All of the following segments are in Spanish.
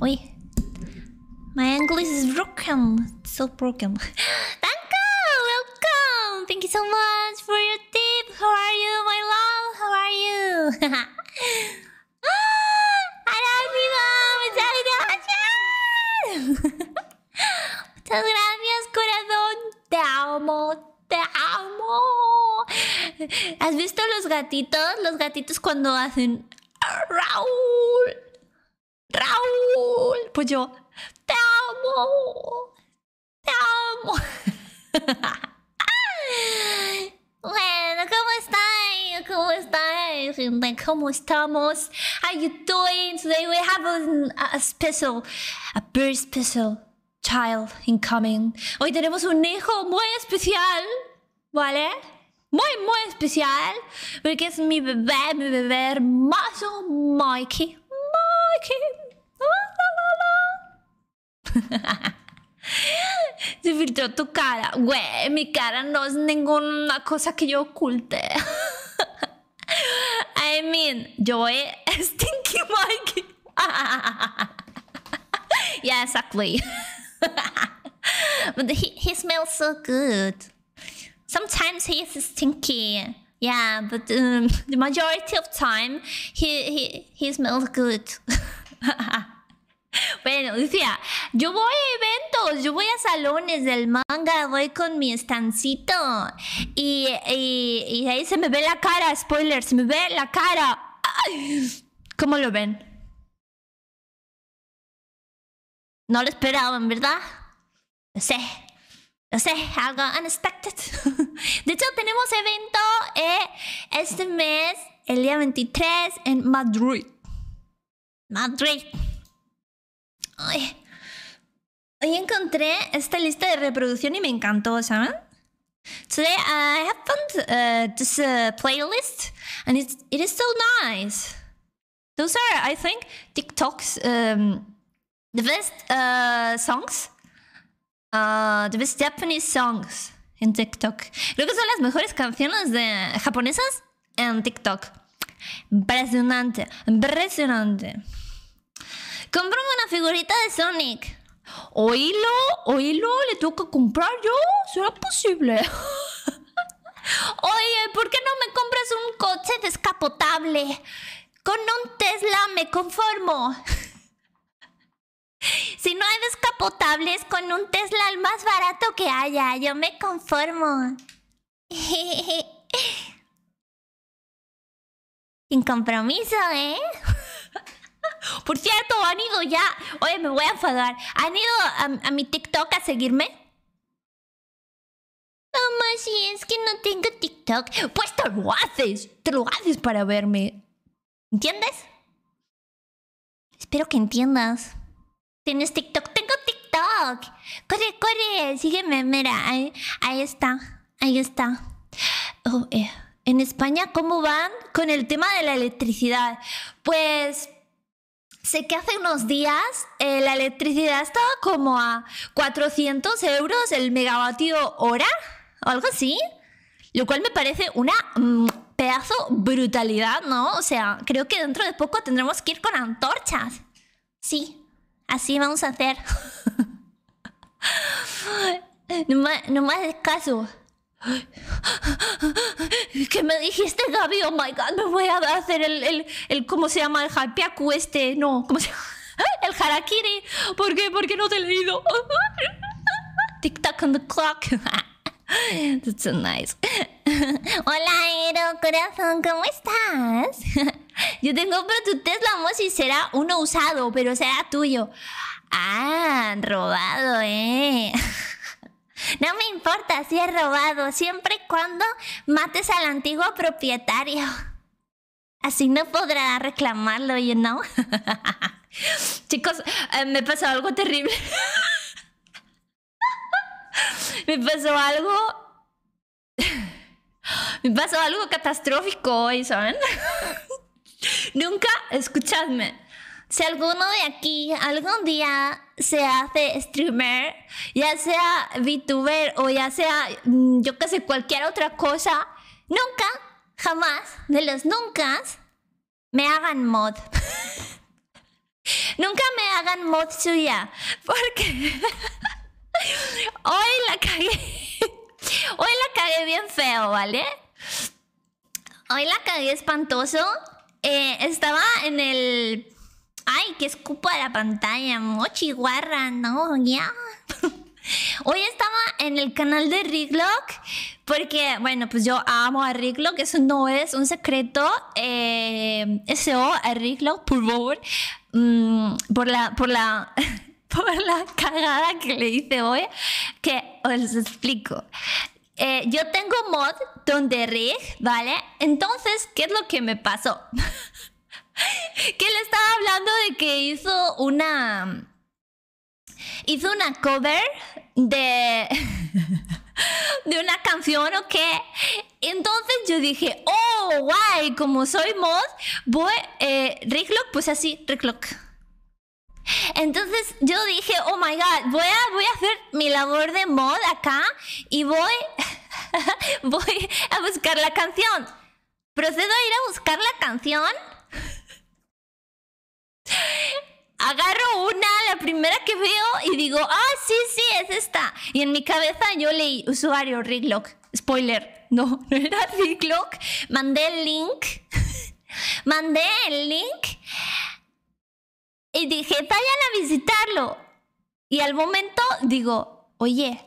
Uy. My English is broken. so broken. you. welcome. Thank you so much for your tip. How are you, my love? How are you? ¡Hola, ah, ¡Muchas gracias! Muchas gracias, corazón. Te amo, te amo. ¿Has visto los gatitos? Los gatitos cuando hacen... Raúl. Raúl, pues yo, te amo, te amo. bueno, ¿cómo están? ¿Cómo están? gente? ¿Cómo estamos? How you doing? Today we have a, a special, a very special child incoming. Hoy tenemos un hijo muy especial, ¿vale? muy, muy especial, porque es mi bebé, mi bebé hermoso, Mikey. Mikey, Se filtró tu cara. Güey, mi cara no es ninguna cosa que yo oculte. I mean, yo he Stinky Mike. yeah, exactly. but he, he smells so good. Sometimes he is stinky. Yeah, but um, the majority of time he he, he smells good. Bueno, decía, yo voy a eventos, yo voy a salones del manga, voy con mi estancito y, ahí se me ve la cara, spoiler, se me ve la cara. ¿Cómo lo ven? No lo esperaban, ¿verdad? Lo sé, lo sé, algo unexpected. De hecho, tenemos evento eh, este mes, el día 23, en Madrid. Madrid. Hoy encontré esta lista de reproducción y me encantó, ¿saben? Today I have found uh, this uh, playlist and it, it is so nice. Those are, I think, TikTok's um, the best uh, songs, the best Japanese songs en TikTok. Creo que son las mejores canciones japonesas en TikTok. Impresionante, impresionante. Comprame una figurita de Sonic. Oílo, oílo, le toca comprar yo. ¿Será posible? Oye, ¿por qué no me compras un coche descapotable? Con un Tesla me conformo. si no hay descapotables, con un Tesla el más barato que haya, yo me conformo. Sin compromiso, ¿eh? Por cierto, han ido ya. Oye, me voy a enfadar. ¿Han ido a, mi TikTok a seguirme? más si es que no tengo TikTok, pues te lo haces. Te lo haces para verme. ¿Entiendes? Espero que entiendas. ¿Tienes TikTok? Tengo TikTok. Corre, corre. Sígueme, mira. Ahí, está. Ahí está. Oh, eh, en España, ¿cómo van con el tema de la electricidad? Pues Sé que hace unos días eh, la electricidad estaba como a 400 euros el megavatio hora o algo así, lo cual me parece una mm, pedazo brutalidad, ¿no? O sea, creo que dentro de poco tendremos que ir con antorchas. Sí, así vamos a hacer. no, más, no caso. ¿Qué me dijiste, Gaby? Oh my god, me voy a hacer el, ¿cómo se llama? El Happy este, no, ¿cómo se llama? El harakiri. ¿Por qué? ¿Por qué no te he leído? Tic-tac on the clock. That's so nice. Hola, Ero, corazón, ¿cómo estás? Yo tengo para tu Tesla será uno usado, pero será tuyo. Ah, robado, eh. No me importa si es robado, siempre y cuando mates al antiguo propietario. Así no podrá reclamarlo, you know. Chicos, eh, me pasó algo terrible. me pasó algo. me pasó algo catastrófico hoy, ¿saben? Nunca, escuchadme si alguno de aquí algún día se hace streamer, ya sea VTuber o ya sea, mm, yo que sé, cualquier otra cosa, nunca, jamás, de los nunca, me hagan mod. nunca me hagan mod suya, porque hoy la cagué. Hoy la cagué bien feo, ¿vale? Hoy la cagué espantoso. Eh, estaba en el Ay, que escupo a la pantalla. Mochi, guarra, no, ya. Hoy estaba en el canal de Riglock porque, bueno, pues yo amo a Riglock, eso no es un secreto. Eso, eh, SO a Riglock, por favor, mm, por la, por la, por la cagada que le hice hoy, que os explico. Eh, yo tengo mod donde Rig, ¿vale? Entonces, ¿qué es lo que me pasó? que le estaba hablando de que hizo una. Hizo una cover de. de una canción o qué. Entonces yo dije, oh, guay, como soy mod, voy. Eh, Ricklock, pues así, Ricklock. Entonces yo dije, oh my god, voy a, voy a hacer mi labor de mod acá y voy, voy a buscar la canción. Procedo a ir a buscar la canción agarro una, la primera que veo, y digo, ah, sí, sí, es esta. Y en mi cabeza yo leí usuario Riglock. Spoiler, no, no era Riglock. Mandé el link. Mandé el link. Y dije, vayan a visitarlo. Y al momento digo, oye,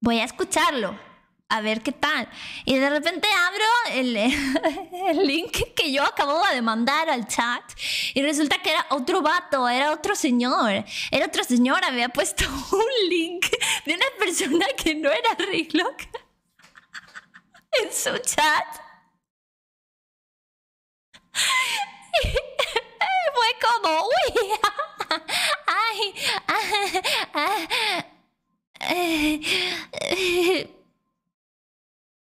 voy a escucharlo a ver qué tal. Y de repente abro el, link que yo acababa de mandar al chat y resulta que era otro vato, era otro señor, era otro señor, había puesto un link de una persona que no era Ricklock en su chat. Y fue como, uy, ay, ay ah, ah, eh,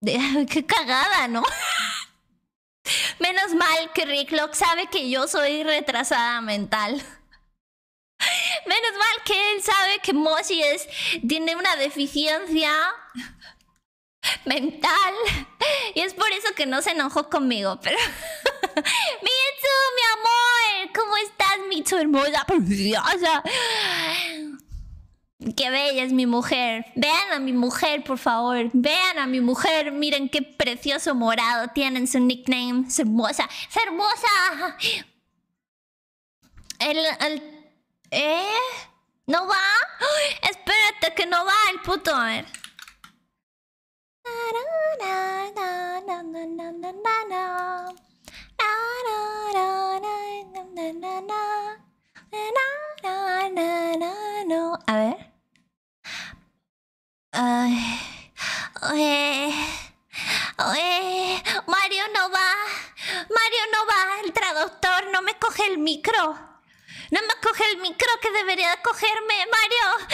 qué cagada, ¿no? Menos mal que Rick sabe que yo soy retrasada mental. Menos mal que él sabe que Moshi tiene una deficiencia mental. Y es por eso que no se enojó conmigo. Pero. Mitsu, mi amor, ¿cómo estás, Mitsu hermosa, preciosa? Qué bella es mi mujer. Vean a mi mujer, por favor. Vean a mi mujer. Miren qué precioso morado tienen su nickname. Es hermosa. hermosa. El, ¿Eh? ¿No va? Espérate que no va el puto. A ver. Mario no va. Mario no va. El traductor no me coge el micro. No me coge el micro que debería cogerme, Mario.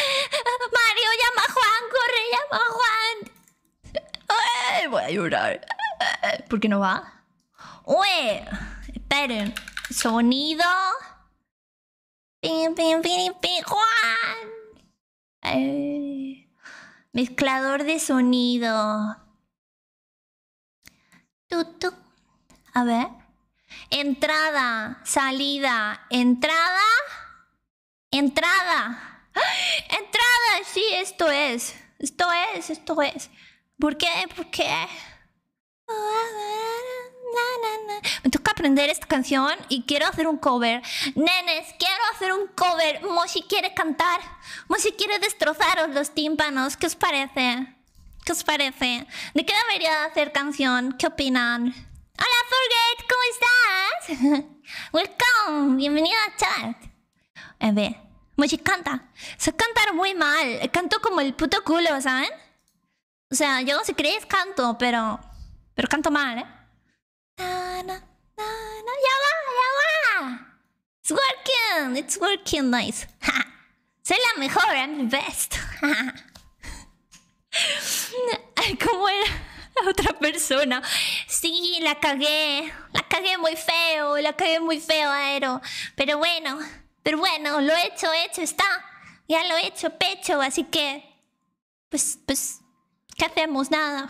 Mario, llama a Juan, corre, llama a Juan. voy a llorar. ¿Por qué no va? esperen. Sonido. Juan. Mezclador de sonido. Tutu. A ver. Entrada, salida, entrada, entrada. ¡Ah! Entrada, sí, esto es. Esto es, esto es. ¿Por qué? ¿Por qué? Me toca aprender esta canción y quiero hacer un cover. Nenes, quiero hacer un cover. Moshi quiere cantar. Moshi quiere destrozaros los tímpanos. ¿Qué os parece? ¿Qué os parece? ¿De qué debería hacer canción? ¿Qué opinan? Hola, Forget, ¿cómo estás? Welcome, bienvenido a chat. A ver, Moshi canta. Se cantar muy mal. Canto como el puto culo, ¿saben? O sea, yo si sé canto, pero... Pero canto mal, ¿eh? ¡Ya va! ¡Ya va! ¡It's working! ¡It's working nice! ¡Soy la mejor! ¡I'm the best! ¿Cómo era la otra persona? Sí, la cagué. La cagué muy feo. La cagué muy feo, Aero. Pero bueno, pero bueno, lo he hecho, hecho está. Ya lo he hecho, pecho. Así que, pues, pues, ¿qué hacemos? Nada.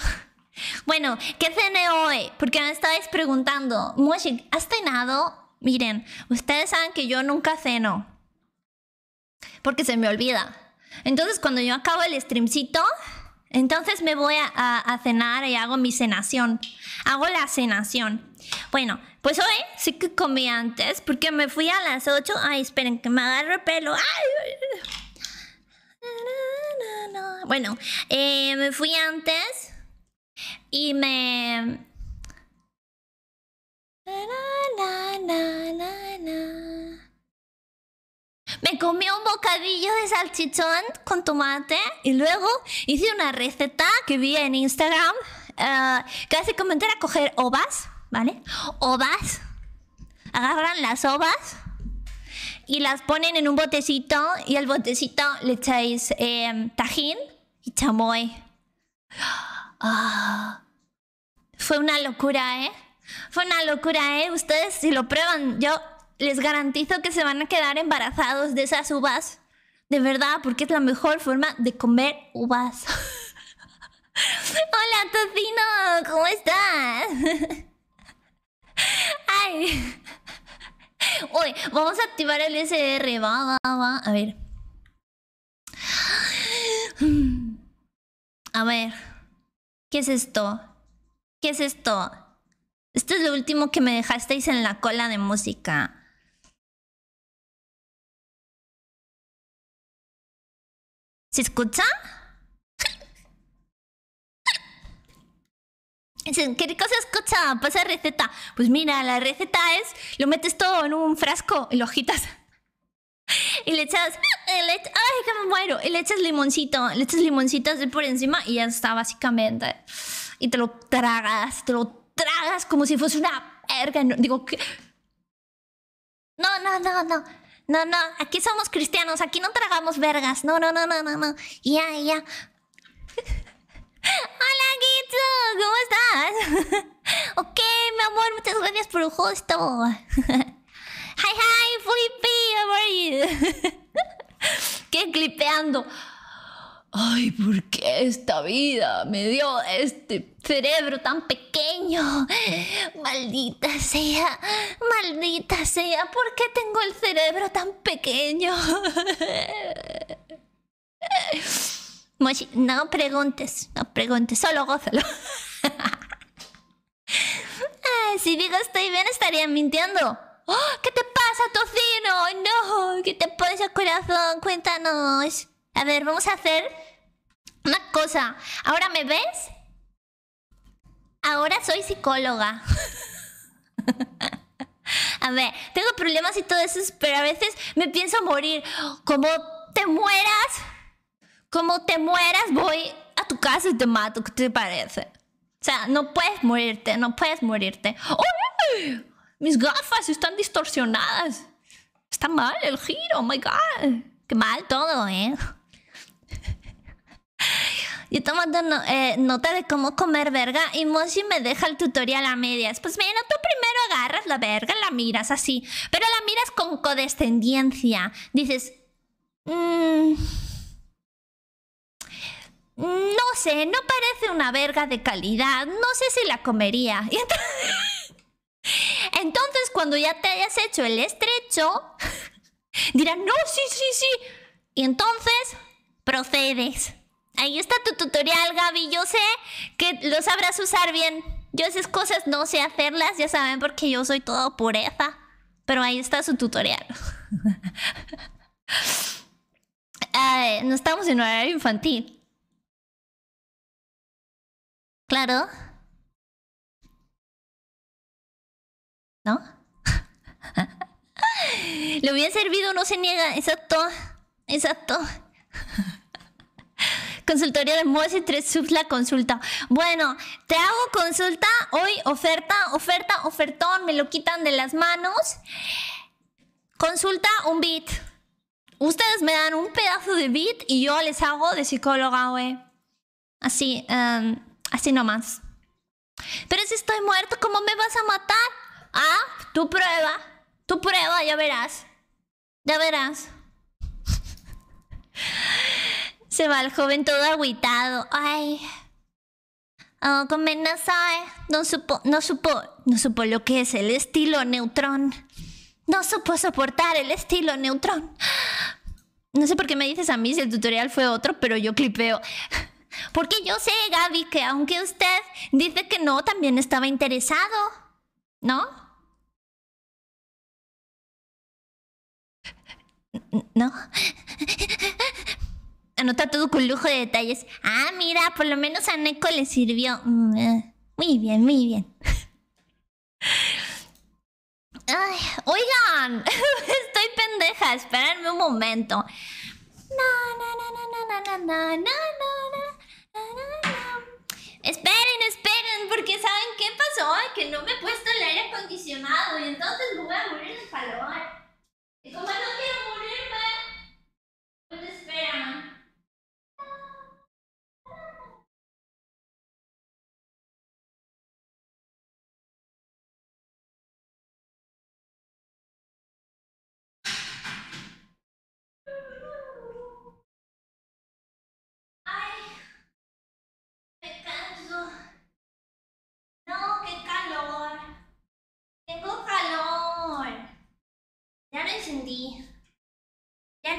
Bueno, ¿qué cené hoy? Porque me estáis preguntando, Moshi, ¿has cenado? Miren, ustedes saben que yo nunca ceno. Porque se me olvida. Entonces, cuando yo acabo el streamcito, entonces me voy a, cenar y hago mi cenación. Hago la cenación. Bueno, pues hoy sí que comí antes porque me fui a las 8. Ay, esperen, que me agarro el pelo. Ay. Bueno, eh, me fui antes y me... Me comí un bocadillo de salchichón con tomate y luego hice una receta que vi en Instagram eh, Que que comentar a coger ovas, ¿vale? Ovas. Agarran las ovas y las ponen en un botecito y al botecito le echáis eh, tajín y chamoy. Ah, fue una locura, ¿eh? Fue una locura, ¿eh? Ustedes si lo prueban, yo les garantizo que se van a quedar embarazados de esas uvas. De verdad, porque es la mejor forma de comer uvas. Hola, Tocino, ¿cómo estás? Ay. Uy, vamos a activar el SR. Va, va, va. A ver. A ver. ¿Qué es esto? ¿Qué es esto? Esto es lo último que me dejasteis en la cola de música. ¿Se escucha? ¿Qué cosa escucha? Pasa receta. Pues mira, la receta es, lo metes todo en un frasco y lo agitas. y le echas, le ay, que me muero, y le echas limoncito, le echas limoncito por encima y ya está básicamente. Y te lo tragas, te lo tragas como si fuese una verga. digo, ¿qué? no, no, no, no. No, no, aquí somos cristianos, aquí no tragamos vergas. No, no, no, no, no, no. Ya, ya. Hola, Gitsu, ¿cómo estás? ok, mi amor, muchas gracias por el gusto hi, hi, ¿Qué clipeando? Ay, ¿por qué esta vida me dio este cerebro tan pequeño? Maldita sea, maldita sea, ¿por qué tengo el cerebro tan pequeño? no preguntes, no preguntes, solo gózalo. Ah, si digo estoy bien, estaría mintiendo. ¡Oh! ¿Qué te pasa, tocino? ¡No! ¿Qué te pasa, corazón? Cuéntanos. A ver, vamos a hacer una cosa. ¿Ahora me ves? Ahora soy psicóloga. a ver, tengo problemas y todo eso, pero a veces me pienso morir. Como te mueras, como te mueras, voy a tu casa y te mato. ¿Qué te parece? O sea, no puedes morirte, no puedes morirte mis gafas están distorsionadas. Está mal el giro, oh my god. Qué mal todo, ¿eh? Yo tomando eh, nota de cómo comer verga y Moshi me deja el tutorial a medias. Pues bueno, tú primero agarras la verga, la miras así, pero la miras con codescendencia. Dices, mm, no sé, no parece una verga de calidad, no sé si la comería. Y entonces... Entonces, cuando ya te hayas hecho el estrecho, Dirán, no, sí, sí, sí. Y entonces, procedes. Ahí está tu tutorial, Gaby. Yo sé que lo sabrás usar bien. Yo esas cosas no sé hacerlas, ya saben, porque yo soy toda pureza. Pero ahí está su tutorial. no estamos en horario infantil. Claro. ¿No? Lo hubiera servido no se niega, exacto, exacto. Consultoría de y 3 subs la consulta. Bueno, te hago consulta hoy, oferta, oferta, ofertón, me lo quitan de las manos. Consulta un beat. Ustedes me dan un pedazo de beat y yo les hago de psicóloga, güey. Así, em, así nomás. Pero si estoy muerto, ¿cómo me vas a matar? Ah, ¡Tu prueba. ¡Tu prueba, ya verás. Ya verás. Se va el joven todo agüitado. Ay. Oh, convenza, no supo, no supo, no supo lo que es el estilo neutrón. No supo soportar el estilo neutrón. No sé por qué me dices a mí si el tutorial fue otro, pero yo clipeo. Porque yo sé, Gaby, que aunque usted dice que no, también estaba interesado. ¿No? no. Anota todo con lujo de detalles. Ah, mira, por lo menos a Neko le sirvió. Muy bien, muy bien. oigan, estoy pendeja, espérenme un momento. Esperen, esperen, porque ¿saben qué pasó? Que no me he puesto el aire acondicionado y entonces me voy a morir de calor. Y como no quiero morirme, pues, pues esperan.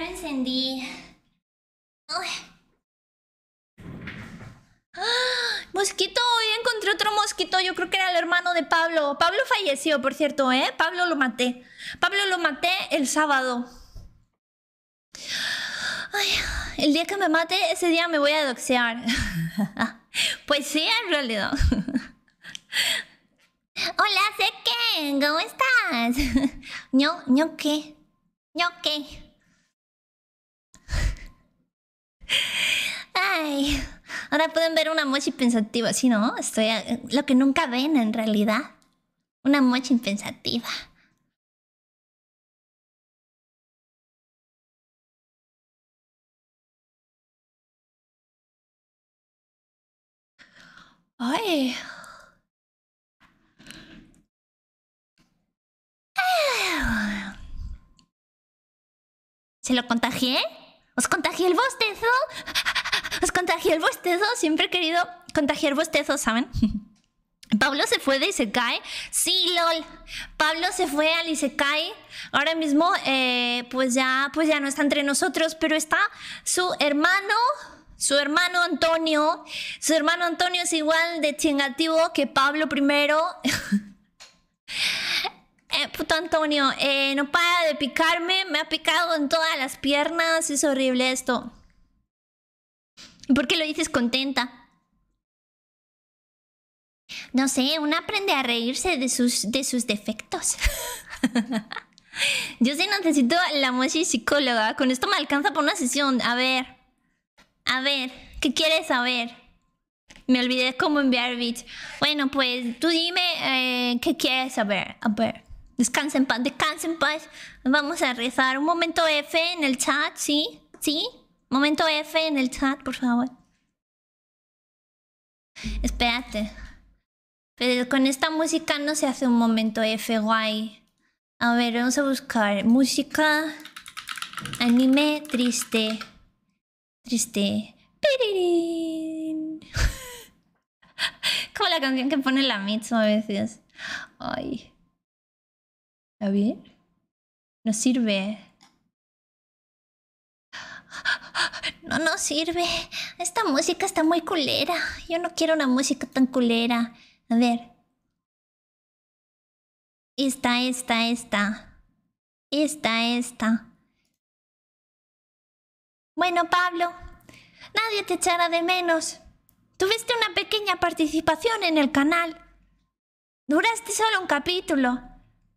encendí. Ah, ¡Mosquito! hoy encontré otro mosquito. Yo creo que era el hermano de Pablo. Pablo falleció, por cierto, ¿eh? Pablo lo maté. Pablo lo maté el sábado. el día que me mate, ese día me voy a doxear. pues sí, en realidad. Hola, Seken, ¿cómo estás? ño, yo qué? ¿Yo qué? Ay, ahora pueden ver una mochi pensativa, ¿sí no? Estoy lo que nunca ven en realidad. Una mochi pensativa. Ay. ¿Se lo contagié? Os contagié el bostezo. Os contagié el bostezo. Siempre he querido contagiar bostezo, ¿saben? Pablo se fue de Isekai. Sí, lol. Pablo se fue al Isekai. Ahora mismo, eh, pues, ya, pues ya no está entre nosotros, pero está su hermano. Su hermano Antonio. Su hermano Antonio es igual de chingativo que Pablo primero. Eh, puto Antonio, eh, no para de picarme, me ha picado en todas las piernas, es horrible esto. ¿Por qué lo dices contenta? No sé, uno aprende a reírse de sus, de sus defectos. Yo sí necesito la mochi psicóloga. Con esto me alcanza por una sesión. A ver. A ver, ¿qué quieres saber? Me olvidé cómo enviar bits. Bueno, pues tú dime eh, qué quieres saber. A ver descansen paz, descansen paz. Vamos a rezar. Un momento F en el chat, ¿sí? ¿Sí? Momento F en el chat, por favor. Espérate. Pero con esta música no se hace un momento F, guay. A ver, vamos a buscar música, anime, triste. Triste. Como la canción que pone la Mitsu a veces. Ay. A ver. No sirve. No, no sirve. Esta música está muy culera. Yo no quiero una música tan culera. A ver. Esta, esta, esta. Esta, esta. Bueno, Pablo, nadie te echará de menos. Tuviste una pequeña participación en el canal. Duraste solo un capítulo,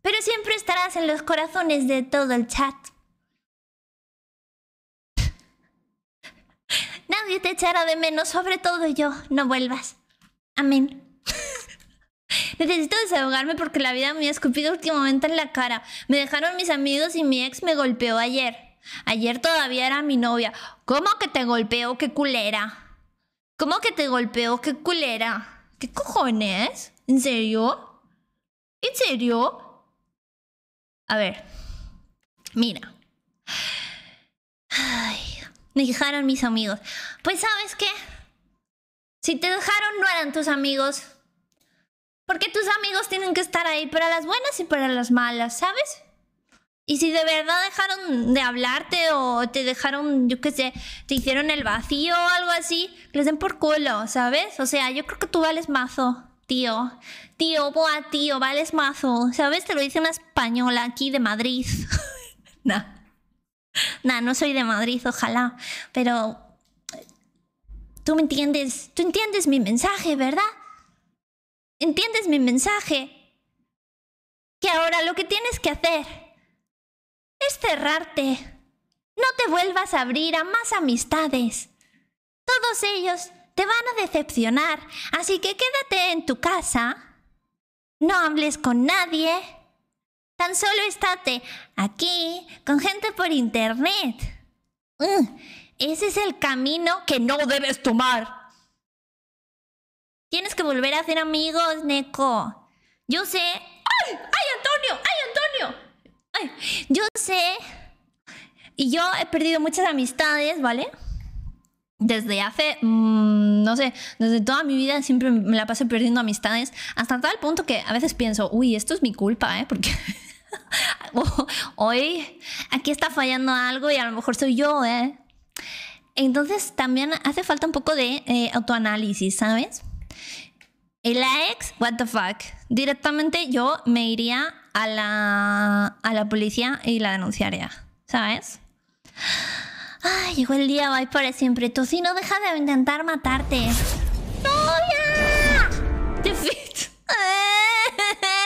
pero siempre estarás en los corazones de todo el chat. Nadie te echará de menos, sobre todo yo. No vuelvas. Amén. Necesito desahogarme porque la vida me ha escupido últimamente en la cara. Me dejaron mis amigos y mi ex me golpeó ayer. Ayer todavía era mi novia. ¿Cómo que te golpeó? ¡Qué culera! ¿Cómo que te golpeó? ¡Qué culera! ¿Qué cojones? ¿En serio? ¿En serio? A ver, mira. me dejaron mis amigos. Pues sabes qué? Si te dejaron no eran tus amigos. Porque tus amigos tienen que estar ahí para las buenas y para las malas, ¿sabes? Y si de verdad dejaron de hablarte o te dejaron, yo qué sé, te hicieron el vacío o algo así, les den por culo, ¿sabes? O sea, yo creo que tú vales mazo, tío. Tío, boa, tío, vales mazo. ¿Sabes? Te lo dice una española aquí de Madrid. nah. Nah, no soy de Madrid, ojalá. Pero. Tú me entiendes. Tú entiendes mi mensaje, ¿verdad? ¿Entiendes mi mensaje? Que ahora lo que tienes que hacer es cerrarte. No te vuelvas a abrir a más amistades. Todos ellos te van a decepcionar, así que quédate en tu casa no hables con nadie. Tan solo estate aquí con gente por internet. Mm, ese es el camino que no debes tomar. Tienes que volver a hacer amigos, Neko. Yo sé... ¡Ay! ¡Ay, Antonio! ¡Ay, Antonio! Yo sé... Y yo he perdido muchas amistades, ¿vale? desde hace, mm, no sé, desde toda mi vida siempre me la paso perdiendo amistades, hasta tal punto que a veces pienso, uy, esto es mi culpa, ¿eh? Porque hoy aquí está fallando algo y a lo mejor soy yo, ¿eh? Entonces también hace falta un poco de eh, autoanálisis, ¿sabes? Y la ex, what the fuck. Directamente yo me iría a la, a la policía y la denunciaría, ¿sabes? Ay, llegó el día, vais para siempre. Tú no deja de intentar matarte. ya! Defeat.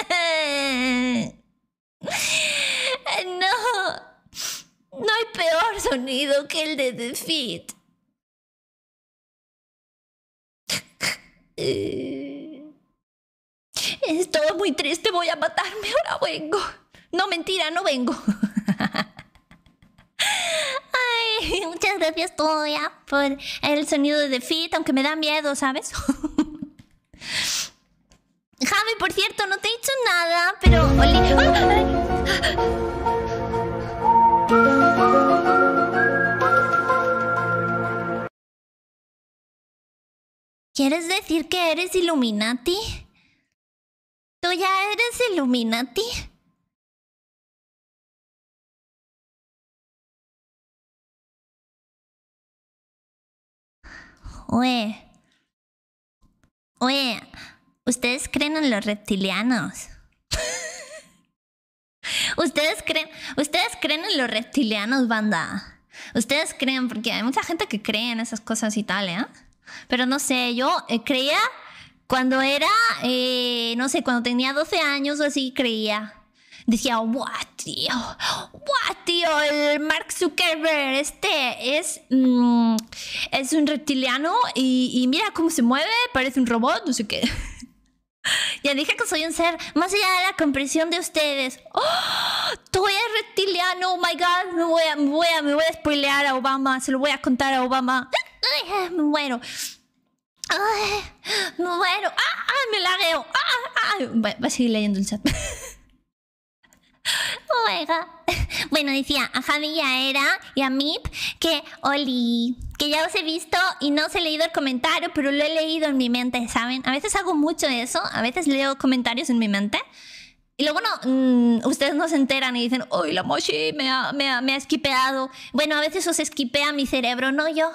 Eh, no. No hay peor sonido que el de defeat. Estoy muy triste, voy a matarme, ahora vengo. No, mentira, no vengo. Ay, muchas gracias todavía por el sonido de Fit, aunque me da miedo, ¿sabes? Javi, por cierto, no te he dicho nada, pero... ¡ah! ¿Quieres decir que eres Illuminati? ¿Tú ya eres Illuminati? Oye. Oye, ¿ustedes creen en los reptilianos? ¿Ustedes creen, ustedes creen en los reptilianos, banda. Ustedes creen, porque hay mucha gente que cree en esas cosas y tal, ¿eh? Pero no sé, yo eh, creía cuando era, eh, no sé, cuando tenía 12 años o así, creía decía, what, tío, what, tío, el Mark Zuckerberg, este es, mm, es un reptiliano y, mira cómo se mueve, parece un robot, no sé qué. Ya dije que soy un ser más allá de la comprensión de ustedes. ¡Oh! es reptiliano, oh my god, me voy, a, me, voy a, me voy a spoilear a Obama, se lo voy a contar a Obama. Bueno. me muero. me muero. ¡Ah, ah me lagueo. Ah, ah. a seguir leyendo el chat. Oiga. Oh bueno, decía a Javi y a Era y a Mip que Oli, que ya os he visto y no os he leído el comentario, pero lo he leído en mi mente, ¿saben? A veces hago mucho eso, a veces leo comentarios en mi mente. Y luego no, mm, ustedes no se enteran y dicen, ¡Uy, la mochi me ha, me, me ha esquipeado! Bueno, a veces os esquipea mi cerebro, no yo.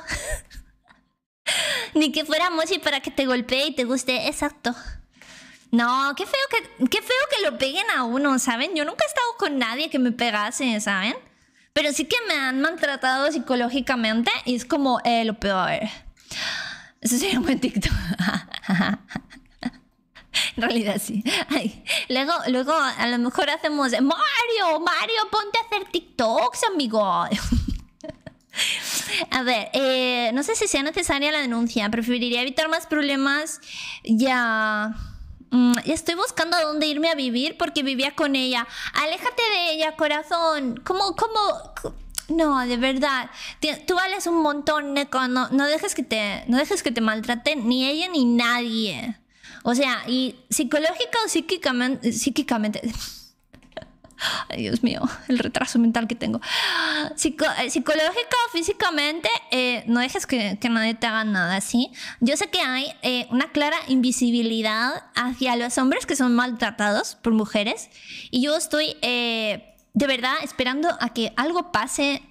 Ni que fuera mochi para que te golpee y te guste, exacto. No, qué feo que, qué feo que lo peguen a uno, ¿saben? Yo nunca he estado con nadie que me pegase, ¿saben? Pero sí que me han maltratado psicológicamente y es como eh, lo peor. Eso sería un buen TikTok. en realidad sí. Luego, luego a lo mejor hacemos Mario, Mario, ponte a hacer TikToks, amigo. a ver, eh, no sé si sea necesaria la denuncia. Preferiría evitar más problemas ya. Mm, estoy buscando a dónde irme a vivir porque vivía con ella. Aléjate de ella, corazón. ¿Cómo, cómo? No, de verdad. Tú vales un montón, Neko. No, no, dejes que te, no dejes que te maltraten ni ella ni nadie. O sea, y psicológica o psíquicamente, psíquicamente Ay, Dios mío, el retraso mental que tengo. Eh, Psicológico, o físicamente, eh, no dejes que, nadie te haga nada, ¿sí? Yo sé que hay eh, una clara invisibilidad hacia los hombres que son maltratados por mujeres y yo estoy de verdad esperando a que algo pase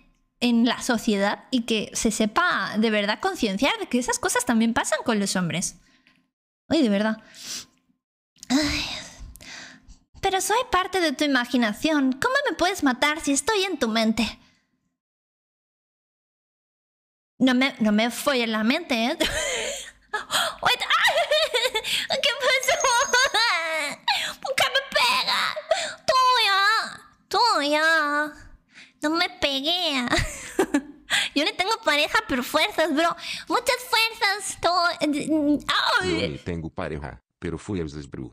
en la sociedad y que se sepa de verdad concienciar de que esas cosas también pasan con los hombres. Ay, de verdad. Ay, pero soy parte de tu imaginación. ¿Cómo me puedes matar si estoy en tu mente? No me, no me en la mente, ¿eh? ¿Qué pasó? ¿Por qué me pega? Tuya, tuya. No me pegué. Yo no tengo pareja, pero fuerzas, bro. Muchas fuerzas. Yo tengo pareja, pero fuerzas, bro.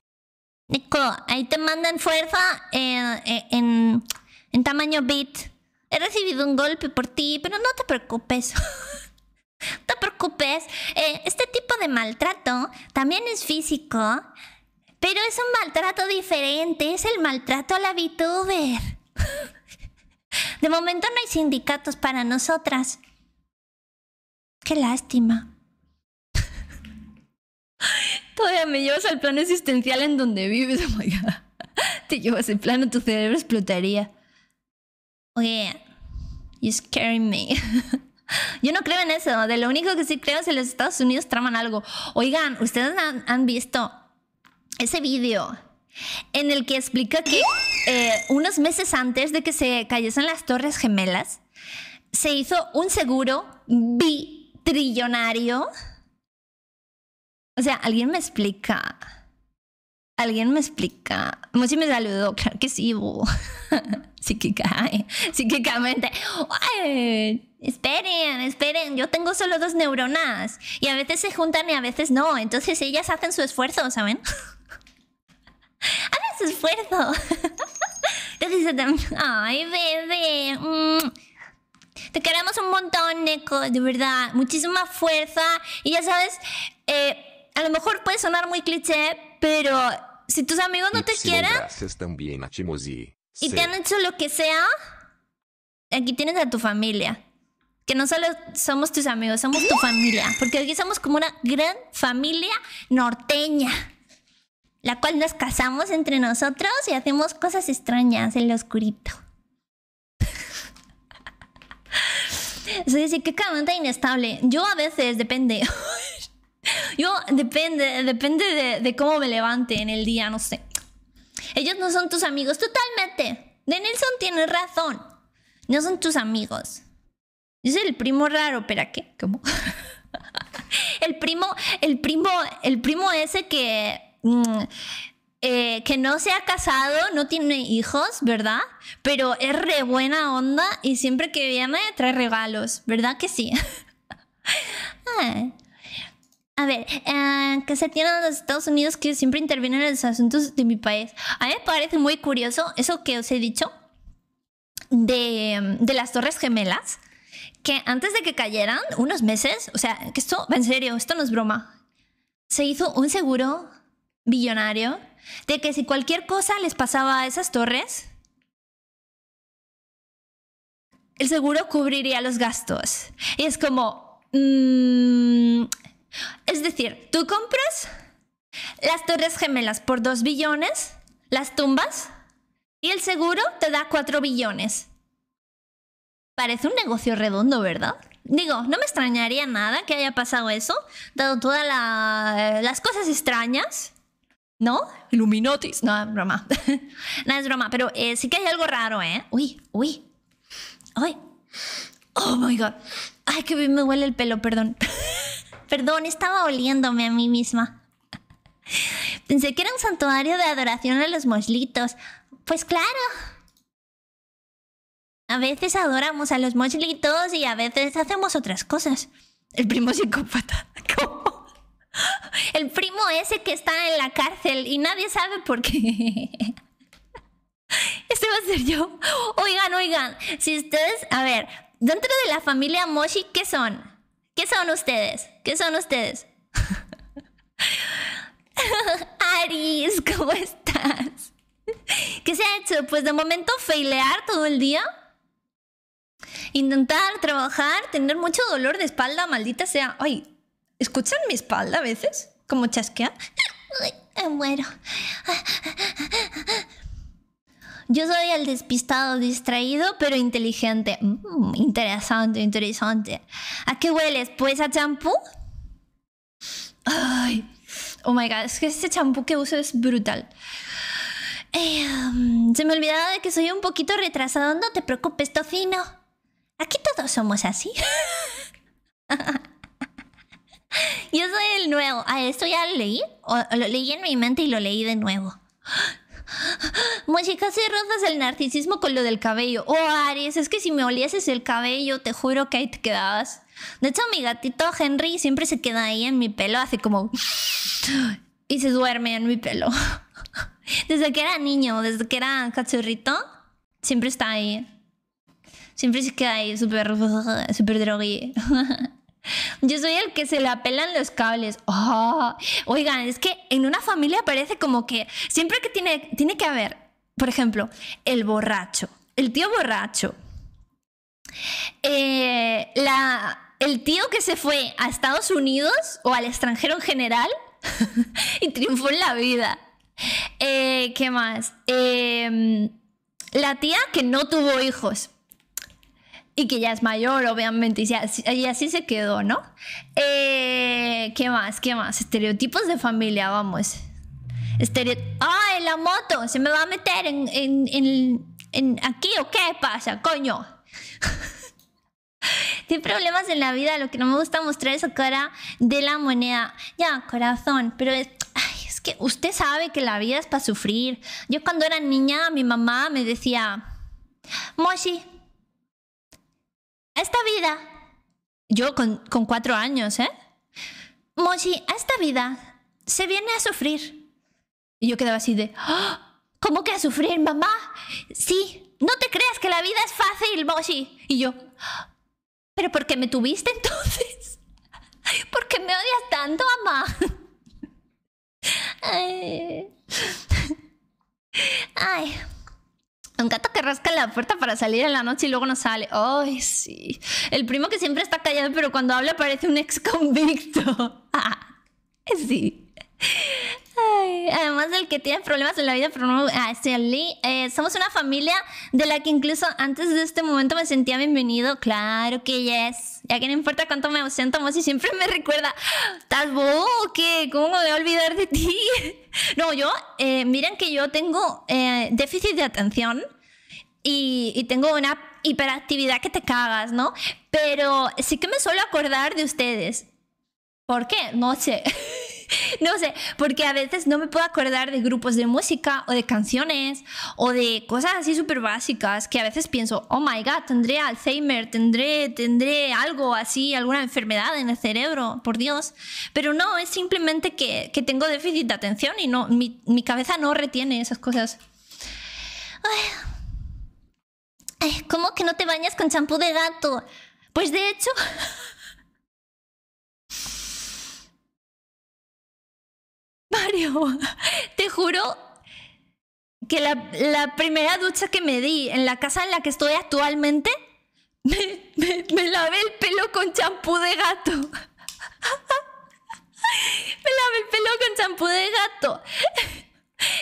Nico, ahí te mandan fuerza eh, eh, en, tamaño bit. He recibido un golpe por ti, pero no te preocupes. no te preocupes. Eh, este tipo de maltrato también es físico, pero es un maltrato diferente. Es el maltrato a la VTuber. de momento no hay sindicatos para nosotras. Qué lástima. Todavía me llevas al plano existencial en donde vives, oh my god. Te llevas el plano, tu cerebro explotaría. Oye, you're scaring me. Yo no creo en eso. De lo único que sí creo es que los Estados Unidos traman algo. Oigan, ustedes han, visto ese vídeo en el que explica que eh, unos meses antes de que se cayesen las Torres Gemelas, se hizo un seguro bitrillonario o sea, alguien me explica. Alguien me explica. si me saludó, claro que sí, bo. Psíquica. psíquicamente. esperen, esperen, yo tengo solo dos neuronas. Y a veces se juntan y a veces no. Entonces ellas hacen su esfuerzo, ¿saben? Hacen su esfuerzo. Entonces, ay, bebé. Mm, te queremos un montón, Neko, de verdad. Muchísima fuerza. Y ya sabes, eh, a lo mejor puede sonar muy cliché, pero si tus amigos no te quieren y te han hecho lo que sea, aquí tienes a tu familia. Que no solo somos tus amigos, somos tu familia. Porque aquí somos como una gran familia norteña. La cual nos casamos entre nosotros y hacemos cosas extrañas en lo oscurito. Así que cada inestable. Yo a veces, depende. Yo depende, depende de, cómo me levante en el día, no sé. Ellos no son tus amigos, totalmente. De Nelson tiene razón. No son tus amigos. Yo soy el primo raro, ¿pero qué? ¿Cómo? el primo, el primo, el primo ese que. Mm, eh, que no se ha casado, no tiene hijos, ¿verdad? Pero es re buena onda y siempre que viene trae regalos, ¿verdad que sí? Ah. A ver, eh, que se tienen los Estados Unidos que siempre intervienen en los asuntos de mi país. A mí me parece muy curioso eso que os he dicho de, las Torres Gemelas, que antes de que cayeran, unos meses, o sea, que esto, en serio, esto no es broma, se hizo un seguro billonario de que si cualquier cosa les pasaba a esas torres, el seguro cubriría los gastos. Y es como... Mm, es decir, tú compras las Torres Gemelas por 2 billones, las tumbas, y el seguro te da 4 billones. Parece un negocio redondo, ¿verdad? Digo, no me extrañaría nada que haya pasado eso, dado todas las cosas extrañas. ¿No? Illuminatis. No, es broma. no es broma, pero eh, sí que hay algo raro, ¿eh? Uy, uy. Uy. Oh my god. Ay, que me huele el pelo, perdón. Perdón, estaba oliéndome a mí misma. Pensé que era un santuario de adoración a los moslitos. Pues claro. A veces adoramos a los moslitos y a veces hacemos otras cosas. El primo psicópata. ¿Cómo? El primo ese que está en la cárcel y nadie sabe por qué. Este va a ser yo. Oigan, oigan, si ustedes, a ver, dentro de la familia Moshi, ¿qué son? ¿Qué son ustedes? ¿Qué son ustedes? Aris, ¿cómo estás? ¿Qué se ha hecho? Pues de momento failear todo el día. Intentar trabajar, tener mucho dolor de espalda, maldita sea. Ay, ¿escuchan mi espalda a veces? Como chasquea. Me muero. Yo soy el despistado, distraído, pero inteligente. Mm, interesante, interesante. ¿A qué hueles? Pues a champú. Ay, oh my god, es que este champú que uso es brutal. Em, se me olvidaba de que soy un poquito retrasado. No te preocupes, tocino. Aquí todos somos así. Yo soy el nuevo. Ah, esto ya lo leí. lo leí en mi mente y lo leí de nuevo. Muchicas, si rozas el narcisismo con lo del cabello. Oh, Aries, es que si me olieses el cabello, te juro que ahí te quedabas. De hecho, mi gatito Henry siempre se queda ahí en mi pelo, hace como... Y se duerme en mi pelo. Desde que era niño, desde que era cachorrito, siempre está ahí. Siempre se queda ahí, súper super drogui. Yo soy el que se le apelan los cables. Ah, oigan, es que en una familia parece como que siempre que tiene, que haber, por ejemplo, el borracho, el tío borracho, eh, el tío que se fue a Estados Unidos o al extranjero en general y triunfó en la vida. Eh, ¿Qué más? Em, la tía que no tuvo hijos y que ya es mayor, obviamente, y así, se quedó, ¿no? Eh, ¿Qué más? ¿Qué más? Estereotipos de familia, vamos. Estereo... ¡Ah, en la moto! ¿Se me va a meter en, en, aquí o qué pasa, coño? Tiene problemas en la vida, lo que no me gusta mostrar es esa cara de la moneda. Ya, corazón, pero es... es que usted sabe que la vida es para sufrir. Yo cuando era niña, mi mamá me decía... Moshi, esta vida, yo con, cuatro años, ¿eh? Mochi, esta vida se viene a sufrir. Y yo quedaba así de, ¡Ah! ¿cómo que a sufrir, mamá? Sí, no te creas que la vida es fácil, Moshi. Y yo, ¿pero por qué me tuviste entonces? ¿Por qué me odias tanto, mamá? Ay. Un gato que rasca la puerta para salir en la noche y luego no sale. ¡Ay, sí! El primo que siempre está callado, pero cuando habla parece un ex convicto. Ah, sí además del que tiene problemas en la vida, pero no, ah, somos una familia de la que incluso antes de este momento me sentía bienvenido. Claro que yes. Ya que no importa cuánto me ausento, Mosi siempre me recuerda. ¿Estás bobo ¿Cómo me voy a olvidar de ti? no, yo, eh, miren que yo tengo eh, déficit de atención y, y tengo una hiperactividad que te cagas, ¿no? Pero sí que me suelo acordar de ustedes. ¿Por qué? No sé. no sé, porque a veces no me puedo acordar de grupos de música o de canciones o de cosas así súper básicas que a veces pienso, oh my god, tendré Alzheimer, tendré, tendré algo así, alguna enfermedad en el cerebro, por Dios. Pero no, es simplemente que, tengo déficit de atención y no, mi, cabeza no retiene esas cosas. ¿Cómo que no te bañas con champú de gato? Pues de hecho... Mario, te juro que la, primera ducha que me di en la casa en la que estoy actualmente, me, me lavé el pelo con champú de gato. me lavé el pelo con champú de gato.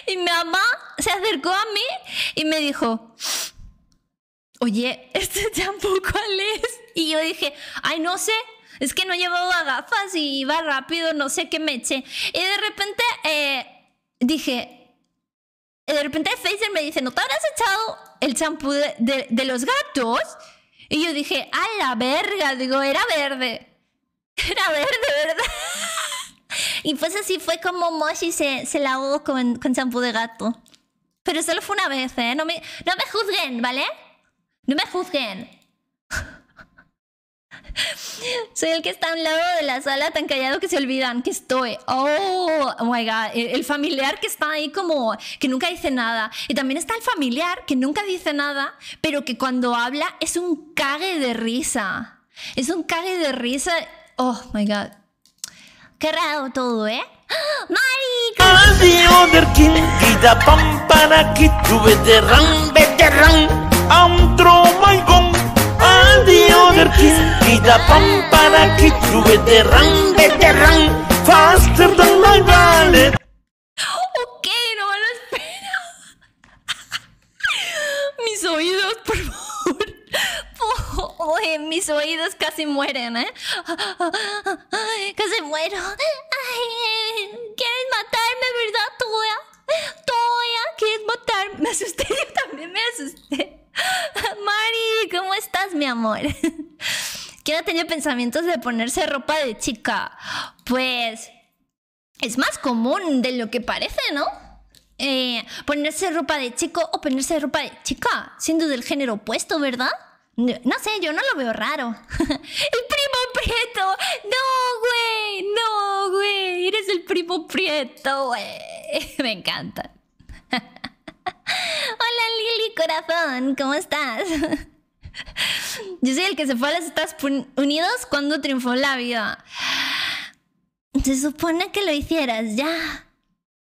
Y mi mamá se acercó a mí y me dijo, oye, ¿este champú cuál es? Y yo dije, ay, no sé, es que no llevaba gafas y iba rápido, no sé qué me eché. Y de repente eh, dije, de repente Facer me dice, ¿no te habrás echado el champú de, los gatos? Y yo dije, a la verga, digo, era verde. Era verde, ¿verdad? y pues así fue como Moshi se, se lavó con, con champú de gato. Pero solo fue una vez, ¿eh? No me, no me juzguen, ¿vale? No me juzguen. Soy el que está a un lado de la sala tan callado que se olvidan que estoy. Oh, oh my God. El familiar que está ahí como que nunca dice nada. Y también está el familiar que nunca dice nada, pero que cuando habla es un cague de risa. Es un cague de risa. Oh my God. Qué raro todo, ¿eh? ¡Ah! ¡Mari! kiss Vida pampara ki true terang terang Faster than my ballet Ok, no me lo espero Mis oídos, por favor Oye, mis oídos casi mueren, ¿eh? Casi muero Ay, ¿Quieres matarme, verdad, tuya? Toya, ¿quieres votar? Me asusté, yo también me asusté. Mari, ¿cómo estás, mi amor? ¿Quién ha tenido pensamientos de ponerse ropa de chica? Pues es más común de lo que parece, ¿no? Eh, ponerse ropa de chico o ponerse ropa de chica, siendo del género opuesto, ¿verdad? No, sé, yo no lo veo raro. ¡El primo Prieto! ¡No, güey! ¡No, güey! Eres el primo Prieto, güey. Me encanta. Hola Lili, corazón, ¿cómo estás? Yo soy el que se fue a los Estados Unidos cuando triunfó la vida. Se supone que lo hicieras ya.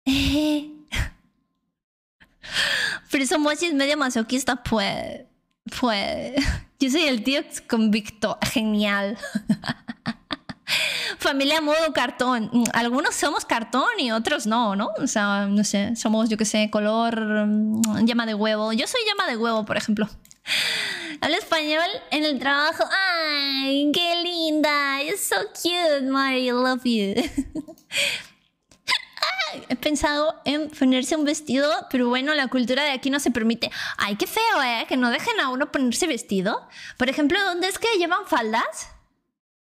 Pero somos Mochi es medio masoquista, pues. Pues yo soy el tío convicto, genial. Familia modo cartón. Mm, algunos somos cartón y otros no, ¿no? O sea, no sé, somos, yo qué sé, color, llama mm, de huevo. Yo soy llama de huevo, por ejemplo. Hablo español en el trabajo. ¡Ay, qué linda! You're so cute, Mari. I love you he pensado en ponerse un vestido, pero bueno, la cultura de aquí no se permite. Ay, qué feo, ¿eh? Que no dejen a uno ponerse vestido. Por ejemplo, ¿dónde es que llevan faldas?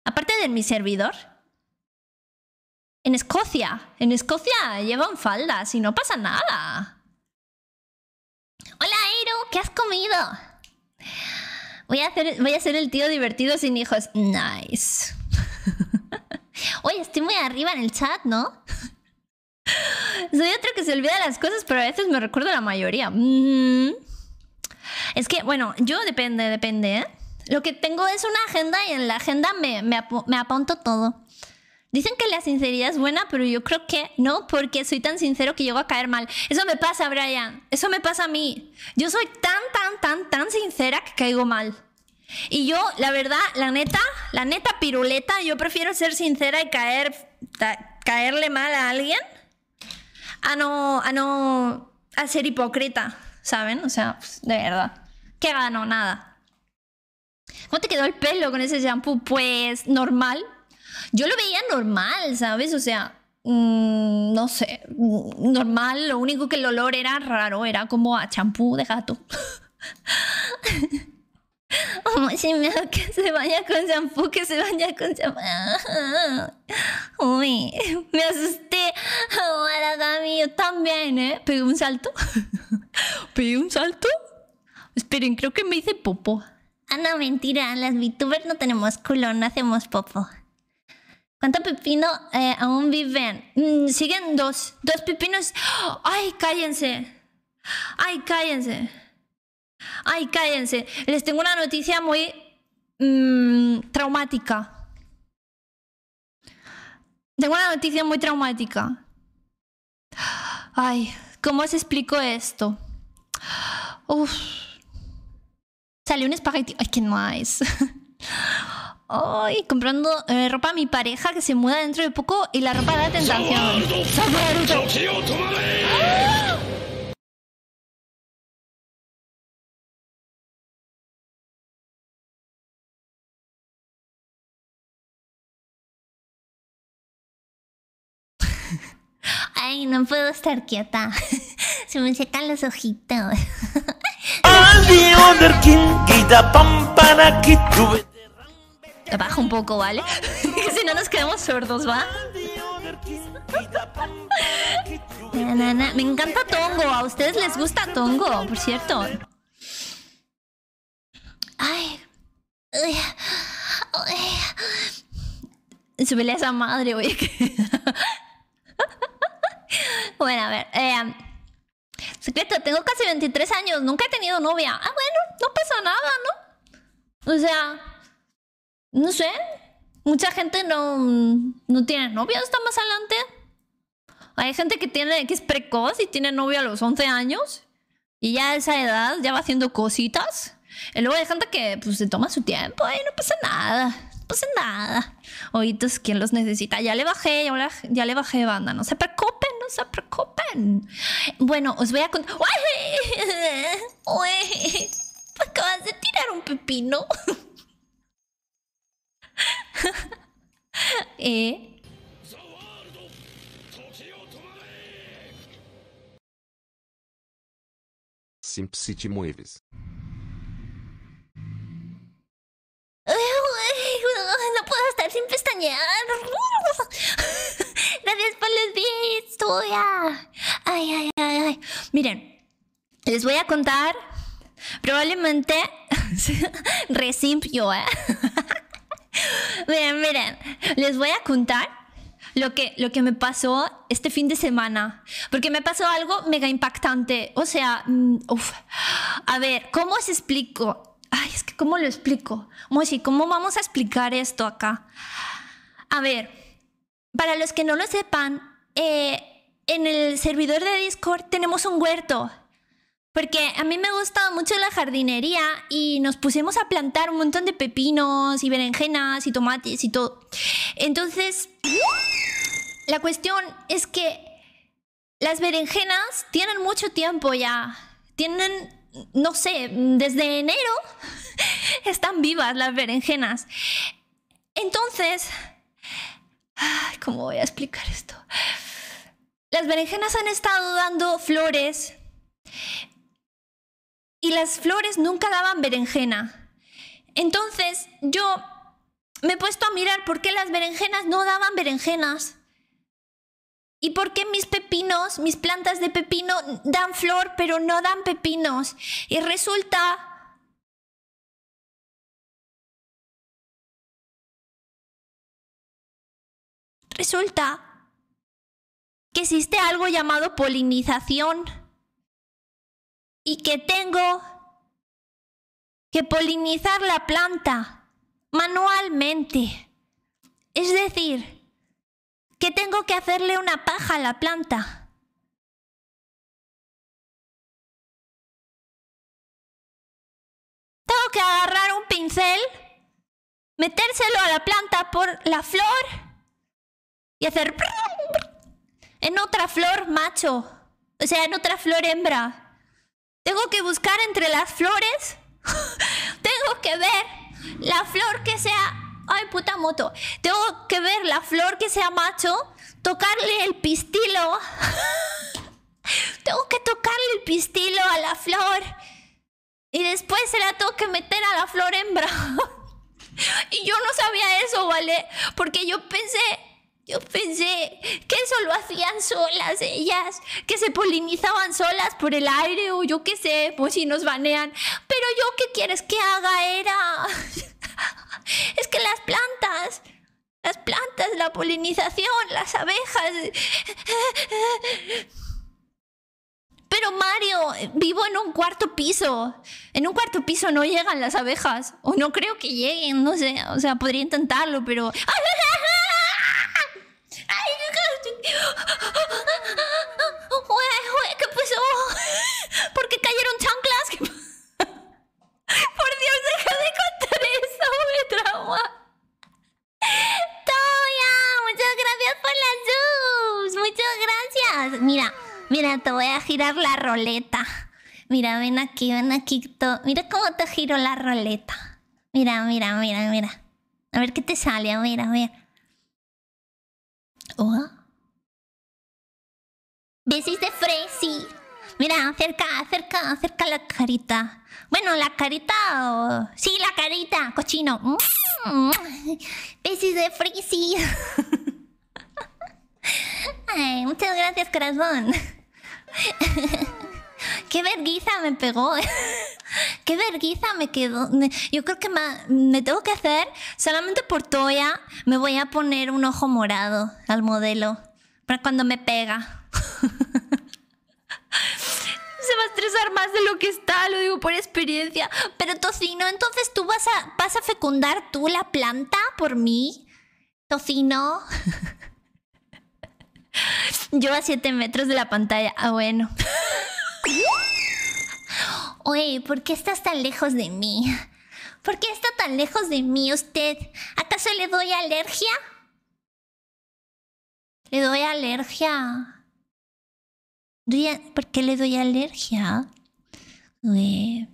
Aparte de mi servidor. En Escocia. En Escocia llevan faldas y no pasa nada. Hola, Eru, ¿qué has comido? Voy a, voy a ser el tío divertido sin hijos. Nice. Oye, estoy muy arriba en el chat, ¿no? Soy otro que se olvida las cosas, pero a veces me recuerdo la mayoría. Es que, bueno, yo depende, depende, ¿eh? Lo que tengo es una agenda y en la agenda me, apunto todo. Dicen que la sinceridad es buena, pero yo creo que no, porque soy tan sincero que llego a caer mal. Eso me pasa, Brian. Eso me pasa a mí. Yo soy tan, tan, tan, tan sincera que caigo mal. Y yo, la verdad, la neta, la neta piruleta, yo prefiero ser sincera y caer, caerle mal a alguien a no, a no a ser hipócrita, ¿saben? O sea, pues, de verdad. ¿Qué ganó? Nada. ¿Cómo te quedó el pelo con ese shampoo? Pues normal. Yo lo veía normal, ¿sabes? O sea, mm, no sé, mm, normal. Lo único que el olor era raro, era como a champú de gato. que se vaya con champú, que se vaya con champú. Ah, uy, me asusté. Ahora, yo también, ¿eh? Pegué un salto. Pegué un salto. Esperen, creo que me hice popo. Ah, no, mentira. Las VTubers no tenemos culo, no hacemos popo. ¿Cuánto pepino eh, aún viven? Mm, siguen dos. Dos pepinos. ¡Ay, cállense! ¡Ay, cállense! Ay, cállense. Les tengo una noticia muy traumática. Tengo una noticia muy traumática. Ay, ¿cómo os explico esto? Sale Salió un espagueti. Ay, qué nice. Ay, comprando ropa a mi pareja que se muda dentro de poco y la ropa da tentación. Ay, no puedo estar quieta. Se me secan los ojitos. bajo un poco, ¿vale? que si no nos quedamos sordos, ¿va? Me encanta Tongo. A ustedes les gusta Tongo, por cierto. Ay. se pelea a esa madre, oye. bueno, a ver. Eh, secreto, tengo casi 23 años, nunca he tenido novia. Ah, bueno, no pasa nada, ¿no? O sea, no sé. Mucha gente no, no tiene novia está más adelante. Hay gente que, tiene, que es precoz y tiene novia a los 11 años. Y ya a esa edad ya va haciendo cositas. Y luego hay gente que pues, se toma su tiempo y no pasa nada. Pues nada. Oídos, ¿quién los necesita? Ya le bajé, ya, le bajé banda. No se preocupen, no se preocupen. Bueno, os voy a contar... Pues acabas de tirar un pepino. ¿Eh? Simple sin pestañear. Gracias por los bits, tuya. Ay, ay, ay, ay. Miren, les voy a contar. Probablemente recién yo, ¿eh? miren, miren, les voy a contar lo que, lo que me pasó este fin de semana. Porque me pasó algo mega impactante. O sea, mm, uf. a ver, ¿cómo os explico? Ay, es que ¿Cómo lo explico? Mochi, ¿cómo vamos a explicar esto acá? A ver, para los que no lo sepan, eh, en el servidor de Discord tenemos un huerto. Porque a mí me gusta mucho la jardinería y nos pusimos a plantar un montón de pepinos y berenjenas y tomates y todo. Entonces, la cuestión es que las berenjenas tienen mucho tiempo ya. Tienen, no sé, desde enero están vivas las berenjenas. Entonces, ¿cómo voy a explicar esto? Las berenjenas han estado dando flores y las flores nunca daban berenjena. Entonces yo me he puesto a mirar por qué las berenjenas no daban berenjenas. ¿Y por qué mis pepinos, mis plantas de pepino dan flor pero no dan pepinos? Y resulta Resulta que existe algo llamado polinización y que tengo que polinizar la planta manualmente. Es decir, que tengo que hacerle una paja a la planta. Tengo que agarrar un pincel, metérselo a la planta por la flor y hacer... En otra flor macho. O sea, en otra flor hembra. Tengo que buscar entre las flores. Tengo que ver la flor que sea... Ay, puta moto. Tengo que ver la flor que sea macho. Tocarle el pistilo. tengo que tocarle el pistilo a la flor. Y después se la tengo que meter a la flor hembra. y yo no sabía eso, ¿vale? Porque yo pensé yo pensé que eso lo hacían solas ellas, que se polinizaban solas por el aire o yo qué sé, pues si nos banean. Pero yo qué quieres que haga era... es que las plantas, las plantas, la polinización, las abejas... Pero Mario, vivo en un cuarto piso. En un cuarto piso no llegan las abejas. O no creo que lleguen, no sé. O sea, podría intentarlo, pero... ¿qué pasó? ¿Por qué cayeron chanclas? Por Dios, deja de contar eso, me trauma. Toya, muchas gracias por la subs, muchas gracias. Mira, mira, te voy a girar la roleta. Mira, ven aquí, ven aquí. Mira cómo te giro la roleta. Mira, mira, mira, mira. A ver qué te sale, mira, mira. Oh. Besis de Fresi. Mira, acerca, acerca, acerca la carita. Bueno, la carita. sí, la carita, cochino. Besis mm. de Fresi. Ay, muchas gracias, corazón. Qué vergüenza me pegó. Qué vergüenza me quedó. Yo creo que me, me, tengo que hacer, solamente por Toya, me voy a poner un ojo morado al modelo. Para cuando me pega. se va a estresar más de lo que está, lo digo por experiencia. Pero tocino, entonces tú vas a, vas a fecundar tú la planta por mí. Tocino. Yo a 7 metros de la pantalla. Ah, bueno. Oye, ¿por qué estás tan lejos de mí? ¿Por qué está tan lejos de mí usted? ¿Acaso le doy alergia? Le doy alergia. ¿Por qué le doy alergia? Y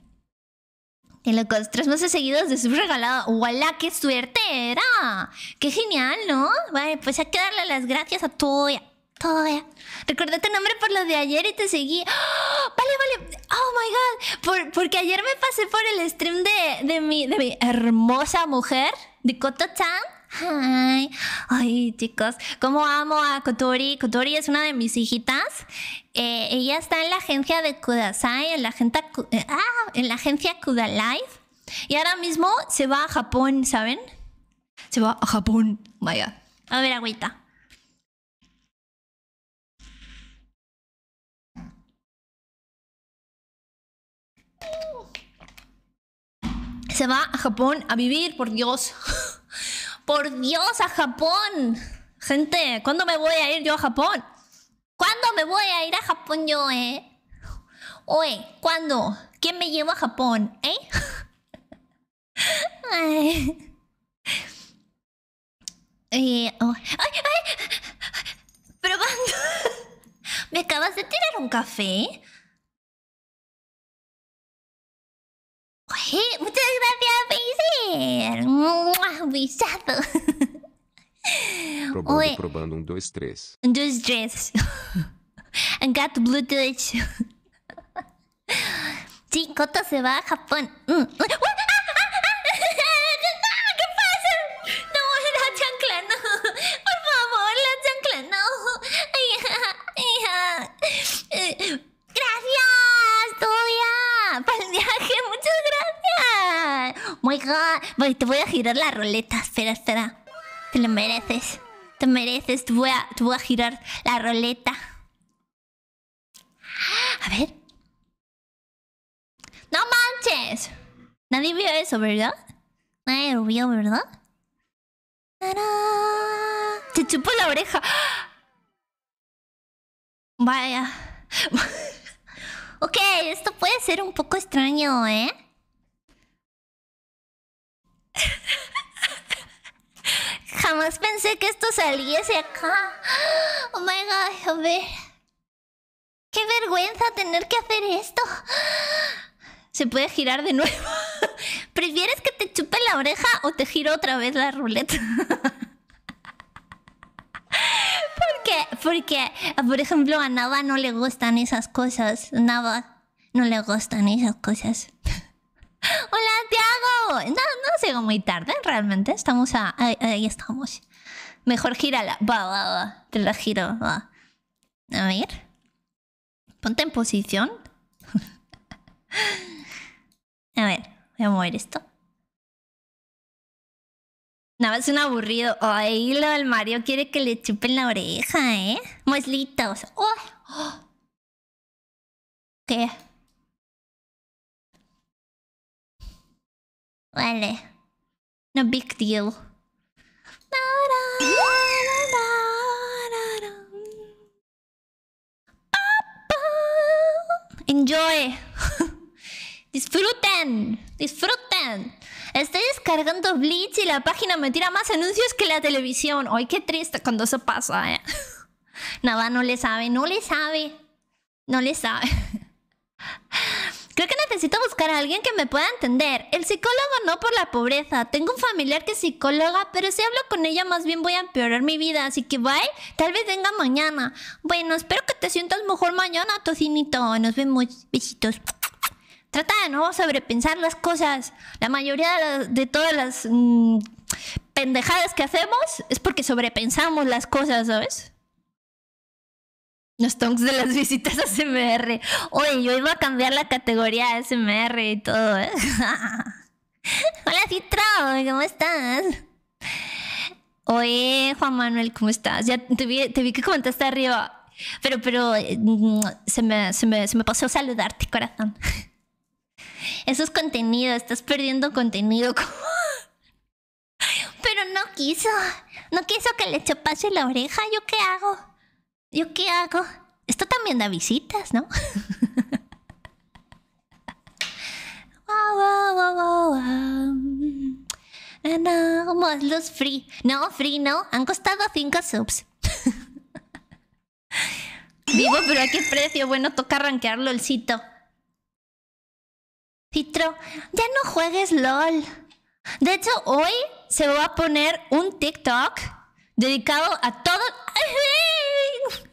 lo tres meses seguidos de su regalado. ¡Wala, qué suerte era! ¡Qué genial, ¿no? Vale, pues hay que darle las gracias a Toya. Toya. Recordé tu nombre por lo de ayer y te seguí. ¡Ah! Vale, vale. Oh my god. porque ayer me pasé por el stream de, mi, de hermosa mujer, de Koto-chan. Ay, ay, chicos, cómo amo a Kotori. Kotori es una de mis hijitas eh, ella está en la agencia de Kudasai, en la, eh, ah, en la agencia Live. Y ahora mismo se va a Japón, ¿saben? Se va a Japón. Vaya. A ver, agüita. Se va a Japón a vivir, por Dios. por Dios, a Japón. Gente, ¿cuándo me voy a ir yo a Japón? ¿Cuándo me voy a ir a Japón yo, eh? Oye, ¿cuándo? ¿Quién me lleva a Japón, eh? Eh, ay, ay. Probando. ¿Me acabas de tirar un café? Oye, muchas gracias, Pacer. Besado. Probando un 2-3. Un 2-3. I got blue touch. Sí, Coto se va a Japón. Mm. Ah, ah, ah, ¿Qué pasa? No, se la chancla. No, por favor, la chancla. No. Eh, gracias, Tobia. Para el viaje, muchas gracias. Muy, oh my Te voy a girar la roleta. Espera, espera. Te lo mereces. Te mereces. Te voy a, girar la roleta. A ver. ¡No manches! Nadie vio eso, ¿verdad? Nadie lo vio, ¿verdad? Te chupo la oreja. Vaya. ok, esto puede ser un poco extraño, ¿eh? Jamás pensé que esto saliese acá. Oh my god, a ver. Qué vergüenza tener que hacer esto. Se puede girar de nuevo. ¿Prefieres que te chupe la oreja o te giro otra vez la ruleta? ¿Por qué? porque, por ejemplo, a Nava no le gustan esas cosas. Nava no le gustan esas cosas. Hola, Tiago. No, llegó muy tarde, realmente. Estamos a... Ahí, estamos. Mejor gírala. Va, va, Te la giro, A ver. Ponte en posición. a ver, voy a mover esto. Nada, no, es un aburrido. Ay, lo del Mario quiere que le chupen la oreja, ¿eh? Mueslitos. Oh. ¿Qué? Vale. No big deal. Enjoy. Disfruten. Disfruten. Estoy descargando Bleach y la página me tira más anuncios que la televisión. Ay, qué triste cuando eso pasa, ¿eh? Nada, no le sabe, no le sabe. No le sabe. Creo que necesito buscar a alguien que me pueda entender. El psicólogo no por la pobreza. Tengo un familiar que es psicóloga, pero si hablo con ella más bien voy a empeorar mi vida. Así que bye, tal vez venga mañana. Bueno, espero que te sientas mejor mañana, tocinito. Nos vemos. Besitos. Trata de no sobrepensar las cosas. La mayoría de, todas las mm, pendejadas que hacemos es porque sobrepensamos las cosas, ¿sabes? Los tonks de las visitas a SMR. Oye, yo iba a cambiar la categoría a SMR y todo, ¿eh? Hola, Citro, ¿cómo estás? Oye, Juan Manuel, ¿cómo estás? Ya te vi, que comentaste arriba. Pero, pero, mm, se me, se me, se pasó saludarte, corazón. Eso es contenido, estás perdiendo contenido. pero no quiso. No quiso que le chopase la oreja. ¿Yo qué hago? ¿Yo qué hago? Esto también da visitas, ¿no? No, los free. No, free no. Han costado 5 subs. Vivo, pero ¿a qué precio? Bueno, toca rankearlo el cito. Citro, ya no juegues LOL. De hecho, hoy se va a poner un TikTok dedicado a todo...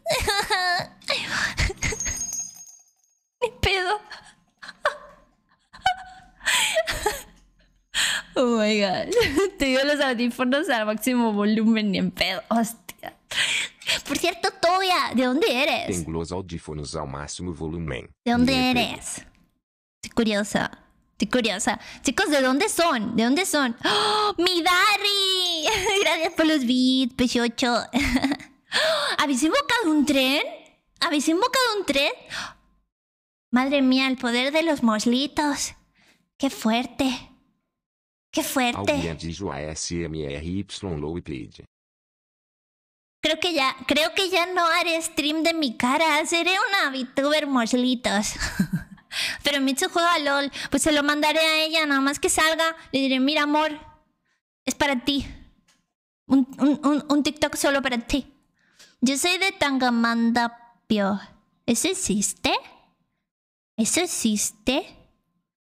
Ni pedo. Oh my god. Te los audífonos al máximo volumen ni en pedo. Hostia. Por cierto, Toya, ¿de dónde eres? Tengo los audífonos al máximo volumen. ¿De dónde eres? Estoy curiosa. Estoy curiosa. Chicos, ¿de dónde son? ¿De dónde son? ¡Oh, ¡Mi Darry! Gracias por los beats, p ¿Habéis invocado un tren? ¿Habéis invocado un tren? Madre mía, el poder de los moslitos. ¡Qué fuerte! ¡Qué fuerte! E creo que ya, creo que ya no haré stream de mi cara. Seré una VTuber moslitos. Pero Mitsu juega a LOL. Pues se lo mandaré a ella, nada más que salga. Le diré, mira amor, es para ti. un TikTok solo para ti. Yo soy de Tangamandapio. ¿Eso existe? ¿Eso existe?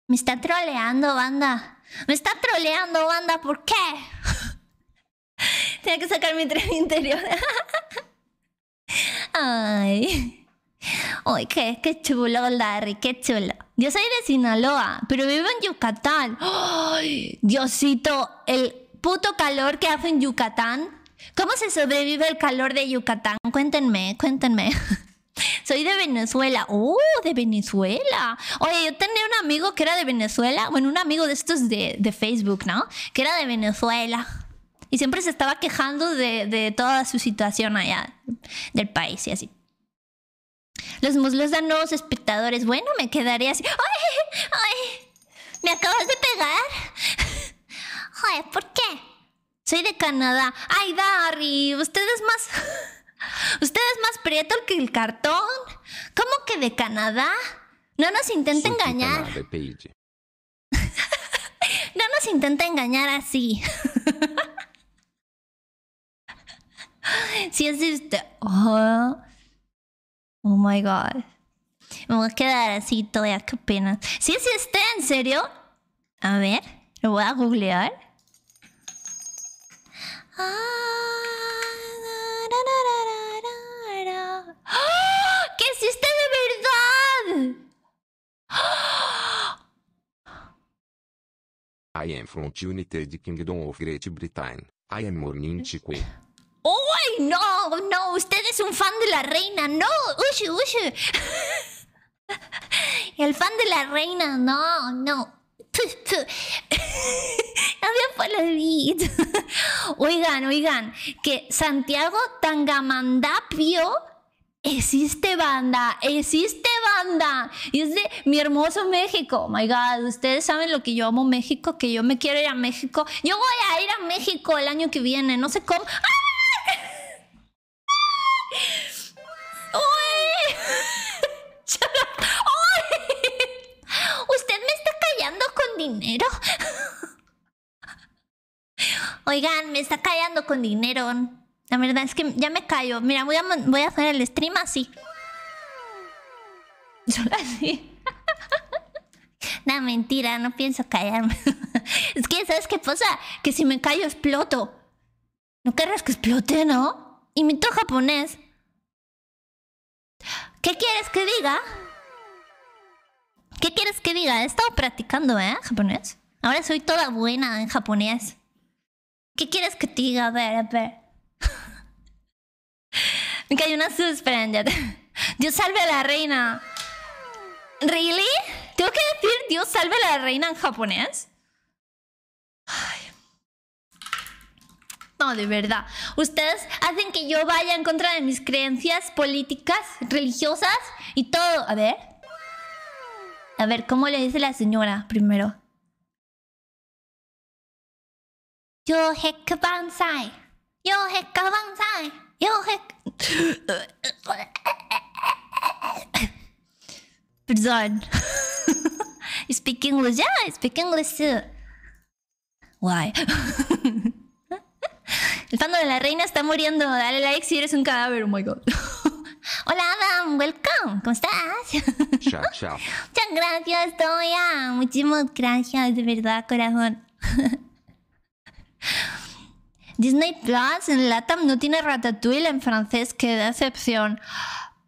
Me está troleando, banda. Me está troleando, banda. ¿Por qué? Tengo que sacar mi tren interior. Ay. Ay, qué, qué chulo, Larry, qué chulo. Yo soy de Sinaloa, pero vivo en Yucatán. Ay, Diosito, el puto calor que hace en Yucatán. ¿Cómo se sobrevive el calor de Yucatán? Cuéntenme, cuéntenme. Soy de Venezuela. ¡Oh, de Venezuela! Oye, yo tenía un amigo que era de Venezuela. Bueno, un amigo de estos de, Facebook, ¿no? Que era de Venezuela. Y siempre se estaba quejando de, toda su situación allá del país y así. Los muslos dan nuevos espectadores. Bueno, me quedaría así. ¡Ay! ¡Ay! ¡Me acabas de pegar! ¡Ay! ¿Por qué? soy de Canadá. Ay, Darry, usted es más. usted es más prieto que el cartón. ¿Cómo que de Canadá? No nos intenta engañar. no nos intenta engañar así. si es usted. Oh. oh. my god. Me voy a quedar así todavía, qué pena. Si es este, en serio. A ver, lo voy a googlear. Ah, ¡Que existe de verdad! I am from United Kingdom of Great Britain. I am Morning ¡Oh, no! ¡No! ¡Usted es un fan de la reina! ¡No! ¡Ush, ¡Uy! El fan de la reina, no, no. oigan, oigan, que Santiago Tangamandapio existe banda, existe banda. Y es de mi hermoso México. Oh my God, ustedes saben lo que yo amo México, que yo me quiero ir a México. Yo voy a ir a México el año que viene, no sé cómo. ¡Ah! dinero. Oigan, me está callando con dinero. La verdad es que ya me callo. Mira, voy a, hacer el stream así. Solo así. no, mentira, no pienso callarme. es que, ¿sabes qué pasa? Que si me callo exploto. No querrás que explote, ¿no? Y mi japonés. ¿Qué quieres que diga? ¿Qué quieres que diga? He estado practicando, ¿eh? Japonés. Ahora soy toda buena en japonés. ¿Qué quieres que diga? A ver, a ver. Me cayó una suspendida. Dios salve a la reina. ¿Really? ¿Tengo que decir Dios salve a la reina en japonés? No, de verdad. Ustedes hacen que yo vaya en contra de mis creencias políticas, religiosas y todo. A ver. A ver, ¿cómo le dice la señora primero? Yo hek bansai. Yo hek bansai. Yo hek. Perdón. speak English. Yeah, speak English too. Why? El fando de la reina está muriendo. Dale like si eres un cadáver. Oh my god. Hola Adam, welcome. ¿Cómo estás? Chao, chao. Muchas gracias, Toya. Muchísimas gracias, de verdad, corazón. Disney Plus en Latam no tiene Ratatouille en francés. ¡Qué decepción!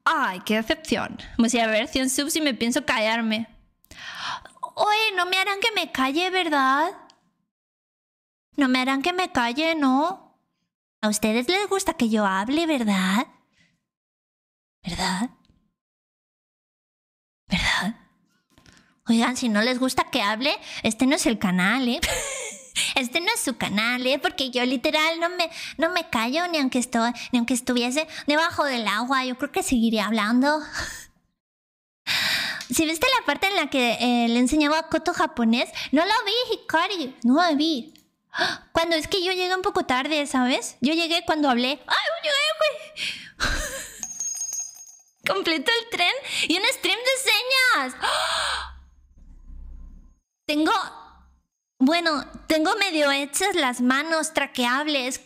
¡Ay, qué decepción! Pues voy a ver 100 subs y me pienso callarme. Oye, no me harán que me calle, ¿verdad? No me harán que me calle, ¿no? A ustedes les gusta que yo hable, ¿verdad? ¿Verdad? ¿Verdad? Oigan, si no les gusta que hable, este no es el canal, ¿eh? este no es su canal, ¿eh? Porque yo literal no me, no me callo ni aunque, ni aunque estuviese debajo del agua. Yo creo que seguiría hablando. Si viste la parte en la que eh, le enseñaba a Koto japonés, no lo vi, Hikari, no lo vi. Cuando es que yo llegué un poco tarde, ¿sabes? Yo llegué cuando hablé. ¡Ay, güey! ¡Completo el tren y un stream de señas. Tengo... Bueno, tengo medio hechas las manos traqueables,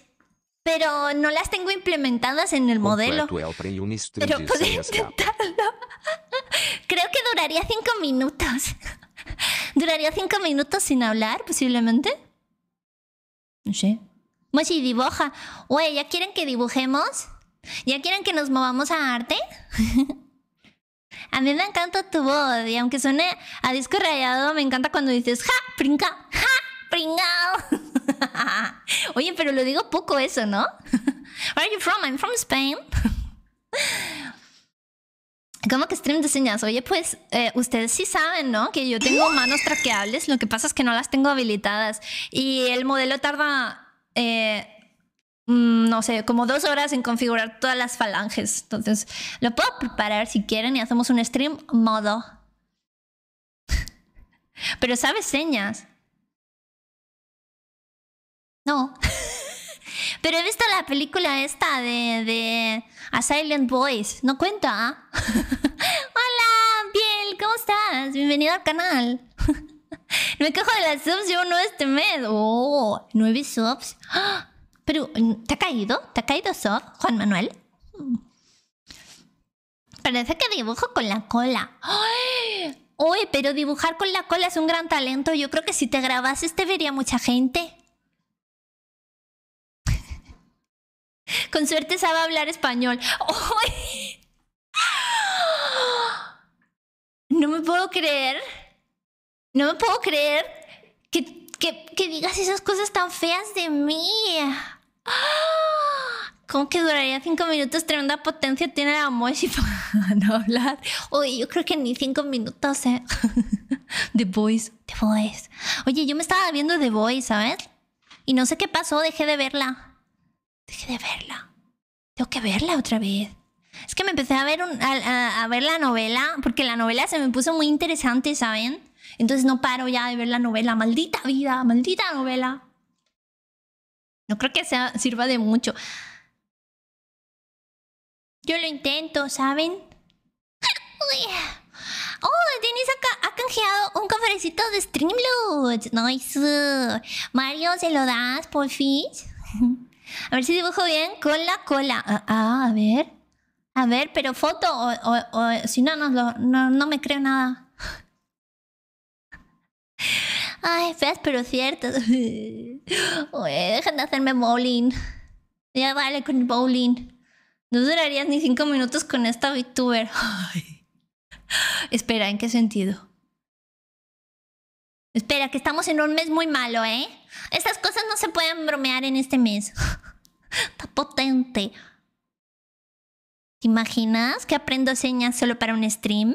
pero no las tengo implementadas en el modelo. Pero puedo intentarlo. Creo que duraría cinco minutos. Duraría cinco minutos sin hablar, posiblemente. No sé. si dibuja. Oye, ¿ya quieren que dibujemos? ¿Ya quieren que nos movamos a arte? a mí me encanta tu voz y aunque suene a disco rayado, me encanta cuando dices ja, pringa, ja, pringao. Oye, pero lo digo poco eso, ¿no? Where are you from? I'm from Spain. ¿Cómo que stream de señas? Oye, pues eh, ustedes sí saben, ¿no? Que yo tengo manos traqueables, lo que pasa es que no las tengo habilitadas. Y el modelo tarda eh, Mm, no sé, como dos horas en configurar todas las falanges. Entonces, lo puedo preparar si quieren y hacemos un stream modo. Pero sabes señas. No. Pero he visto la película esta de, de A Silent No cuenta. ¿ah? Hola, Biel, ¿cómo estás? Bienvenido al canal. Me cojo de las subs, llevo nueve este mes. Oh, nueve subs. ¡Ah! Pero mm, te ha caído, te ha caído eso, Juan Manuel. Parece que dibujo con la cola. ¡Ay! Uy, pero dibujar con la cola es un gran talento. Yo creo que si te grabases te vería mucha gente. Con suerte sabe hablar español. ¡Uy! No me puedo creer. No me puedo creer que, digas esas cosas tan feas de mí. ¡Ah! ¿Cómo que duraría cinco minutos? Tremenda potencia tiene la Moshi para no hablar. Oye, yo creo que ni cinco minutos, ¿eh? The Voice, The Voice. Oye, yo me estaba viendo The Voice, ¿sabes? Y no sé qué pasó, dejé de verla. Dejé de verla. Tengo que verla otra vez. Es que me empecé a ver, a ver la novela, porque la novela se me puso muy interesante, ¿saben? Entonces no paro ya de ver la novela. Maldita vida, maldita novela. No creo que sea, sirva de mucho. Yo lo intento, ¿saben? Oh, Denis ha, ha, canjeado un cafecito de No, Nice. Mario, ¿se lo das, por fin? a ver si dibujo bien. con la cola. Ah, ah, a ver. A ver, pero foto o, si no, no, no, no me creo nada. Ay, feas pero ciertas. Oye, dejen de hacerme bowling. Ya vale con el bowling. No durarías ni cinco minutos con esta VTuber. Espera, ¿en qué sentido? Espera, que estamos en un mes muy malo, ¿eh? Estas cosas no se pueden bromear en este mes. Está potente. ¿Te imaginas que aprendo señas solo para un stream?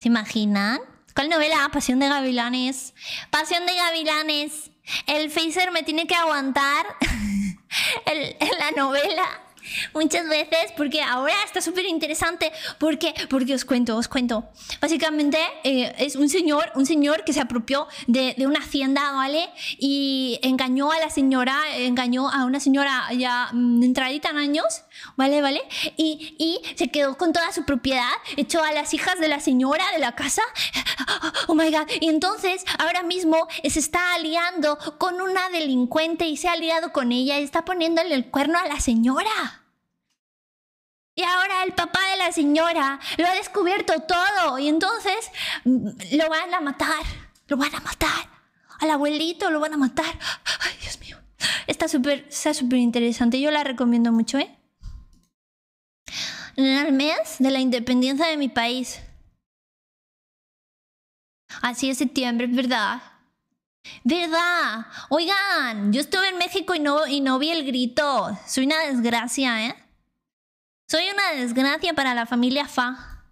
¿Se imaginan? ¿Cuál novela? Pasión de Gavilanes. Pasión de Gavilanes. El Phaser me tiene que aguantar la novela. Muchas veces, porque ahora está súper interesante, porque, porque os cuento, os cuento. Básicamente eh, es un señor, un señor que se apropió de, de, una hacienda, ¿vale? Y engañó a la señora, engañó a una señora ya mm, de entradita en años, ¿vale? ¿Vale? Y, y, se quedó con toda su propiedad, echó a las hijas de la señora de la casa. Oh my god. Y entonces ahora mismo se está aliando con una delincuente y se ha aliado con ella y está poniéndole el cuerno a la señora. Y ahora el papá de la señora lo ha descubierto todo y entonces mm, lo van a matar, lo van a matar. Al abuelito lo van a matar. Ay, Dios mío. Está súper está interesante, yo la recomiendo mucho, ¿eh? En el mes de la independencia de mi país. Así es septiembre, ¿verdad? ¿Verdad? Oigan, yo estuve en México y no, y no vi el grito. Soy una desgracia, ¿eh? Soy una desgracia para la familia Fa.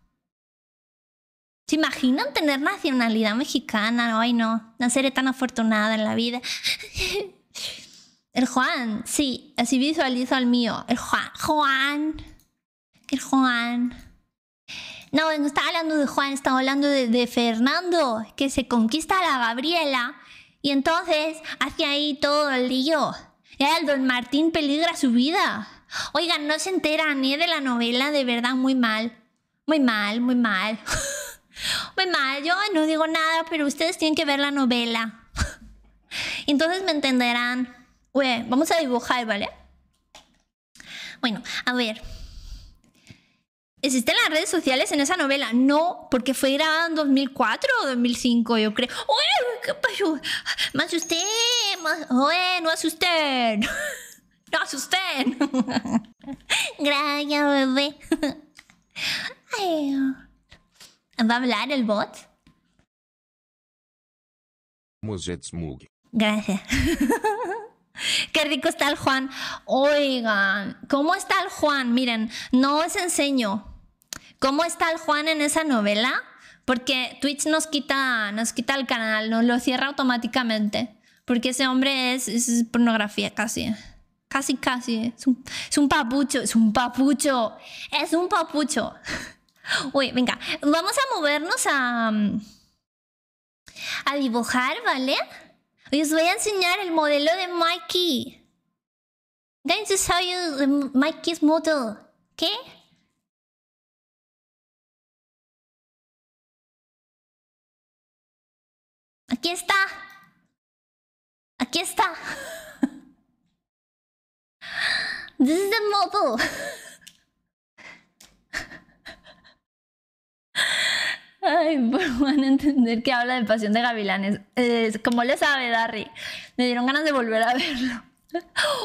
¿Se imaginan tener nacionalidad mexicana? Ay, no. No seré tan afortunada en la vida. El Juan, sí, así visualizo al mío. El Juan. Juan. El Juan. No, no estaba hablando de Juan, está hablando de, Fernando, que se conquista a la Gabriela. Y entonces hace ahí todo el lío. Ya el don Martín peligra su vida. Oigan, no se entera ni de la novela, de verdad, muy mal. Muy mal, muy mal. muy mal, yo no digo nada, pero ustedes tienen que ver la novela. Entonces me entenderán. vamos a dibujar, ¿vale? Bueno, a ver. ¿Existen las redes sociales en esa novela? No, porque fue grabada en 2004 o 2005, yo creo. ¡Uy! ¿Qué pasó? Me asusté. ¡No asusté! ¡No asusten! Gracias, bebé. ¿Va a hablar el bot? Gracias. Qué rico está el Juan. Oigan, ¿cómo está el Juan? Miren, no os enseño cómo está el Juan en esa novela, porque Twitch nos quita, nos quita el canal, nos lo cierra automáticamente, porque ese hombre es, es pornografía casi casi, casi, eh. es un, papucho, es un papucho, es un papucho. Uy, venga, vamos a movernos a, mm, a dibujar, ¿vale? Hoy os voy a enseñar el modelo de Mikey. I'm going to show you Mikey's model, ¿qué? Aquí está. Aquí está. This is the Ay, por van a entender que habla de Pasión de Gavilanes. ¿Cómo como le sabe, Darry. Me dieron ganas de volver a verlo.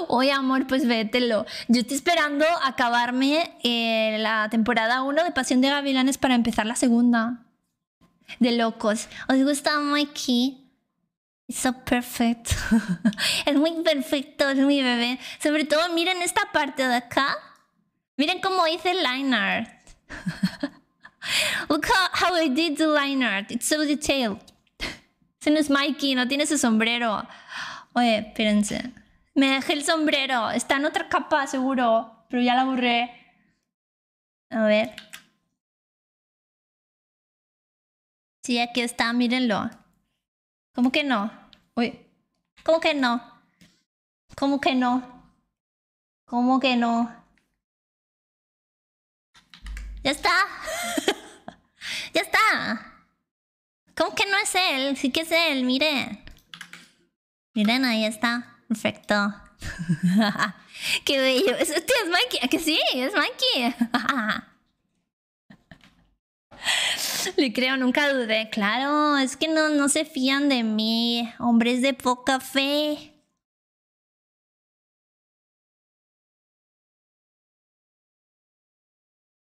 Oye, amor, pues vételo. Yo estoy esperando acabarme eh, la temporada 1 de Pasión de Gavilanes para empezar la segunda. De locos. ¿Os gusta Mikey? es perfecto es muy perfecto, es mi bebé. Sobre todo, miren esta parte de acá. Miren cómo hice line art. Look how, I did the line art. It's so detailed. Ese no es Mikey, no tiene su sombrero. Oye, espérense. Me dejé el sombrero. Está en otra capa, seguro. Pero ya la borré. A ver. Sí, aquí está, mírenlo. ¿Cómo que no? Uy. ¿Cómo que no? ¿Cómo que no? ¿Cómo que no? Ya está. ya está. ¿Cómo que no es él? Sí que es él, miren. Miren, ahí está. Perfecto. Qué bello. Este es Mikey. que sí? Es Mikey. Le creo, nunca dudé. Claro, es que no, se fían de mí. Hombres de poca fe.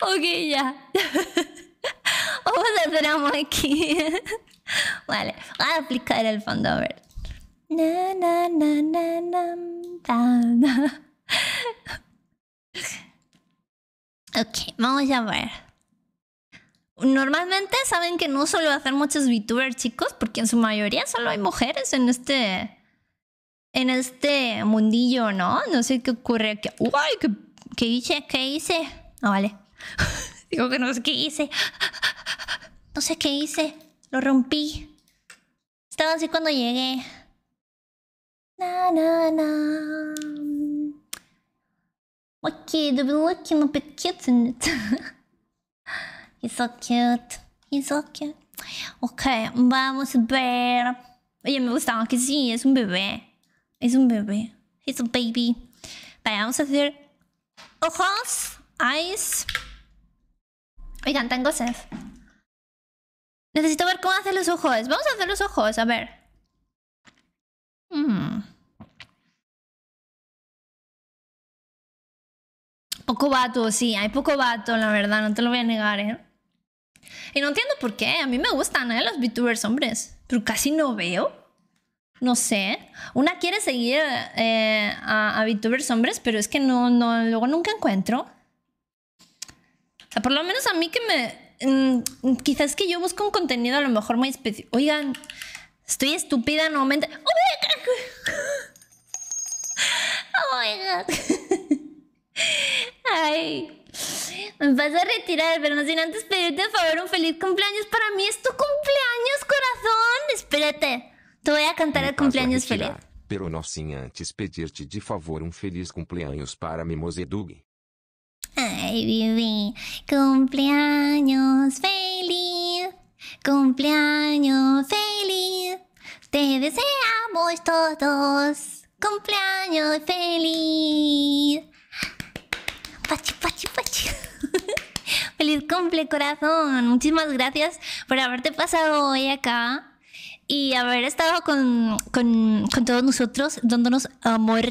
ok, ya. Vamos a hacer algo aquí. vale, voy a aplicar el fondo, a ver. na, na, na, Ok, vamos a ver. Normalmente saben que no suelo hacer muchos VTubers, chicos, porque en su mayoría solo hay mujeres en este. En este mundillo, ¿no? No sé qué ocurre. aquí ¡Uy! ¿Qué, hice? ¿Qué hice? Ah, vale. Digo que no sé qué hice. No sé qué hice. Lo rompí. Estaba así cuando llegué. Na, na, na. Okay, they're looking a bit cute in it. He's so cute. He's so cute. Ok, oh, vamos a ver. Oye, me gusta, que sí, es un bebé. Es un bebé. Es un baby. Vale, vamos a hacer ojos, eyes. Oigan, tengo Seth Necesito ver cómo hacer los ojos. Vamos a hacer los ojos, a ver. Hmm Poco vato, sí, hay poco vato, la verdad, no te lo voy a negar, ¿eh? Y no entiendo por qué, a mí me gustan ¿eh? los VTubers hombres, pero casi no veo. No sé, una quiere seguir eh, a, VTubers hombres, pero es que no, no, luego nunca encuentro. O sea, por lo menos a mí que me... Mm, mm, quizás que yo busco un contenido a lo mejor muy especial. Oigan, estoy estúpida, no me... Oh my god. Ay. Me vas a retirar, pero no sin antes pedirte de favor un feliz cumpleaños. Para mí es tu cumpleaños, corazón. Espérate. Te voy a cantar el cumpleaños feliz. Pero no sin antes pedirte de favor un feliz cumpleaños para mi Mosedug. Ay, bebé. Cumpleaños feliz. Cumpleaños feliz. Te deseamos todos. Cumpleaños feliz. Feliz cumple, corazón. Muchísimas gracias por haberte pasado hoy acá y haber estado con, todos nosotros, dándonos amor,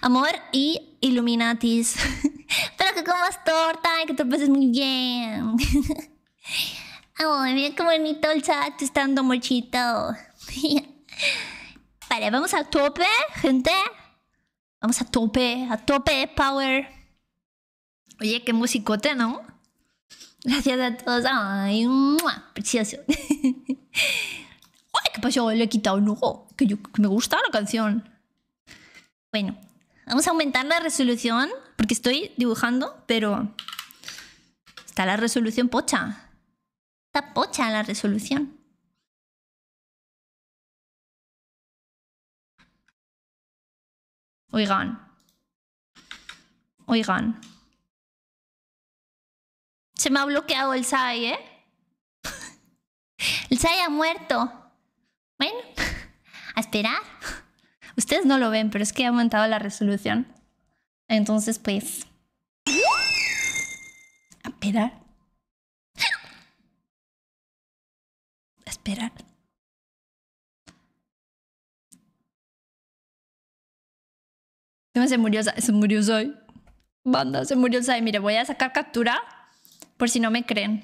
amor y iluminatis. Espero que comas torta y que te pases muy bien. Ay, mira que bonito el chat Estando mochito. vale, vamos a tope, gente. Vamos a tope, a tope, power. Oye, qué musicote, ¿no? Gracias a todos. Ay, precioso. Ay, ¿qué pasó? Le he quitado un ojo. Que, que me gusta la canción. Bueno, vamos a aumentar la resolución porque estoy dibujando, pero está la resolución pocha. Está pocha la resolución. Oigan. Oigan. Se me ha bloqueado el SAI, ¿eh? El SAI ha muerto. Bueno, a esperar. Ustedes no lo ven, pero es que he aumentado la resolución. Entonces, pues... A esperar. A esperar. Se murió, se murió Sai. Banda, se murió Sai. Mire, voy a sacar captura. Por si no me creen.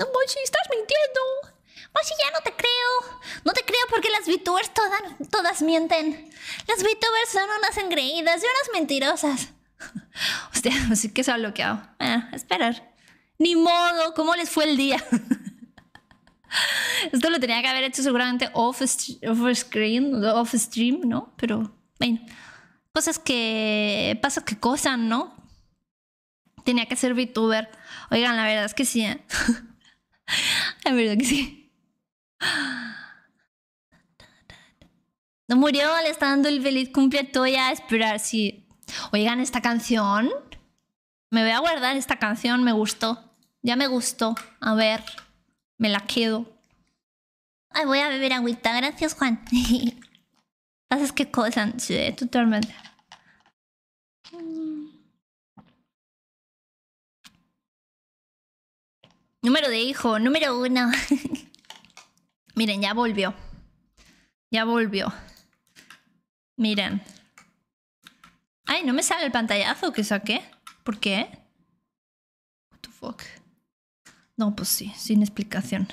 No, Mochi, estás mintiendo. Mochi, ya no te creo. No te creo porque las VTubers todas, todas mienten. Las VTubers son unas engreídas y unas mentirosas. Hostia, así que se ha bloqueado. Bueno, ah, esperar. Ni modo, ¿cómo les fue el día? Esto lo tenía que haber hecho seguramente off, screen, off stream, ¿no? Pero, bueno, cosas que. pasa que cosas, ¿no? Tenía que ser VTuber. Oigan, la verdad es que sí. ¿eh? la verdad que sí. No murió, le está dando el feliz cumpleaños, a esperar, si... Oigan, esta canción. Me voy a guardar esta canción, me gustó. Ya me gustó. A ver, me la quedo. Ay, voy a beber agüita. Gracias, Juan. Haces qué cosa? sí, totalmente. Número de hijo, número uno. Miren, ya volvió. Ya volvió. Miren. Ay, no me sale el pantallazo que saqué. ¿Por qué? What the fuck. No, pues sí, sin explicación.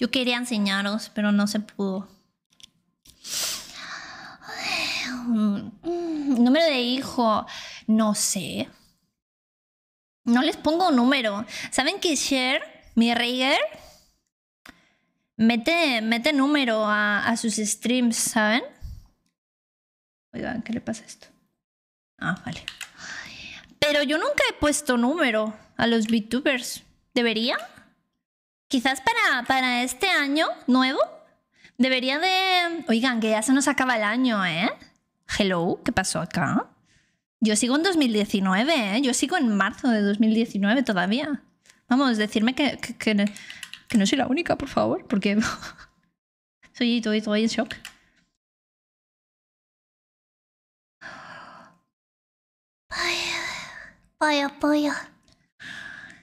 Yo quería enseñaros, pero no se pudo. Número de hijo, no sé. No les pongo número. ¿Saben que Share, mi Rager, mete, mete número a, sus streams, ¿saben? Oigan, ¿qué le pasa esto? Ah, vale. Pero yo nunca he puesto número a los VTubers. ¿Debería? Quizás para, para este año nuevo. Debería de... Oigan, que ya se nos acaba el año, ¿eh? Hello, ¿qué pasó acá? Yo sigo en 2019, ¿eh? Yo sigo en marzo de 2019 todavía. Vamos, decirme que, no, soy la única, por favor, porque soy estoy, estoy en shock. Vaya,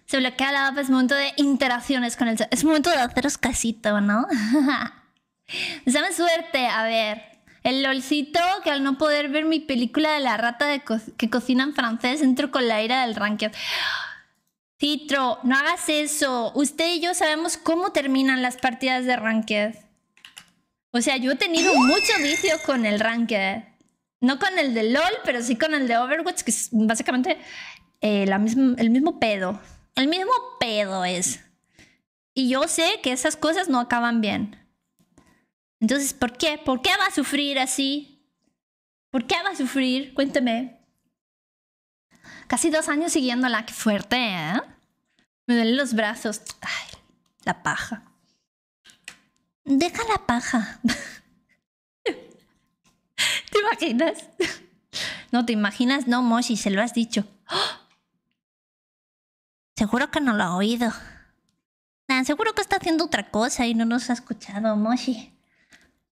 Se bloquea la app, es momento de interacciones con el chat. Es momento de haceros casito, ¿no? Dame suerte, a ver. El lolcito que al no poder ver mi película de la rata que cocina en francés, entro con la ira del Ranked Citro, no hagas eso. Usted y yo sabemos cómo terminan las partidas de ranked. O sea, yo he tenido mucho vicio con el ranked. No con el de LOL, pero sí con el de Overwatch, que es básicamente eh, el mismo pedo. El mismo pedo es. Y yo sé que esas cosas no acaban bien. Entonces, ¿por qué? ¿Por qué va a sufrir así? ¿Por qué va a sufrir? Cuéntame. Casi dos años siguiéndola, qué fuerte, ¿eh? Me duelen los brazos. Ay, la paja. Deja la paja. ¿Te imaginas? No te imaginas, no, Moshi, se lo has dicho. Seguro que no lo ha oído. seguro que está haciendo otra cosa y no nos ha escuchado, Moshi.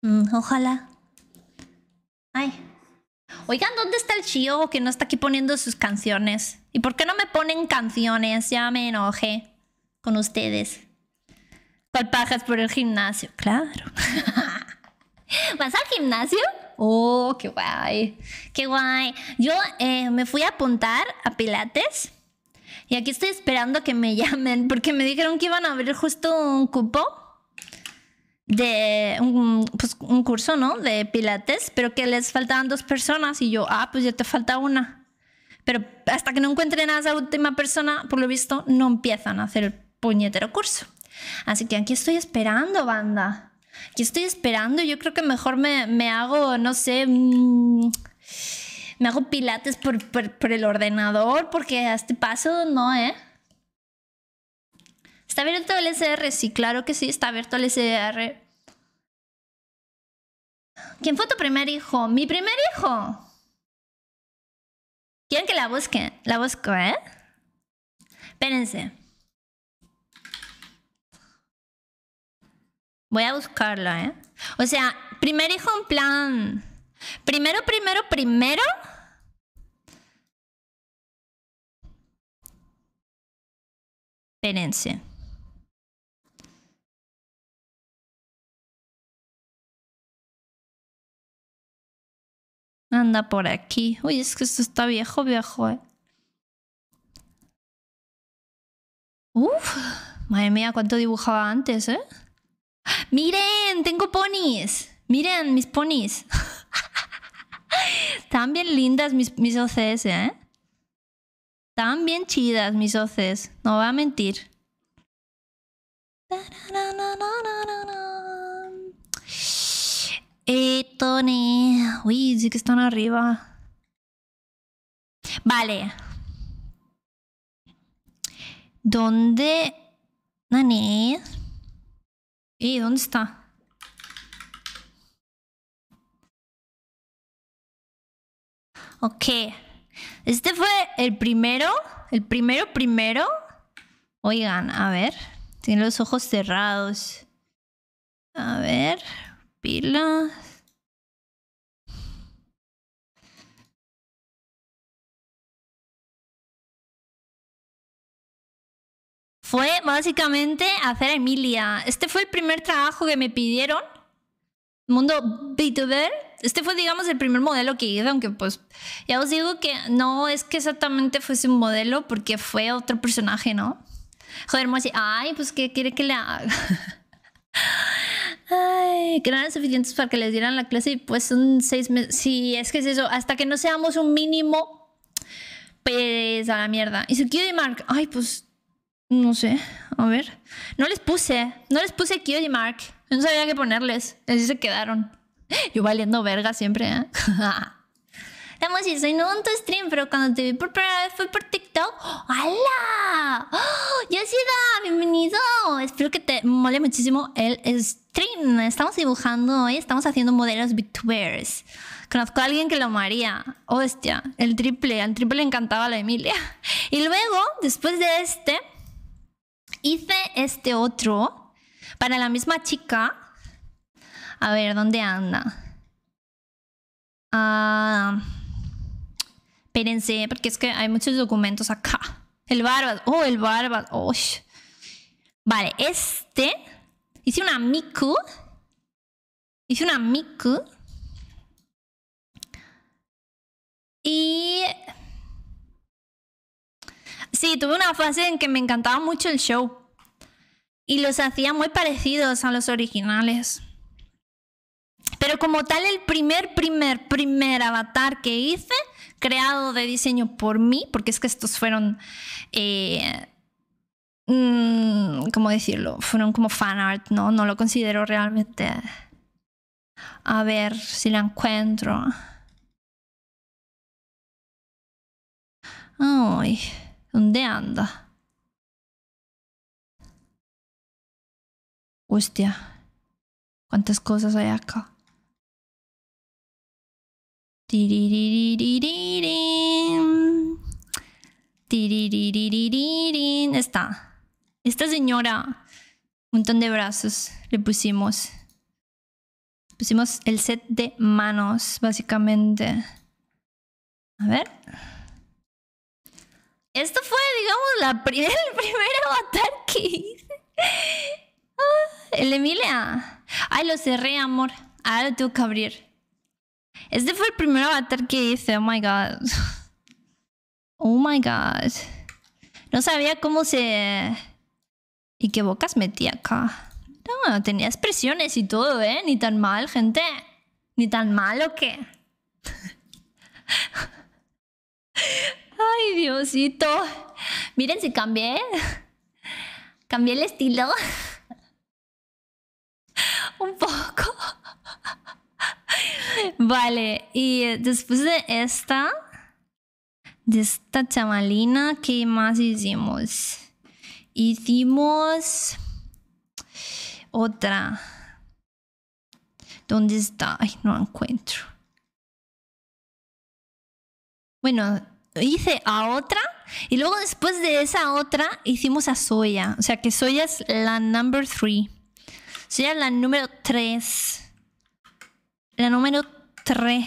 Mm, ojalá. Ay. Oigan, ¿dónde está el Chío? que no está aquí poniendo sus canciones? ¿Y por qué no me ponen canciones? Ya me enojé con ustedes. ¿Cuál por el gimnasio? Claro. ¿Vas al gimnasio? Oh, qué guay. Qué guay. Yo eh, me fui a apuntar a Pilates. Y aquí estoy esperando que me llamen porque me dijeron que iban a abrir justo un cupo de pues, un, curso, ¿no? De pilates, pero que les faltaban dos personas y yo, ah, pues ya te falta una. Pero hasta que no encuentren a esa última persona, por lo visto, no empiezan a hacer el puñetero curso. Así que aquí estoy esperando, banda. Aquí estoy esperando. Yo creo que mejor me, hago, no sé, mm, me hago pilates por el ordenador, porque a este paso no, ¿eh? ¿Está abierto el SR? Sí, claro que sí, está abierto el SR. ¿Quién fue tu primer hijo? ¡Mi primer hijo! ¿Quieren que la busque? La busco, ¿eh? Espérense. Voy a buscarla, ¿eh? O sea, primer hijo en plan... Primero, primero, primero... Espérense. Anda por aquí. Uy, es que esto está viejo, viejo, eh. Uf, madre mía, cuánto dibujaba antes, ¿eh? ¡Miren! Tengo ponis. Miren, mis ponis. Están bien lindas mis, mis OCS, ¿eh? Están bien chidas mis OCS. No voy a mentir. Eh, Tony. Uy, sí que están arriba. Vale. ¿Dónde? Nani. y ¿dónde está? Ok. Este fue el primero. El primero, primero. Oigan, a ver. Tiene los ojos cerrados. A ver. Fue básicamente hacer Emilia. Este fue el primer trabajo que me pidieron. Mundo B2B Este fue, digamos, el primer modelo que hice, aunque pues ya os digo que no es que exactamente fuese un modelo porque fue otro personaje, ¿no? Joder, ay, pues ¿qué quiere que le haga? ay, que no eran suficientes para que les dieran la clase y pues son seis meses. Sí, es que es eso, hasta que no seamos un mínimo, pues a la mierda. Y su y Mark, ay, pues no sé, a ver. No les puse, no les puse y Mark. No sabía qué ponerles, así se quedaron. Yo valiendo verga siempre, ¿eh? Estamos en tu stream, pero cuando te vi por primera vez fue por TikTok. ¡Hala! ¡Oh, ¡Yoshida! ¡Bienvenido! Espero que te mole muchísimo el stream. Estamos dibujando hoy, estamos haciendo modelos VTubers. Conozco a alguien que lo amaría. Hostia, el triple. Al triple le encantaba a la Emilia. Y luego, después de este, hice este otro para la misma chica. A ver, ¿dónde anda? Ah. Espérense, porque es que hay muchos documentos acá. El barbad, Oh, el barbad, Vale, este. Hice una Miku. Hice una Miku. Y... Sí, tuve una fase en que me encantaba mucho el show. Y los hacía muy parecidos a los originales. Pero como tal, el primer, primer, primer avatar que hice creado de diseño por mí, porque es que estos fueron, eh, mm, ¿cómo decirlo? Fueron como fan art, ¿no? No lo considero realmente... A ver si la encuentro. Ay, ¿dónde anda? Hostia, cuántas cosas hay acá. Está. Esta señora, un montón de brazos le pusimos. Pusimos el set de manos, básicamente. A ver. Esto fue, digamos, la el primer avatar que hice. Ah, el Emilia. Ay, lo cerré, amor. Ahora lo tengo que abrir. Este fue el primer avatar que hice, oh my god. Oh my god. No sabía cómo se... ¿Y qué bocas metí acá? No, tenía expresiones y todo, ¿eh? Ni tan mal, gente. Ni tan mal o qué. Ay, Diosito. Miren si cambié. Cambié el estilo. Un poco. Vale, y eh, después de esta, de esta chamalina, ¿qué más hicimos? Hicimos otra. ¿Dónde está? Ay, no la encuentro. Bueno, hice a otra y luego después de esa otra hicimos a Soya. O sea que Soya es la number three. Soya es la número tres. La número 3.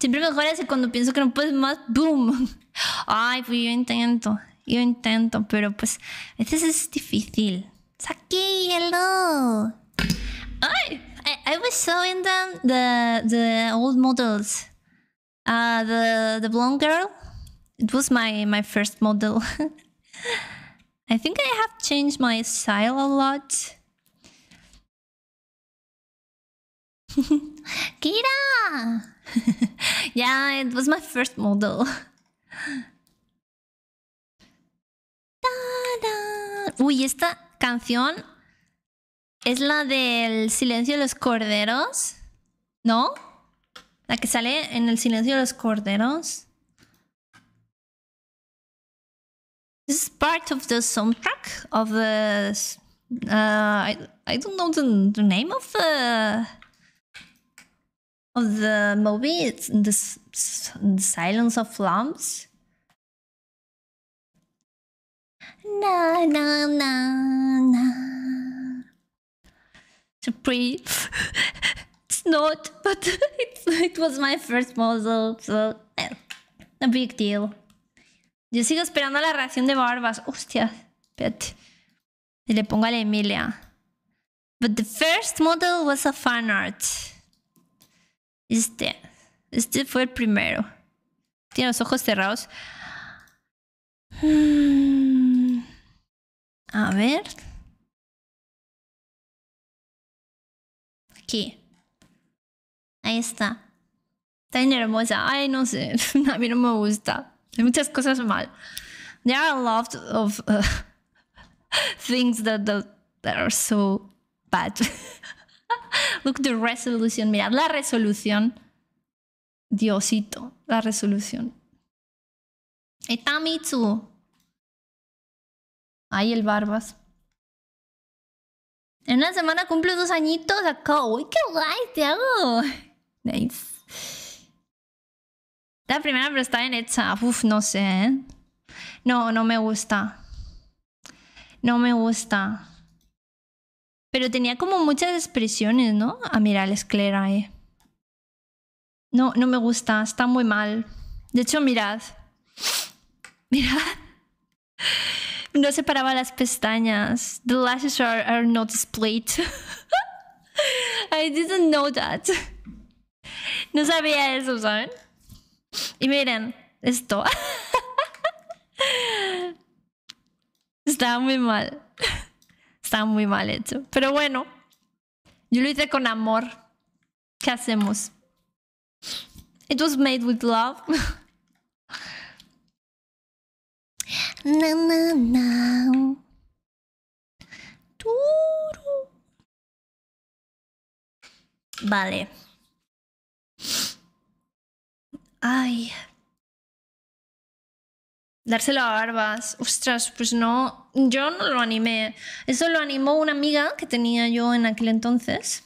Siempre me parece cuando pienso que no puedes más. ¡Boom! Ay, pues yo intento. Yo intento, pero pues a veces es difícil. Saki, hello! Ay, I, I was showing them the, the old models. Uh, the, the blonde girl. It was my, my first model. I think I have changed my style a lot. Kira! yeah, it was my first model. Uy, esta canción es la del Silencio de los Corderos, ¿no? La que sale en el Silencio de los Corderos. This is part of the soundtrack of the. Uh, I, I don't know the, name of the. of the movie. It's the, the Silence of Lambs. Na na na na. To pre. it's not, but it's, it was my first model, so no big deal. Yo sigo esperando la reacción de Barbas. Hostia, espérate. Y le pongo a la Emilia. But the first model was a fan art. Este. Este fue el primero. Tiene los ojos cerrados. Mm, a ver. Aquí. Ahí está. Está hermosa. Ay, no sé. A mí no me gusta. Hay muchas cosas mal. There are a lot of uh, things that are so bad. Look the resolution. Mirad la resolución. Diosito, la resolución. Etamitsu. Ahí el Barbas. En una semana cumple dos añitos acá. qué guay, te hago! Nice. La primera, pero está bien hecha. Uf, no sé. ¿eh? No, no me gusta. No me gusta. Pero tenía como muchas expresiones, ¿no? A mira, la esclera, No, no me gusta, está muy mal. De hecho, mirad. Mirad. No separaba las pestañas. The lashes are, are not split. I didn't know that. No sabía eso, ¿saben? Y miren, esto. está muy mal. Está muy mal hecho. Pero bueno, yo lo hice con amor. ¿Qué hacemos? It was made with love. na na Vale. Ay. Dárselo a Barbas. Ostras, pues no, yo no lo animé. Eso lo animó una amiga que tenía yo en aquel entonces.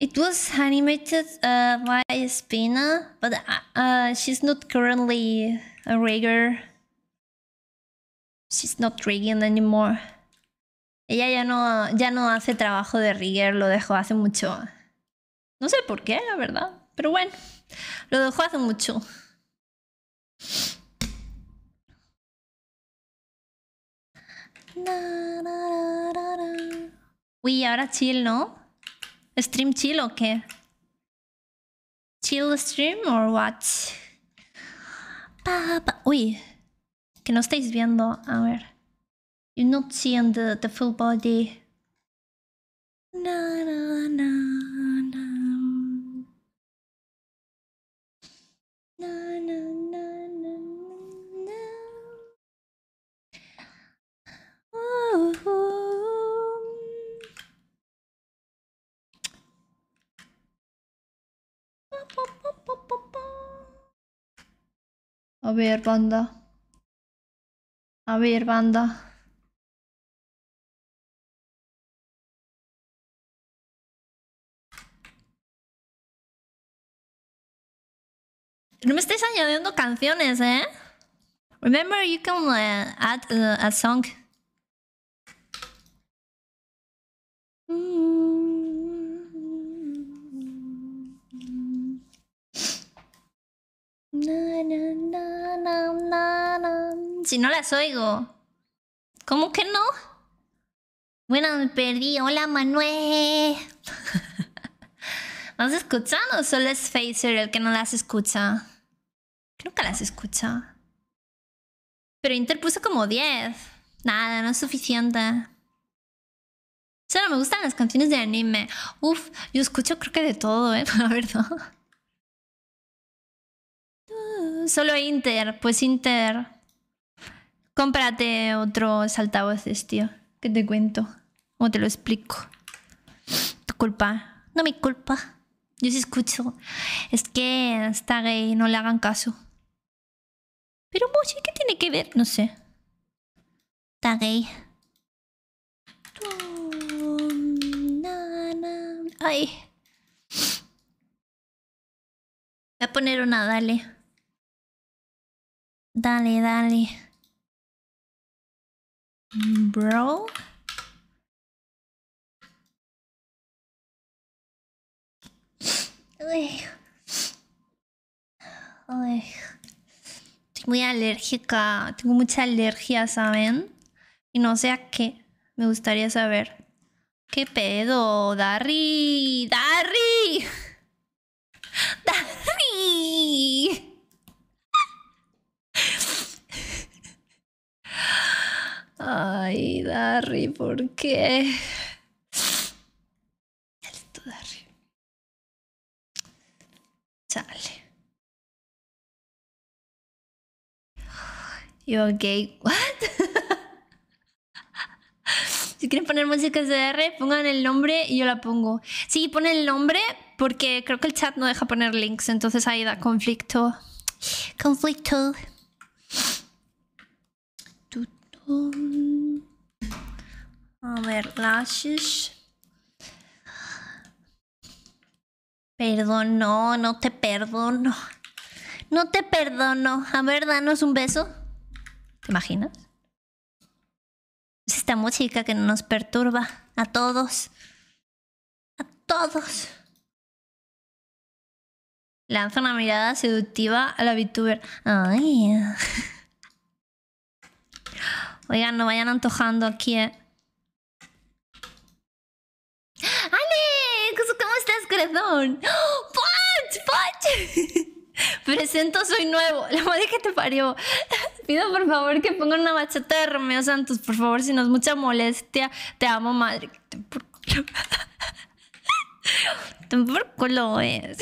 It was animated uh, by Spina, but uh, uh, she's not currently a rigger. She's not rigging anymore. Ella ya no, ya no hace trabajo de rigger, lo dejó hace mucho. No sé por qué, la verdad, pero bueno, lo dejó hace mucho. Uy, ahora chill, ¿no? ¿Stream chill o qué? ¿Chill stream or what? Pa, pa. Uy, que no estáis viendo. A ver. You're not seeing the, the full body. Na, na, na, na. Na, na, na. A ver, banda. A ver, banda. No me estáis añadiendo canciones, ¿eh? Remember, you can uh, add uh, a song. Mm. Si no las oigo. ¿Cómo que no? Bueno, me perdí. Hola, Manuel. ¿Las escuchan o solo es Facer el que no las escucha? Creo que las escucha. Pero interpuso como 10. Nada, no es suficiente. Solo me gustan las canciones de anime. Uf, yo escucho creo que de todo, ¿eh? La verdad solo Inter. Pues Inter. Cómprate otro saltavoces, tío. Que te cuento. O te lo explico. Tu culpa. No mi culpa. Yo sí escucho. Es que está gay, no le hagan caso. Pero Mochi, ¿qué tiene que ver? No sé. Está gay. Ay. Voy a poner una, dale. Dale, dale. Bro. Estoy muy alérgica. Tengo mucha alergia, ¿saben? Y no sé a qué. Me gustaría saber. ¿Qué pedo? Darry. Darry. Darry. Ay, Darry, ¿por qué? esto, Darry. Sale. You're gay. What? si quieren poner música SDR, pongan el nombre y yo la pongo. Sí, pon el nombre porque creo que el chat no deja poner links, entonces ahí da conflicto. Conflicto a ver, lashes. Perdón, no, no te perdono. No te perdono. A ver, danos un beso. ¿Te imaginas? Es esta música que nos perturba a todos. A todos. Lanza una mirada seductiva a la VTuber. Ay. Oigan, no vayan antojando aquí, eh. ¡Ale! ¿Cómo estás, corazón? ¡Oh, ¡Punch! ¡Punch! Presento, soy nuevo. La madre que te parió. Pido por favor que ponga una bachata de Romeo Santos, por favor, si no es mucha molestia. Te amo, madre. Ten por culo. es.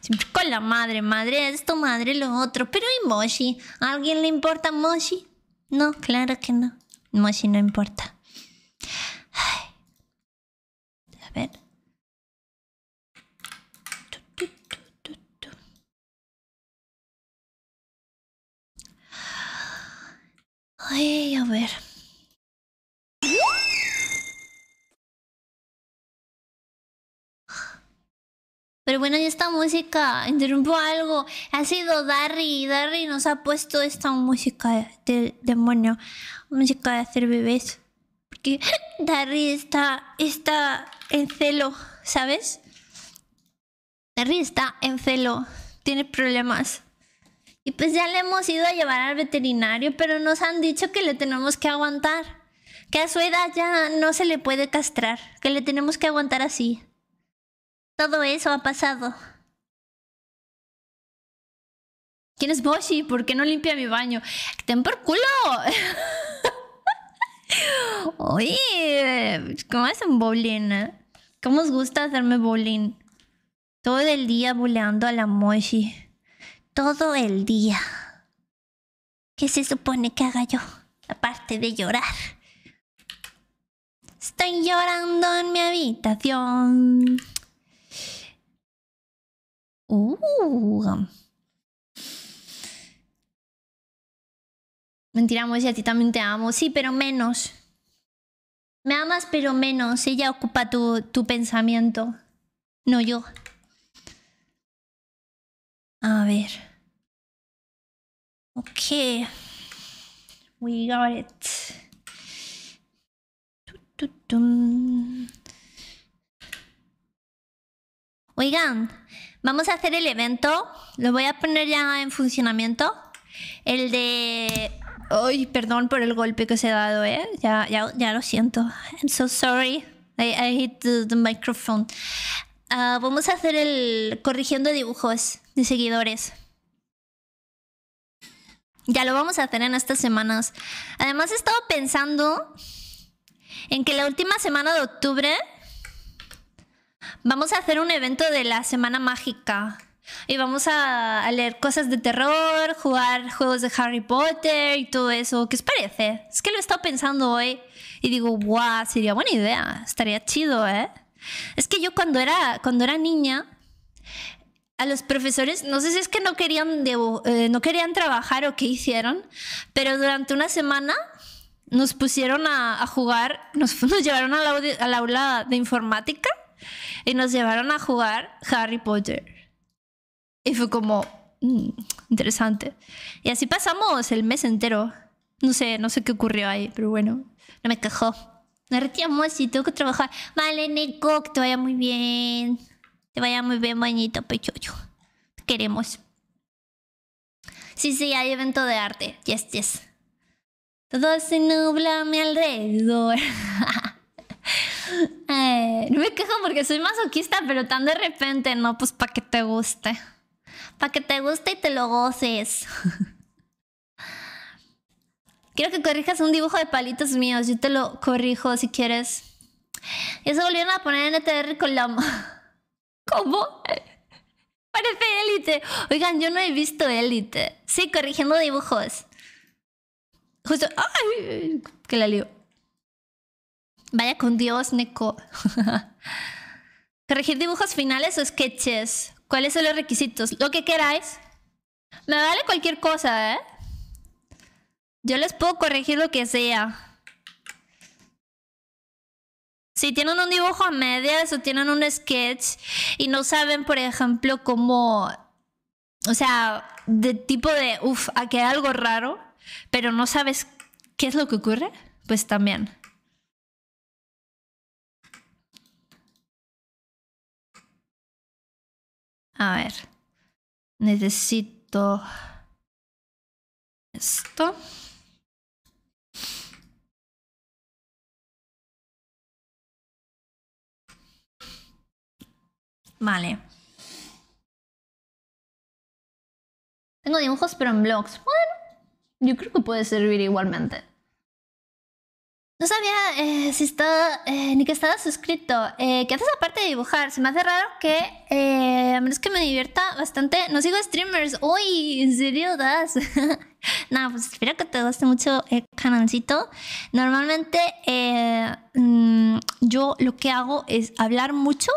Siempre con la madre, madre esto, madre lo otro. Pero y Moshi, ¿a alguien le importa Moshi? No, claro que no. No, si no importa. A ver. Tu, tu, Ay, a ver. Pero bueno, y esta música interrumpo algo. Ha sido Darry. Darry nos ha puesto esta música de demonio. Música de hacer bebés. Porque Darry está, está en celo, ¿sabes? Darry está en celo. Tiene problemas. Y pues ya le hemos ido a llevar al veterinario, pero nos han dicho que le tenemos que aguantar. Que a su edad ya no se le puede castrar. Que le tenemos que aguantar así. Todo eso ha pasado. ¿Quién es Boshi? ¿Por qué no limpia mi baño? ¡Ten por culo! Oye, ¿cómo hacen bowling? Eh? ¿Cómo os gusta hacerme bowling? Todo el día boleando a la Moshi. Todo el día. ¿Qué se supone que haga yo? Aparte de llorar. Estoy llorando en mi habitación. Uh. Mentira, a ti también te amo. Sí, pero menos. Me amas, pero menos. Ella ocupa tu, tu pensamiento. No yo. A ver. Ok. We got it. Oigan, Vamos a hacer el evento. Lo voy a poner ya en funcionamiento. El de... Ay, perdón por el golpe que se ha dado, ¿eh? Ya, ya, lo siento. I'm so sorry. I, hit the, microphone. Ah, vamos a hacer el corrigiendo dibujos de seguidores. Ya lo vamos a hacer en estas semanas. Además, he estado pensando en que la última semana de octubre Vamos a hacer un evento de la Semana Mágica. Y vamos a, leer cosas de terror, jugar juegos de Harry Potter y todo eso. ¿Qué os parece? Es que lo he estado pensando hoy y digo, guau, sería buena idea. Estaría chido, ¿eh? Es que yo cuando era, cuando era niña, a los profesores, no sé si es que no querían, eh, no querían trabajar o qué hicieron, pero durante una semana nos pusieron a, jugar, nos, nos llevaron al aula de informática y nos llevaron a jugar Harry Potter. Y fue como, mm, interesante. Y así pasamos el mes entero. No sé, no sé qué ocurrió ahí, pero bueno, no me quejó. Me retiramos y tengo que trabajar. Vale, Nico, que te vaya muy bien. Te vaya muy bien, bañito pechocho. Te queremos. Sí, sí, hay evento de arte. Yes, yes. Todo se nubla a mi alrededor. Eh, no me quejo porque soy masoquista, pero tan de repente, no, pues para que te guste. Para que te guste y te lo goces. Quiero que corrijas un dibujo de palitos míos. Yo te lo corrijo si quieres. Ya se volvieron a poner en ETR con la... ¿Cómo? Parece élite. Oigan, yo no he visto élite. Sí, corrigiendo dibujos. Justo... ¡Ay! Que la lío. Vaya con Dios, Neko. Corregir dibujos finales o sketches. ¿Cuáles son los requisitos? Lo que queráis. Me vale cualquier cosa, ¿eh? Yo les puedo corregir lo que sea. Si tienen un dibujo a medias o tienen un sketch y no saben, por ejemplo, cómo... O sea, de tipo de, Uf, aquí hay algo raro, pero no sabes qué es lo que ocurre, pues también. A ver. Necesito esto. Vale. Tengo dibujos pero en blogs. Bueno, yo creo que puede servir igualmente. No sabía eh, si estaba, eh, ni que estaba suscrito. Eh, ¿Qué haces aparte de dibujar? Se me hace raro que, a menos que me divierta bastante, no sigo streamers. Uy, ¿en serio das? Nada, pues espero que te guste mucho el canalcito. Normalmente mm, yo lo que hago es hablar mucho,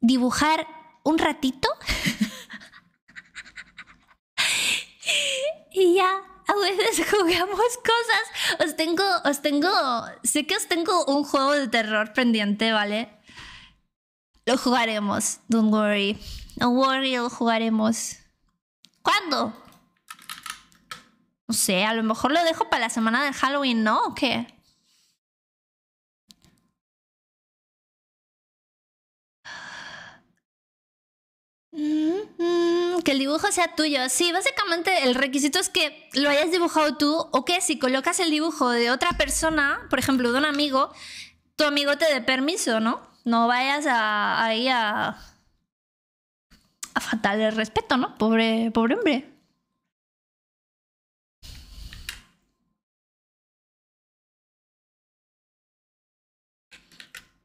dibujar un ratito y ya. a veces jugamos cosas. Os tengo, os tengo, sé que os tengo un juego de terror pendiente, ¿vale? Lo jugaremos, don't worry. No worry, lo jugaremos. ¿Cuándo? No sé, a lo mejor lo dejo para la semana de Halloween, ¿no? ¿O qué? Mm, mm, que el dibujo sea tuyo. Sí, básicamente el requisito es que lo hayas dibujado tú o que si colocas el dibujo de otra persona, por ejemplo, de un amigo, tu amigo te dé permiso, ¿no? No vayas a, ahí a, a faltarle el respeto, ¿no? Pobre, pobre hombre.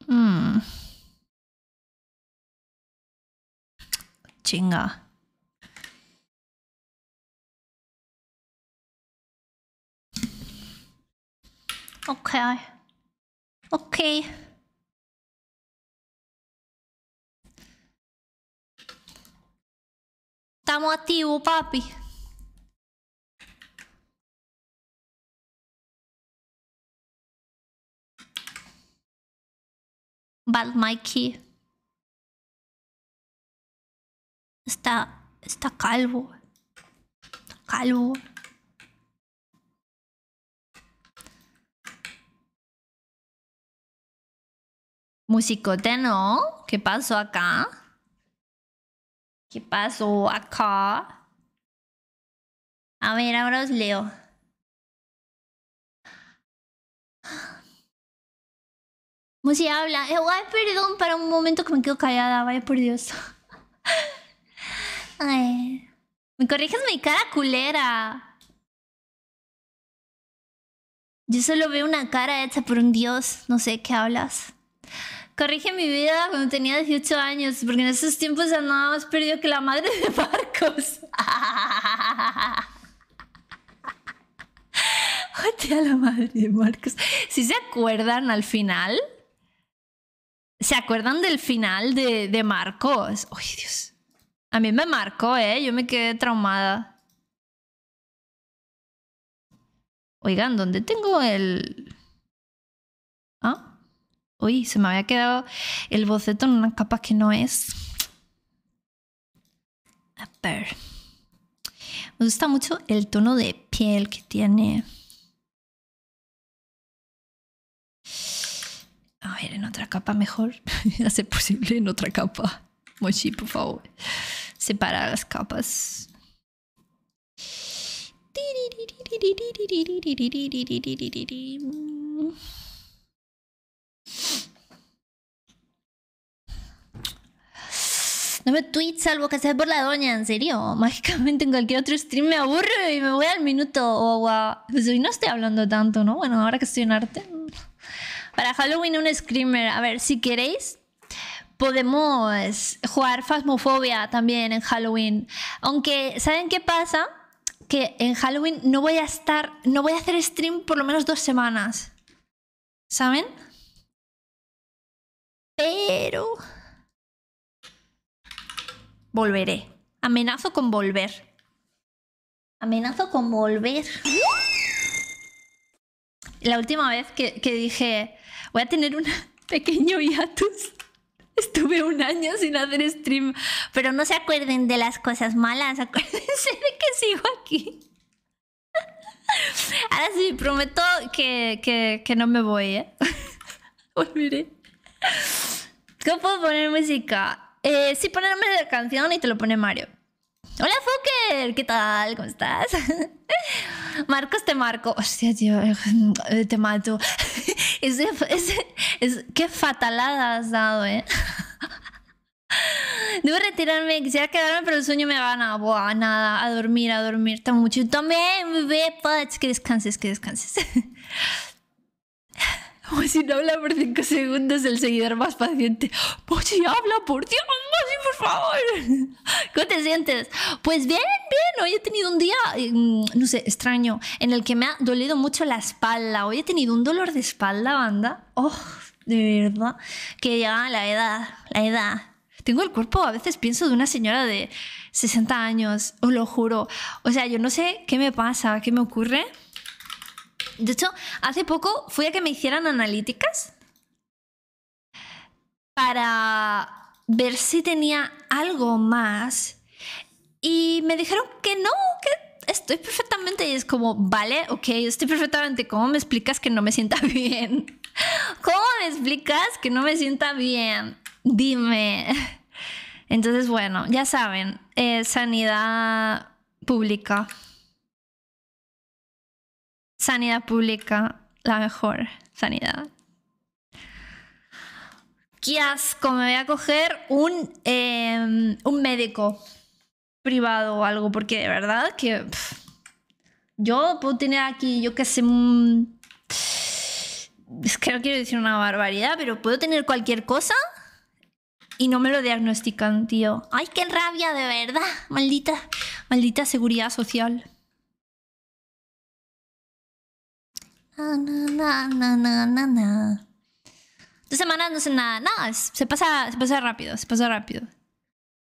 Mm. Okay. Okay. 情啊。OK，OK、okay, okay.。Siamo attivo, papi. But my key. Está, está calvo. Está calvo. Musicote, ¿no? ¿Qué pasó acá? ¿Qué pasó acá? A ver, ahora os leo. Musi habla. Eh, perdón, para un momento que me quedo callada, vaya por Dios. Ay. Me corriges mi cara culera. Yo solo veo una cara hecha por un dios. No sé qué hablas. Corrige mi vida cuando tenía 18 años, porque en esos tiempos ya nada más perdido que la madre de Marcos. Joder a la madre de Marcos. Si se acuerdan al final, ¿se acuerdan del final de, Marcos? Ay, Dios. A mí me marcó, ¿eh? Yo me quedé traumada. Oigan, ¿dónde tengo el...? ¿Ah? Uy, se me había quedado el boceto en una capa que no es. A ver. Me gusta mucho el tono de piel que tiene. A ver, en otra capa mejor. Hacer posible en otra capa. Mochi, por favor. Separar las capas. No me tweets salvo que sea por la doña, en serio. Mágicamente en cualquier otro stream me aburro y me voy al minuto. Oh, Pues hoy no estoy hablando tanto, ¿no? Bueno, ahora que estoy en arte. Para Halloween un screamer. A ver, si queréis, podemos jugar fasmofobia también en Halloween. Aunque, ¿saben qué pasa? Que en Halloween no voy a estar, no voy a hacer stream por lo menos dos semanas. ¿Saben? Pero... Volveré. Amenazo con volver. Amenazo con volver. La última vez que dije, voy a tener un pequeño hiatus. Estuve un año sin hacer stream, pero no se acuerden de las cosas malas, acuérdense de que sigo aquí. Ahora sí, prometo que, que, no me voy, ¿eh? Volveré. ¿Cómo puedo poner música? Eh, sí, ponerme la canción y te lo pone Mario. Hola Fokker, ¿qué tal? ¿Cómo estás? Marcos, te marco. Hostia, tío, eh, te mato. Ese, es, qué fatalada has dado, ¿eh? Debo retirarme, quisiera quedarme, pero el sueño me gana. Buah, nada, a dormir, a dormir. Está mucho. También, bebé, pues, que descanses, que descanses. Pues si no habla por cinco segundos, el seguidor más paciente. Pues si habla, por Dios, y por favor. ¿Cómo te sientes? Pues bien, bien. Hoy he tenido un día, em, no sé, extraño, en el que me ha dolido mucho la espalda. Hoy he tenido un dolor de espalda, banda. Oh, de verdad. Que llega la edad, la edad. Tengo el cuerpo, a veces pienso de una señora de 60 años, os lo juro. O sea, yo no sé qué me pasa, qué me ocurre de hecho, hace poco fui a que me hicieran analíticas para ver si tenía algo más y me dijeron que no, que estoy perfectamente y es como, vale, ok, estoy perfectamente, ¿cómo me explicas que no me sienta bien? ¿Cómo me explicas que no me sienta bien? Dime. Entonces, bueno, ya saben, eh, sanidad pública sanidad pública, la mejor sanidad. ¿Qué asco! Me voy a coger un, em, un médico privado o algo, porque de verdad que yo puedo tener aquí, yo qué sé, un... Mm, es que no quiero decir una barbaridad, pero puedo tener cualquier cosa y no me lo diagnostican, tío. ¡Ay, qué rabia, de verdad! Maldita, maldita seguridad social. Na, na, na, na, Dos semanas no sé nada. No, se pasa, se pasa rápido, se pasa rápido.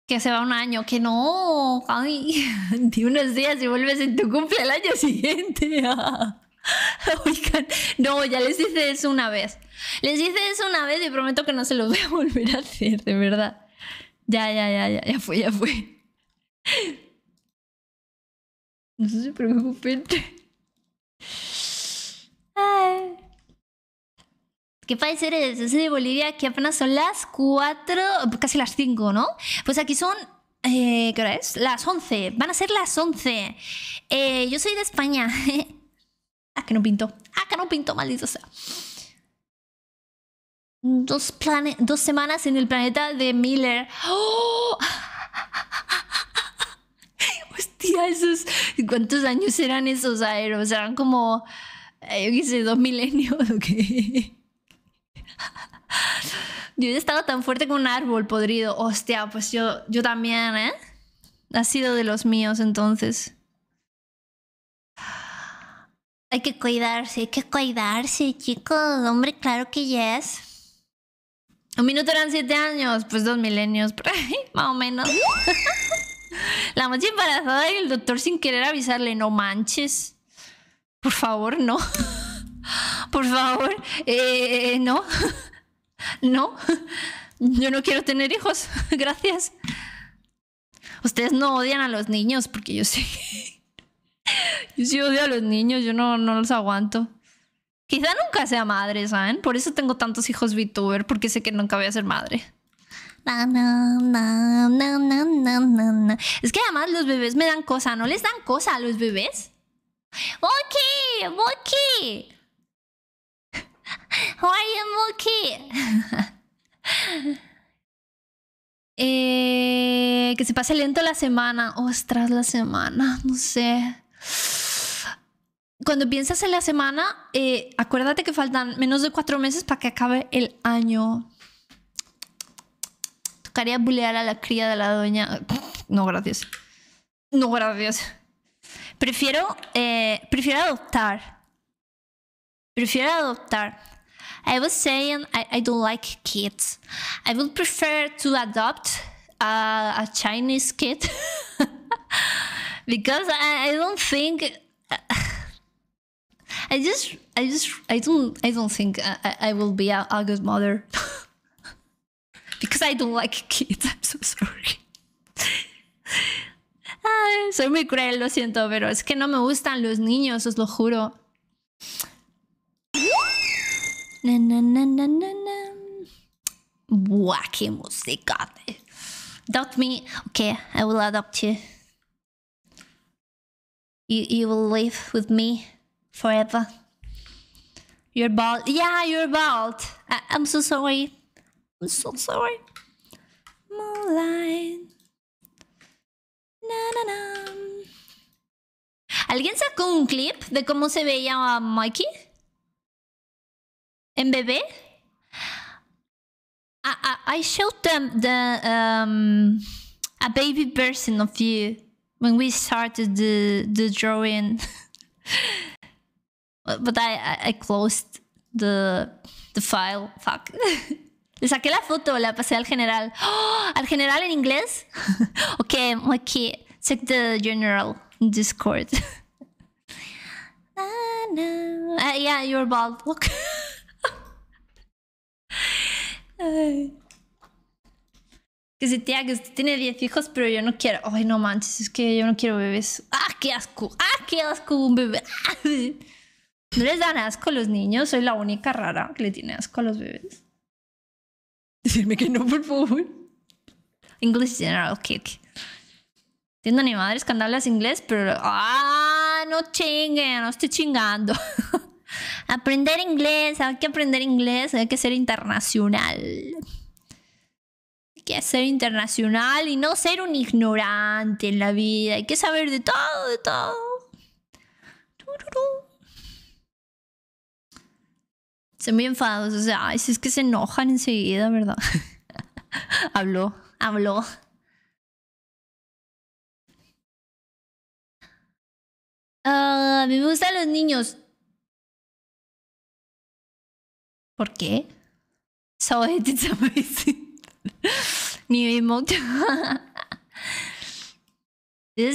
Que se va un año, que no. Ay, de unos días y vuelves en tu cumple el año siguiente. no, ya les hice eso una vez. Les hice eso una vez y prometo que no se los voy a volver a hacer, de verdad. Ya, ya, ya, ya, ya fue, ya fue. No se preocupen. ¿Qué país eres? Yo soy de Bolivia, que apenas son las 4, casi las 5, ¿no? Pues aquí son eh, ¿Qué hora es? Las 11. Van a ser las 11. Eh, yo soy de España. ah, que no pinto Ah, que no pinto, maldito sea. Dos, plane dos semanas en el planeta de Miller. ¡Oh! Hostia, esos. ¿Cuántos años eran esos aeros? Eran como. Eh, yo quise dos milenios. qué? Yo he estado tan fuerte con un árbol podrido. Hostia, pues yo, yo también, ¿eh? Ha sido de los míos entonces. Hay que cuidarse, hay que cuidarse, chicos. Hombre, claro que ya. yes. Un minuto eran siete años, pues dos milenios, por ahí, más o menos. La noche embarazada y el doctor sin querer avisarle, no manches por favor, no. Por favor, eh, eh, no. No. Yo no quiero tener hijos. Gracias. Ustedes no odian a los niños, porque yo sí. Yo sí odio a los niños, yo no, no los aguanto. Quizá nunca sea madre, ¿saben? Por eso tengo tantos hijos VTuber, porque sé que nunca voy a ser madre. es que además los bebés me dan cosa, ¿no les dan cosa a los bebés? eh, que se pase lento la semana. Ostras, la semana, no sé. Cuando piensas en la semana, eh, acuérdate que faltan menos de cuatro meses para que acabe el año. Tocaría bulear a la cría de la doña. No, gracias. No, gracias. Prefiero, eh, prefiero adoptar. Prefiero adoptar. I was saying I, I don't like kids. I would prefer to adopt a Chinese kid because I, I don't think I just I just I don't I don't think I, I will be a, a good mother because I don't like kids. I'm so sorry. soy muy cruel, lo siento, pero es que no me gustan los niños, os lo juro. Na, na, Buah, qué música. Adopt eh. me. Okay, I will adopt you. You, you will live with me forever. You're bald. Yeah, you're bald. I'm so sorry. I'm so sorry. Moonlight. Na, na, na. ¿Alguien sacó un clip de cómo se veía a Mikey? ¿En bebé? I, I, I showed them the, um, a baby version of you when we started the, the drawing. but I, I closed the, the file. Fuck. Le saqué la foto, la pasé al general. ¡Oh! ¿Al general en inglés? ok, ok. Check the general Discord. ah, no. Ah, yeah, you're bald. Look. Que se te que usted tiene 10 hijos, pero yo no quiero. Ay, no manches, es que yo no quiero bebés. ¡Ah, qué asco! ¡Ah, qué asco! Un bebé. ¿No les dan asco a los niños? Soy la única rara que le tiene asco a los bebés. Decirme que no, por favor. English General, ok, Entiendo ni madres cuando hablas inglés, pero. ¡Ah! No chinguen, no estoy chingando. aprender inglés, hay que aprender inglés, hay que ser internacional. Hay que ser internacional y no ser un ignorante en la vida. Hay que saber de todo, de todo. ¡Tururú! Son muy enfadados, o sea, si es que se enojan enseguida, ¿verdad? habló, habló. Ah, me gustan los niños. ¿Por qué? Desde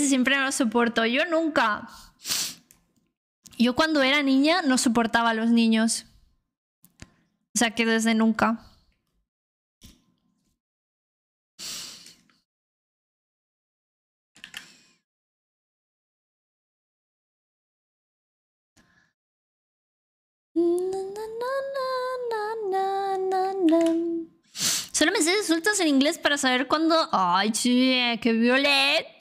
siempre no lo soporto. Yo nunca. Yo cuando era niña no soportaba a los niños. O sea que desde nunca. Solo me sé resultas en inglés para saber cuándo. ¡Ay, sí! ¡Qué violento!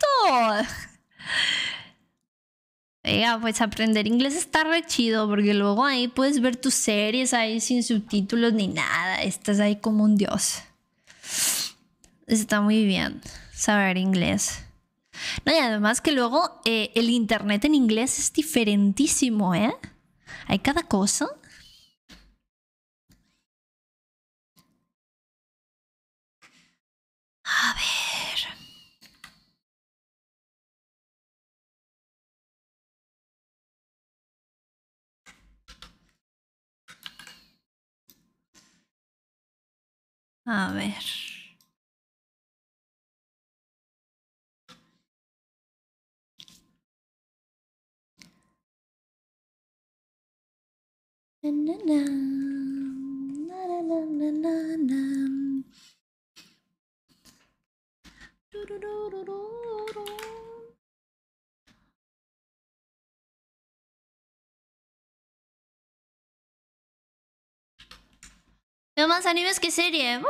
Venga, ah, pues aprender inglés está re chido porque luego ahí puedes ver tus series ahí sin subtítulos ni nada. Estás ahí como un dios. Está muy bien saber inglés. No, y además que luego eh, el internet en inglés es diferentísimo, ¿eh? Hay cada cosa. A ver. A ver. Na, no más animes que serie.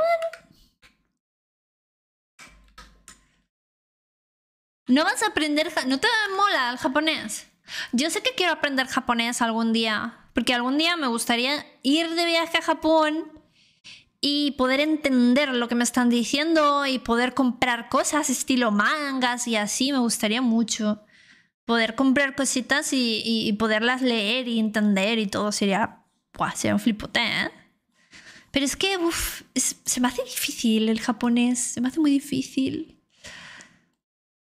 No vas a aprender... No te mola el japonés. Yo sé que quiero aprender japonés algún día. Porque algún día me gustaría ir de viaje a Japón y poder entender lo que me están diciendo y poder comprar cosas estilo mangas y así. Me gustaría mucho poder comprar cositas y, poderlas leer y entender y todo sería, buah, sería un flipote, ¿eh? Pero es que, uff, se me hace difícil el japonés, se me hace muy difícil.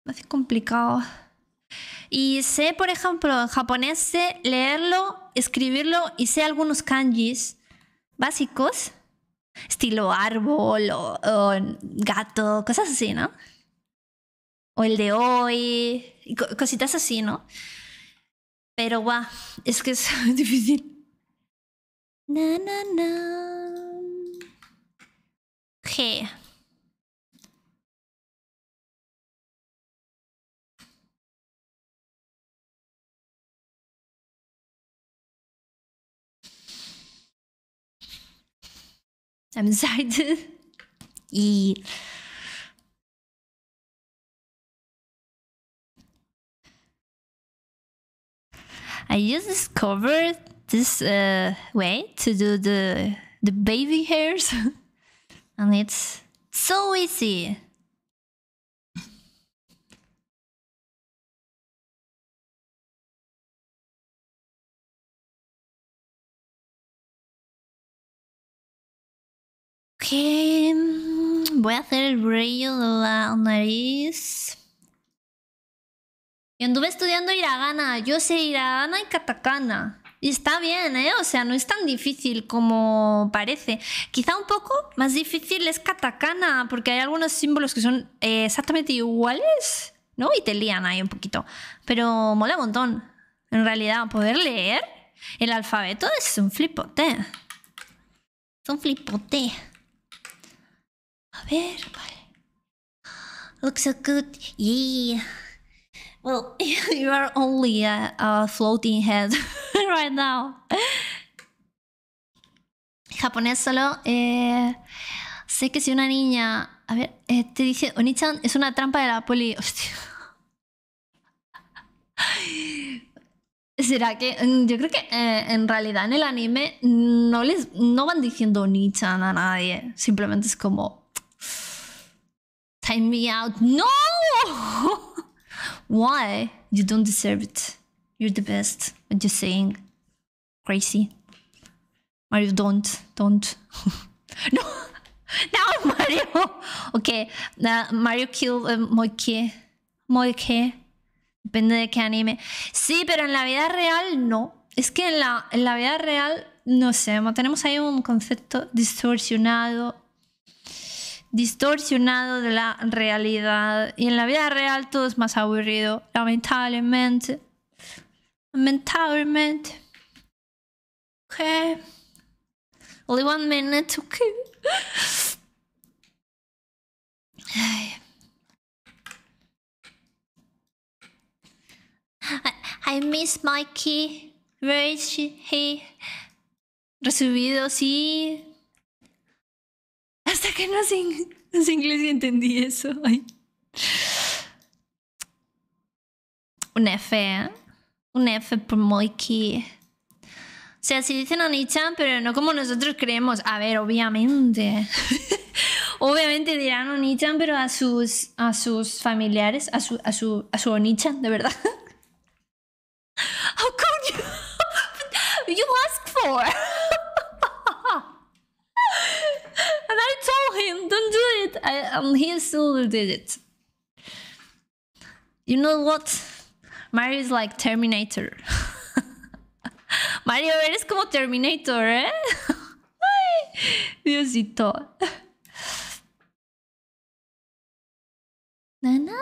Me hace complicado. Y sé, por ejemplo, en japonés leerlo, escribirlo y sé algunos kanjis básicos, estilo árbol o, gato, cosas así, ¿no? O el de hoy, cositas así, ¿no? Pero guau, es que es difícil. Na, na, na. Okay. I'm excited. ei just discovered this uh, way to do the the baby hairs. And it's so easy. voy a hacer el brillo de la nariz. Y anduve estudiando hiragana. Yo sé hiragana y katakana. Y está bien, ¿eh? O sea, no es tan difícil como parece. Quizá un poco más difícil es katakana, porque hay algunos símbolos que son eh, exactamente iguales, ¿no? Y te lían ahí un poquito. Pero mola un montón. En realidad, poder leer el alfabeto es un flipote. Es un flipote. A ver, vale. Looks so good. Yeah well, you are only a, floating head right now. Japonés solo. Eh, sé que si una niña. A ver, eh, te dije, Onichan es una trampa de la poli. Hostia. ¿Será que.? Mm, yo creo que eh, en realidad en el anime no, les, no van diciendo Onichan a nadie. Simplemente es como. Time me out. ¡No! Why? You don't deserve it. You're the best. I'm you're saying. Crazy. Mario, don't. Don't. no! No, Mario! Okay. Mario kill qué um, Moike. Moike. Depende de qué anime. Sí, pero en la vida real no. Es que en la, en la vida real, no sé, tenemos ahí un concepto distorsionado distorsionado de la realidad. Y en la vida real todo es más aburrido, lamentablemente. Lamentablemente. Okay. Only one minute, okay. I, I miss Mikey. Where is Hey. Recibido, sí hasta que no sé, inglés y entendí eso. un F, ¿eh? un F por Moiki. O sea, si dicen Onichan, pero no como nosotros creemos. A ver, obviamente. obviamente dirán Onichan, pero a sus, a sus familiares, a su, a su, a su Onichan, de verdad. How could you? you ask for? I, still did You know what? Mario is like Terminator. Mario, eres como Terminator, ¿eh? Diosito. Na, na,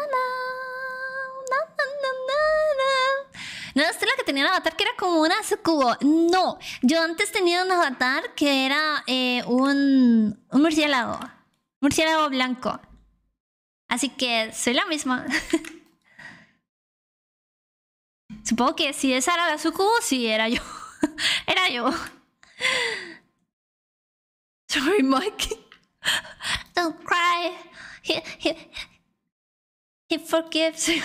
¿No era es la que tenía un avatar que era como una sucubo? No, yo antes tenía un avatar que era eh, un, un murciélago murciélago blanco. Así que soy la misma. Supongo que si esa era la Sucubo, sí era yo. era yo. Sorry, mike Don't cry. He, he, he forgives you.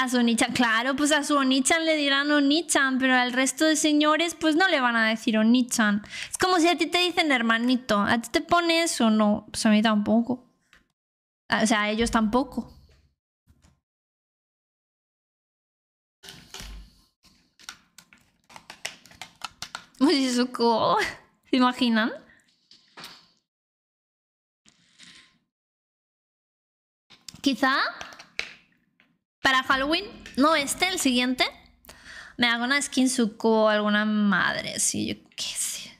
A su Onichan, claro, pues a su Onichan le dirán Onichan, pero al resto de señores pues no le van a decir Onichan. Es como si a ti te dicen hermanito, ¿a ti te pones o no? Pues a mí tampoco. Ah, o sea, a ellos tampoco. ¿se imaginan? Quizá para Halloween, no este, el siguiente. Me hago una skin suco, alguna madre, sí, yo qué sé.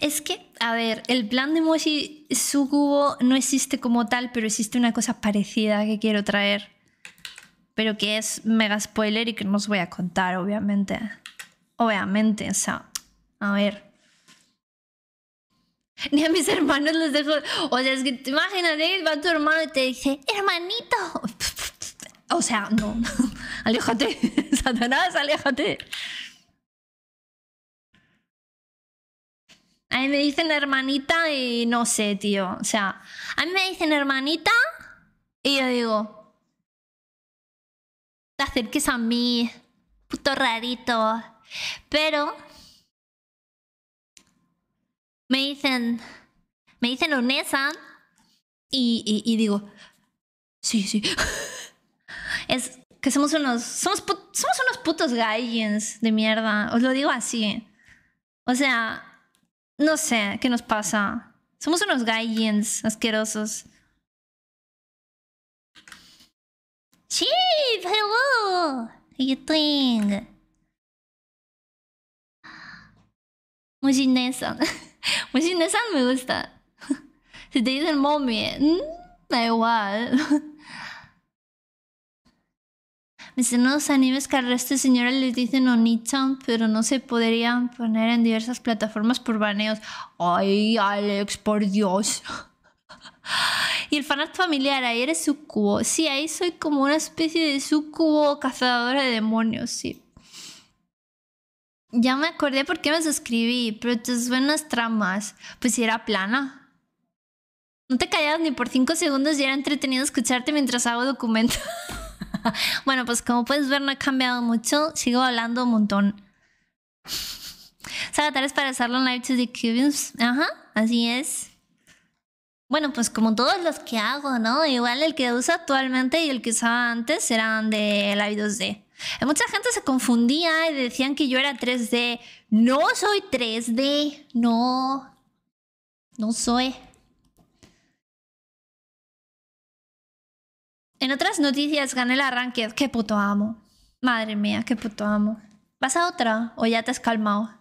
Es que, a ver, el plan de Moshi Sucubo no existe como tal, pero existe una cosa parecida que quiero traer. Pero que es mega spoiler y que no os voy a contar, obviamente. Obviamente, o sea, a ver. Ni a mis hermanos los dejo. O sea, es que te ¿eh? va tu hermano y te dice, hermanito. O sea, no. aléjate. Satanás, aléjate. A mí me dicen hermanita y no sé, tío. O sea, a mí me dicen hermanita y yo digo, te acerques a mí, puto rarito. Pero me dicen, me dicen Onesa y digo, sí, sí. es que somos unos, somos, somos unos putos gallians de mierda, os lo digo así. O sea, no sé qué nos pasa. Somos unos gallians asquerosos. Chief, hello, you doing? me gusta. Si te dicen mommy, mm, da igual. Dicen los animes que al resto señoras les dicen Onichan, pero no se podrían poner en diversas plataformas por baneos. Ay, Alex, por Dios. Y el fanart familiar, ahí eres sucubo. Sí, ahí soy como una especie de sucubo cazadora de demonios, sí. Ya me acordé por qué me suscribí, pero tus buenas tramas. Pues si era plana. No te callas ni por cinco segundos y era entretenido escucharte mientras hago documentos bueno, pues como puedes ver, no he cambiado mucho. Sigo hablando un montón. es para hacerlo en Live 2 d Cubes. Ajá, así es. Bueno, pues como todos los que hago, ¿no? Igual el que uso actualmente y el que usaba antes eran de Live 2D. Mucha gente se confundía y decían que yo era 3D. No soy 3D. No. No soy. En otras noticias, gané la ranked. Qué puto amo. Madre mía, qué puto amo. ¿Vas a otra o ya te has calmado?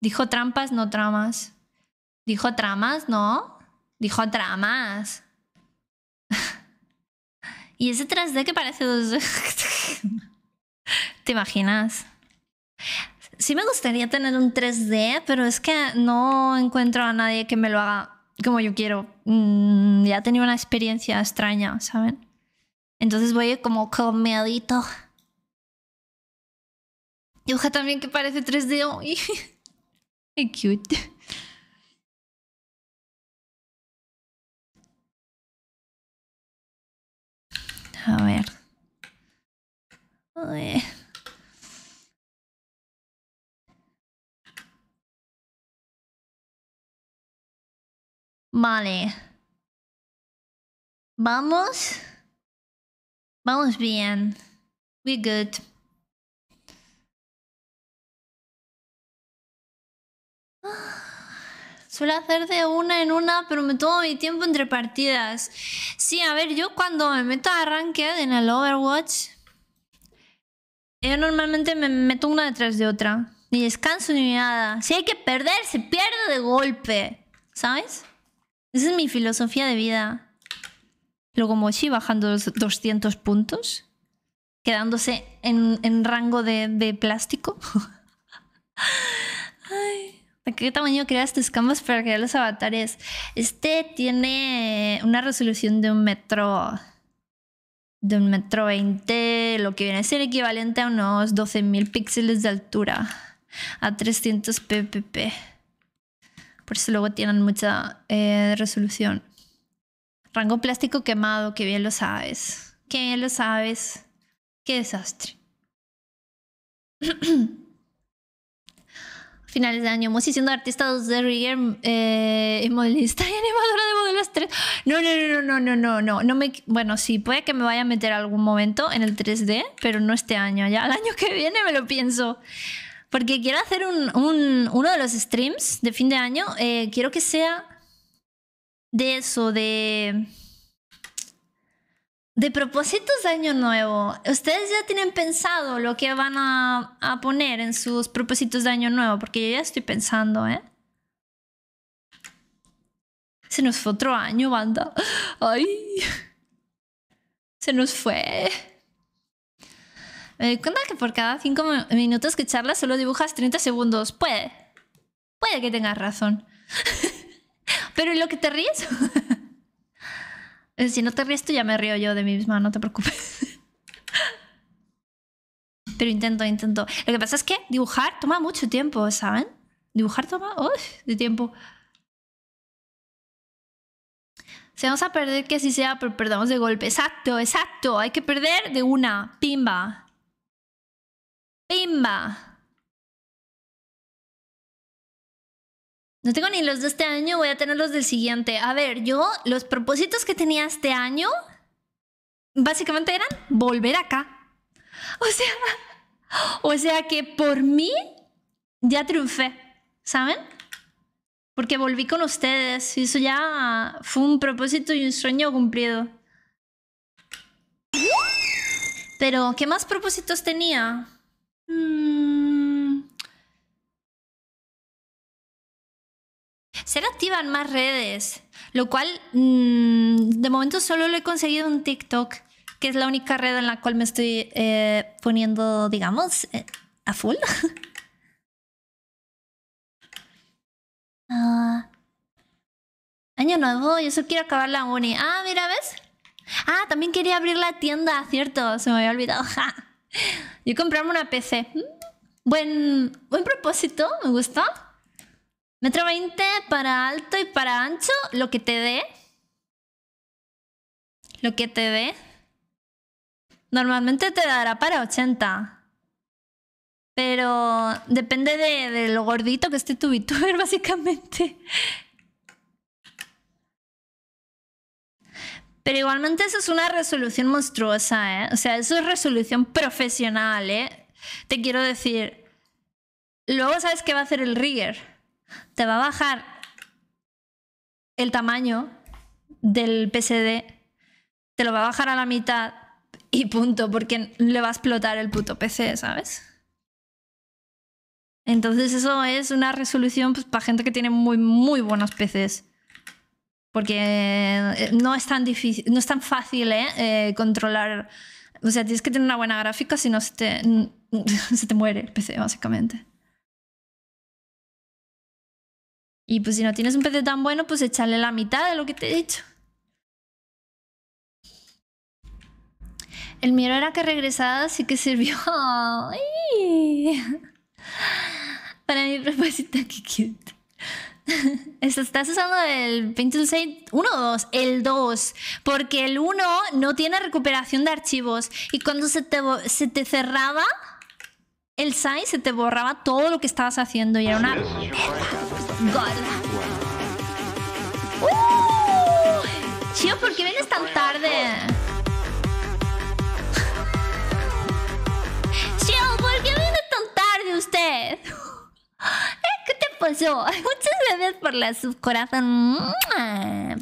Dijo trampas, no tramas. Dijo tramas, no. Dijo tramas. y ese 3D que parece dos. ¿Te imaginas? Sí me gustaría tener un 3D, pero es que no encuentro a nadie que me lo haga como yo quiero. Mm, ya he tenido una experiencia extraña, ¿saben? Entonces voy como comedito. Y ojalá también que parece 3D. hoy Qué cute. A ver. ver Vale. Vamos. Vamos bien. We good. Suelo hacer de una en una, pero me tomo mi tiempo entre partidas. Sí, a ver, yo cuando me meto a Ranked en el Overwatch, yo normalmente me meto una detrás de otra. Ni descanso ni nada. Si hay que perder, se pierde de golpe. ¿Sabes? Esa es mi filosofía de vida. mochi bajando los 200 puntos, quedándose en, rango de, plástico. Ay, ¿De qué tamaño creas tus camas para crear los avatares? Este tiene una resolución de un metro. De un metro veinte, lo que viene a ser equivalente a unos 12.000 píxeles de altura. A 300 ppp. Por eso luego tienen mucha eh, resolución. Rango plástico quemado, que bien lo sabes. Que bien lo sabes. Qué desastre. Finales de año, Mosi siendo artista de Rigger eh, y modelista y animadora de modelos 3. No, no, no, no, no, no, no, no me, bueno, sí, puede que me vaya a meter algún momento en el 3D, pero no este año, ya el año que viene me lo pienso. Porque quiero hacer un, uno de los streams de fin de año. Eh, quiero que sea de eso, de. De propósitos de año nuevo. ¿Ustedes ya tienen pensado lo que van a, a poner en sus propósitos de año nuevo? Porque yo ya estoy pensando, ¿eh? Se nos fue otro año, banda. Ay. Se nos fue. Eh, cuenta que por cada cinco minutos que charlas solo dibujas 30 segundos. Puede. Puede que tengas razón. Pero lo que te ríes? Eh, si no te ríes tú ya me río yo de mí misma, no te preocupes. Pero intento, intento. Lo que pasa es que dibujar toma mucho tiempo, ¿saben? Dibujar toma... Uf, de tiempo. Se vamos a perder, que así sea, perdamos de golpe. Exacto, exacto. Hay que perder de una. Pimba. ¡Pimba! No tengo ni los de este año, voy a tener los del siguiente. A ver, yo los propósitos que tenía este año básicamente eran volver acá. O sea, o sea que por mí ya triunfé, ¿saben? Porque volví con ustedes y eso ya fue un propósito y un sueño cumplido. Pero, ¿qué más propósitos tenía? Mm. se activan activan más redes, lo cual mm, de momento solo lo he conseguido en TikTok, que es la única red en la cual me estoy eh, poniendo, digamos, eh, a full. Ah, año nuevo, yo solo quiero acabar la uni. Ah, mira, ¿ves? Ah, también quería abrir la tienda, cierto, se me había olvidado. Yo comprarme una PC. Mm, buen, buen propósito, me gusta. Metro 20 para alto y para ancho, lo que te dé. Lo que te dé. Normalmente te dará para 80. Pero depende de, de lo gordito que esté tu VTuber, básicamente. Pero igualmente eso es una resolución monstruosa, ¿eh? O sea, eso es resolución profesional, ¿eh? Te quiero decir, luego sabes qué va a hacer el rigger. Te va a bajar el tamaño del PSD, te lo va a bajar a la mitad y punto, porque le va a explotar el puto PC, ¿sabes? Entonces eso es una resolución pues, para gente que tiene muy, muy buenos PCs porque eh, no es tan difícil, no es tan fácil ¿eh? Eh, controlar. O sea, tienes que tener una buena gráfica, si no se te, muere el PC, básicamente. Y pues si no tienes un PC tan bueno, pues echarle la mitad de lo que te he dicho. El miedo era que regresara, sí que sirvió. Para mi propósito, qué cute. Estás usando el Pintune 1 o 2, el 2, porque el 1 no tiene recuperación de archivos y cuando se te, se te cerraba el site se te borraba todo lo que estabas haciendo y era una gorda. Uh, ¿por qué vienes tan tarde? Chío, ¿por qué viene tan tarde usted? pues yo. muchas gracias por la subcorazón.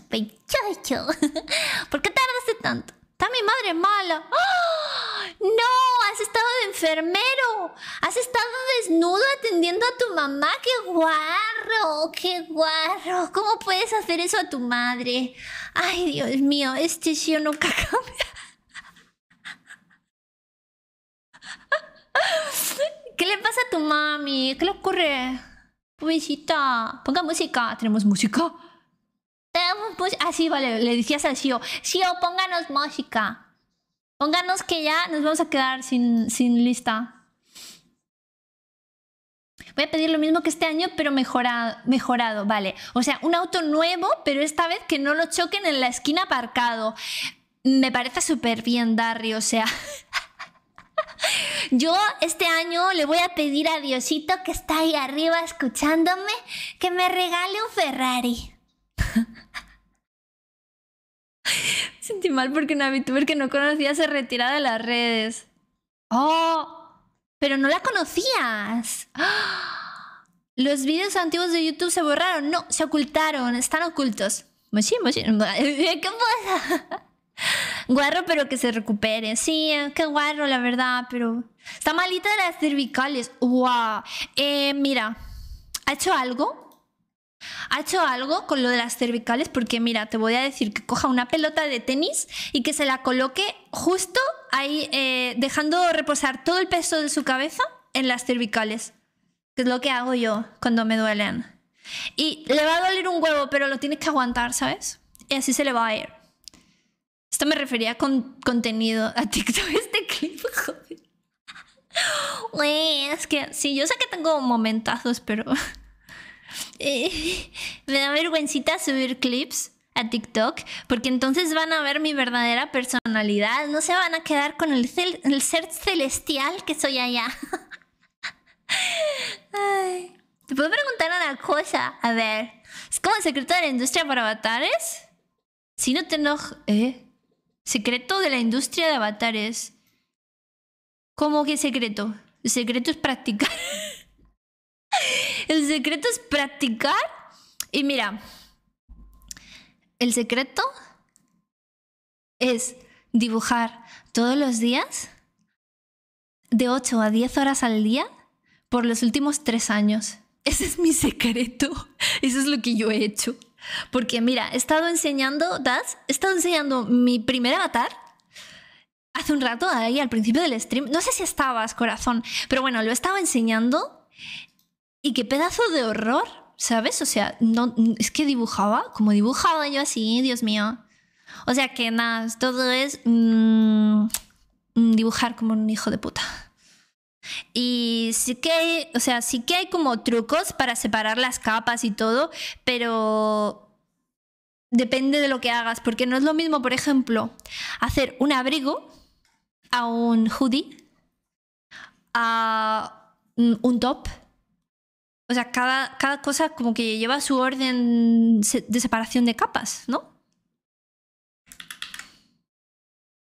Pechocho. ¿Por qué tardaste tanto? Está mi madre mala. ¡Ah! ¡No! ¡Has estado de enfermero! ¡Has estado desnudo atendiendo a tu mamá! ¡Qué guarro! ¡Qué guarro! ¿Cómo puedes hacer eso a tu madre? Ay, Dios mío, este yo nunca cambia. ¿Qué le pasa a tu mami? ¿Qué le ocurre? Pobrecita, ponga música. ¿Tenemos música? Tenemos música. Ah, sí, vale, le decías al Shio. Sio, pónganos música. Pónganos que ya nos vamos a quedar sin, sin lista. Voy a pedir lo mismo que este año, pero mejorado, vale. O sea, un auto nuevo, pero esta vez que no lo choquen en la esquina aparcado. Me parece súper bien, Darry, o sea... Yo este año le voy a pedir a Diosito que está ahí arriba escuchándome que me regale un Ferrari. Sentí mal porque una VTuber que no conocía se retira de las redes. ¡Oh! Pero no la conocías. Los vídeos antiguos de YouTube se borraron. No, se ocultaron. Están ocultos. ¿Qué pasa? Guarro, pero que se recupere. Sí, eh, qué guarro, la verdad, pero. Está malita de las cervicales. ¡Wow! Eh, mira, ¿ha hecho algo? ¿Ha hecho algo con lo de las cervicales? Porque mira, te voy a decir que coja una pelota de tenis y que se la coloque justo ahí, eh, dejando reposar todo el peso de su cabeza en las cervicales. Que es lo que hago yo cuando me duelen. Y le va a doler un huevo, pero lo tienes que aguantar, ¿sabes? Y así se le va a ir. Esto me refería con contenido a TikTok, este clip, joder. es que sí, yo sé que tengo momentazos, pero eh, me da vergüencita subir clips a TikTok, porque entonces van a ver mi verdadera personalidad, no se van a quedar con el, ser celestial que soy allá. Te puedo preguntar una cosa, a ver, ¿es como el secreto de la industria para avatares? Si no te ¿eh? secreto de la industria de avatares. ¿Cómo que secreto? El secreto es practicar. el secreto es practicar. Y mira, el secreto es dibujar todos los días, de 8 a 10 horas al día, por los últimos 3 años. Ese es mi secreto. Eso es lo que yo he hecho. Porque mira, he estado enseñando, Das, he estado enseñando mi primer avatar hace un rato, ahí al principio del stream. No sé si estabas, corazón, pero bueno, lo estaba enseñando y qué pedazo de horror, ¿sabes? O sea, es que dibujaba, como dibujaba yo así, Dios mío. O sea que nada, todo es mm, dibujar como un hijo de puta. Y sí que hay, o sea, sí que hay como trucos para separar las capas y todo, pero depende de lo que hagas, porque no es lo mismo, por ejemplo, hacer un abrigo a un hoodie, a un top. O sea, cada cosa como que lleva su orden de separación de capas, ¿no?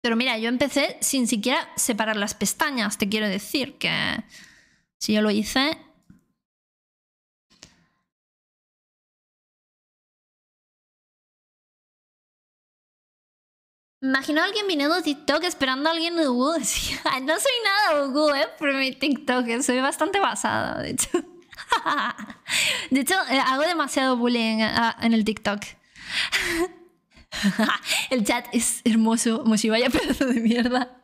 Pero mira, yo empecé sin siquiera separar las pestañas, te quiero decir que si yo lo hice... Imagino a alguien viniendo de TikTok esperando a alguien de Google. no soy nada Google, ¿eh? por mi TikTok, eh, soy bastante basada, de hecho. De hecho, eh, hago demasiado bullying eh, en el TikTok. el chat es hermoso. como si vaya pedazo de mierda.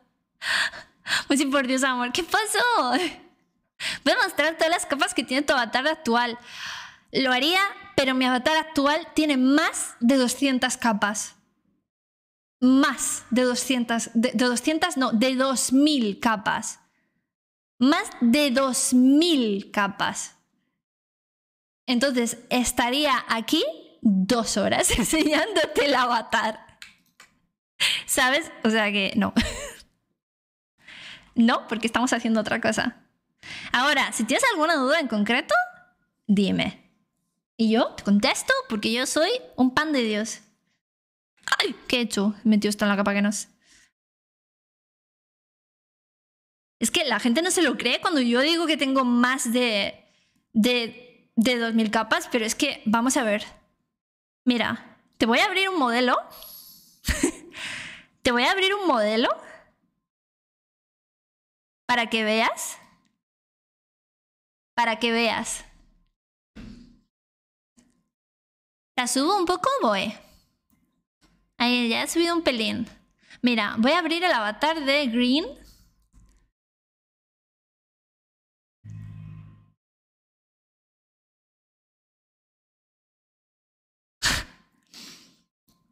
Moshi, por Dios, amor, ¿qué pasó? Voy a mostrar todas las capas que tiene tu avatar actual. Lo haría, pero mi avatar actual tiene más de 200 capas. Más de 200, de 200 no, de 2000 capas. Más de 2000 capas. Entonces, estaría aquí dos horas enseñándote el avatar. ¿Sabes? O sea que no. no, porque estamos haciendo otra cosa. Ahora, si tienes alguna duda en concreto, dime. Y yo te contesto porque yo soy un pan de Dios. ¡Ay! ¿Qué he hecho? Metió esto en la capa que nos Es que la gente no se lo cree cuando yo digo que tengo más de, de, de 2.000 capas, pero es que vamos a ver. Mira, te voy a abrir un modelo. te voy a abrir un modelo para que veas. Para que veas. ¿La subo un poco voy? Ahí ya he subido un pelín. Mira, voy a abrir el avatar de Green.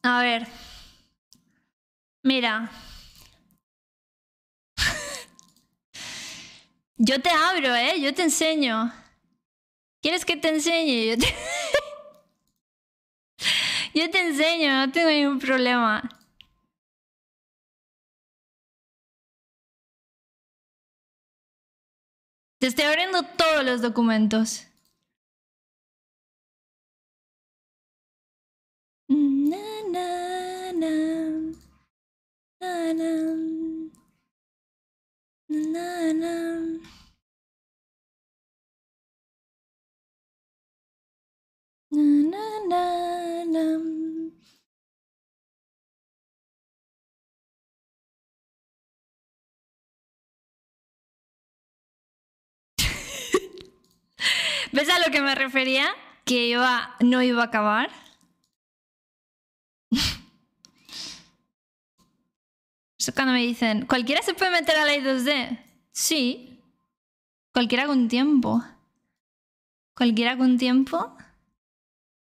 A ver. Mira. Yo te abro, ¿eh? Yo te enseño. ¿Quieres que te enseñe? Yo te, Yo te enseño, no tengo ningún problema. Te estoy abriendo todos los documentos. Na, ¿Ves a lo que me refería? Que iba, no iba a acabar. cuando me dicen, ¿cualquiera se puede meter a la I2D? Sí. Cualquiera con tiempo. Cualquiera con tiempo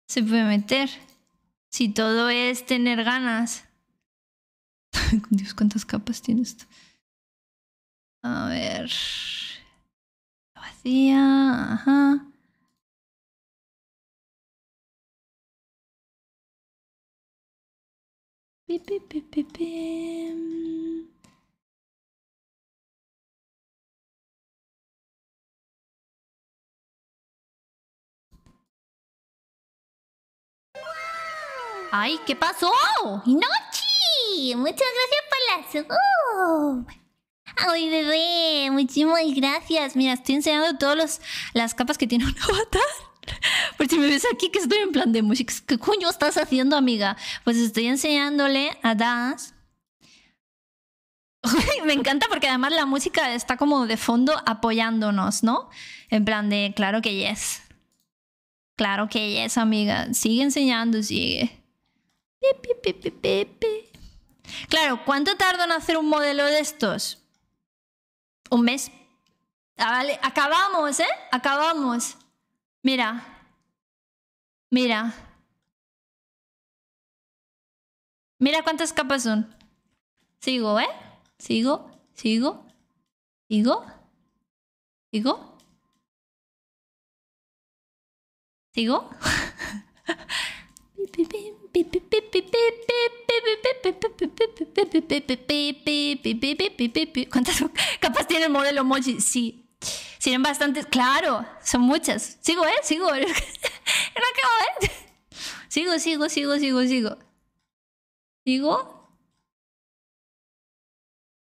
se puede meter. Si todo es tener ganas. Dios, ¿cuántas capas tiene esto? A ver. Vacía, ajá. ¡Ay! ¿Qué pasó? ¡Nochi! Muchas gracias por la sub. ¡Ay, bebé! Muchísimas gracias. Mira, estoy enseñando todas las capas que tiene un avatar. Por si me ves aquí que estoy en plan de música, ¿qué coño estás haciendo, amiga? Pues estoy enseñándole a Das. me encanta porque además la música está como de fondo apoyándonos, ¿no? En plan de, claro que yes. Claro que yes, amiga. Sigue enseñando, sigue. claro, ¿cuánto tarda en hacer un modelo de estos? Un mes. Ah, vale. Acabamos, ¿eh? Acabamos. Mira. Mira. Mira cuántas capas son. Sigo, ¿eh? Sigo, sigo, sigo, sigo. ¿Sigo? ¿Cuántas capas tiene el modelo moji Sí, tienen bastantes, claro, son muchas. Sigo, ¿eh? Sigo. no acabo, Sigo, sigo, sigo, sigo, sigo. ¿Sigo?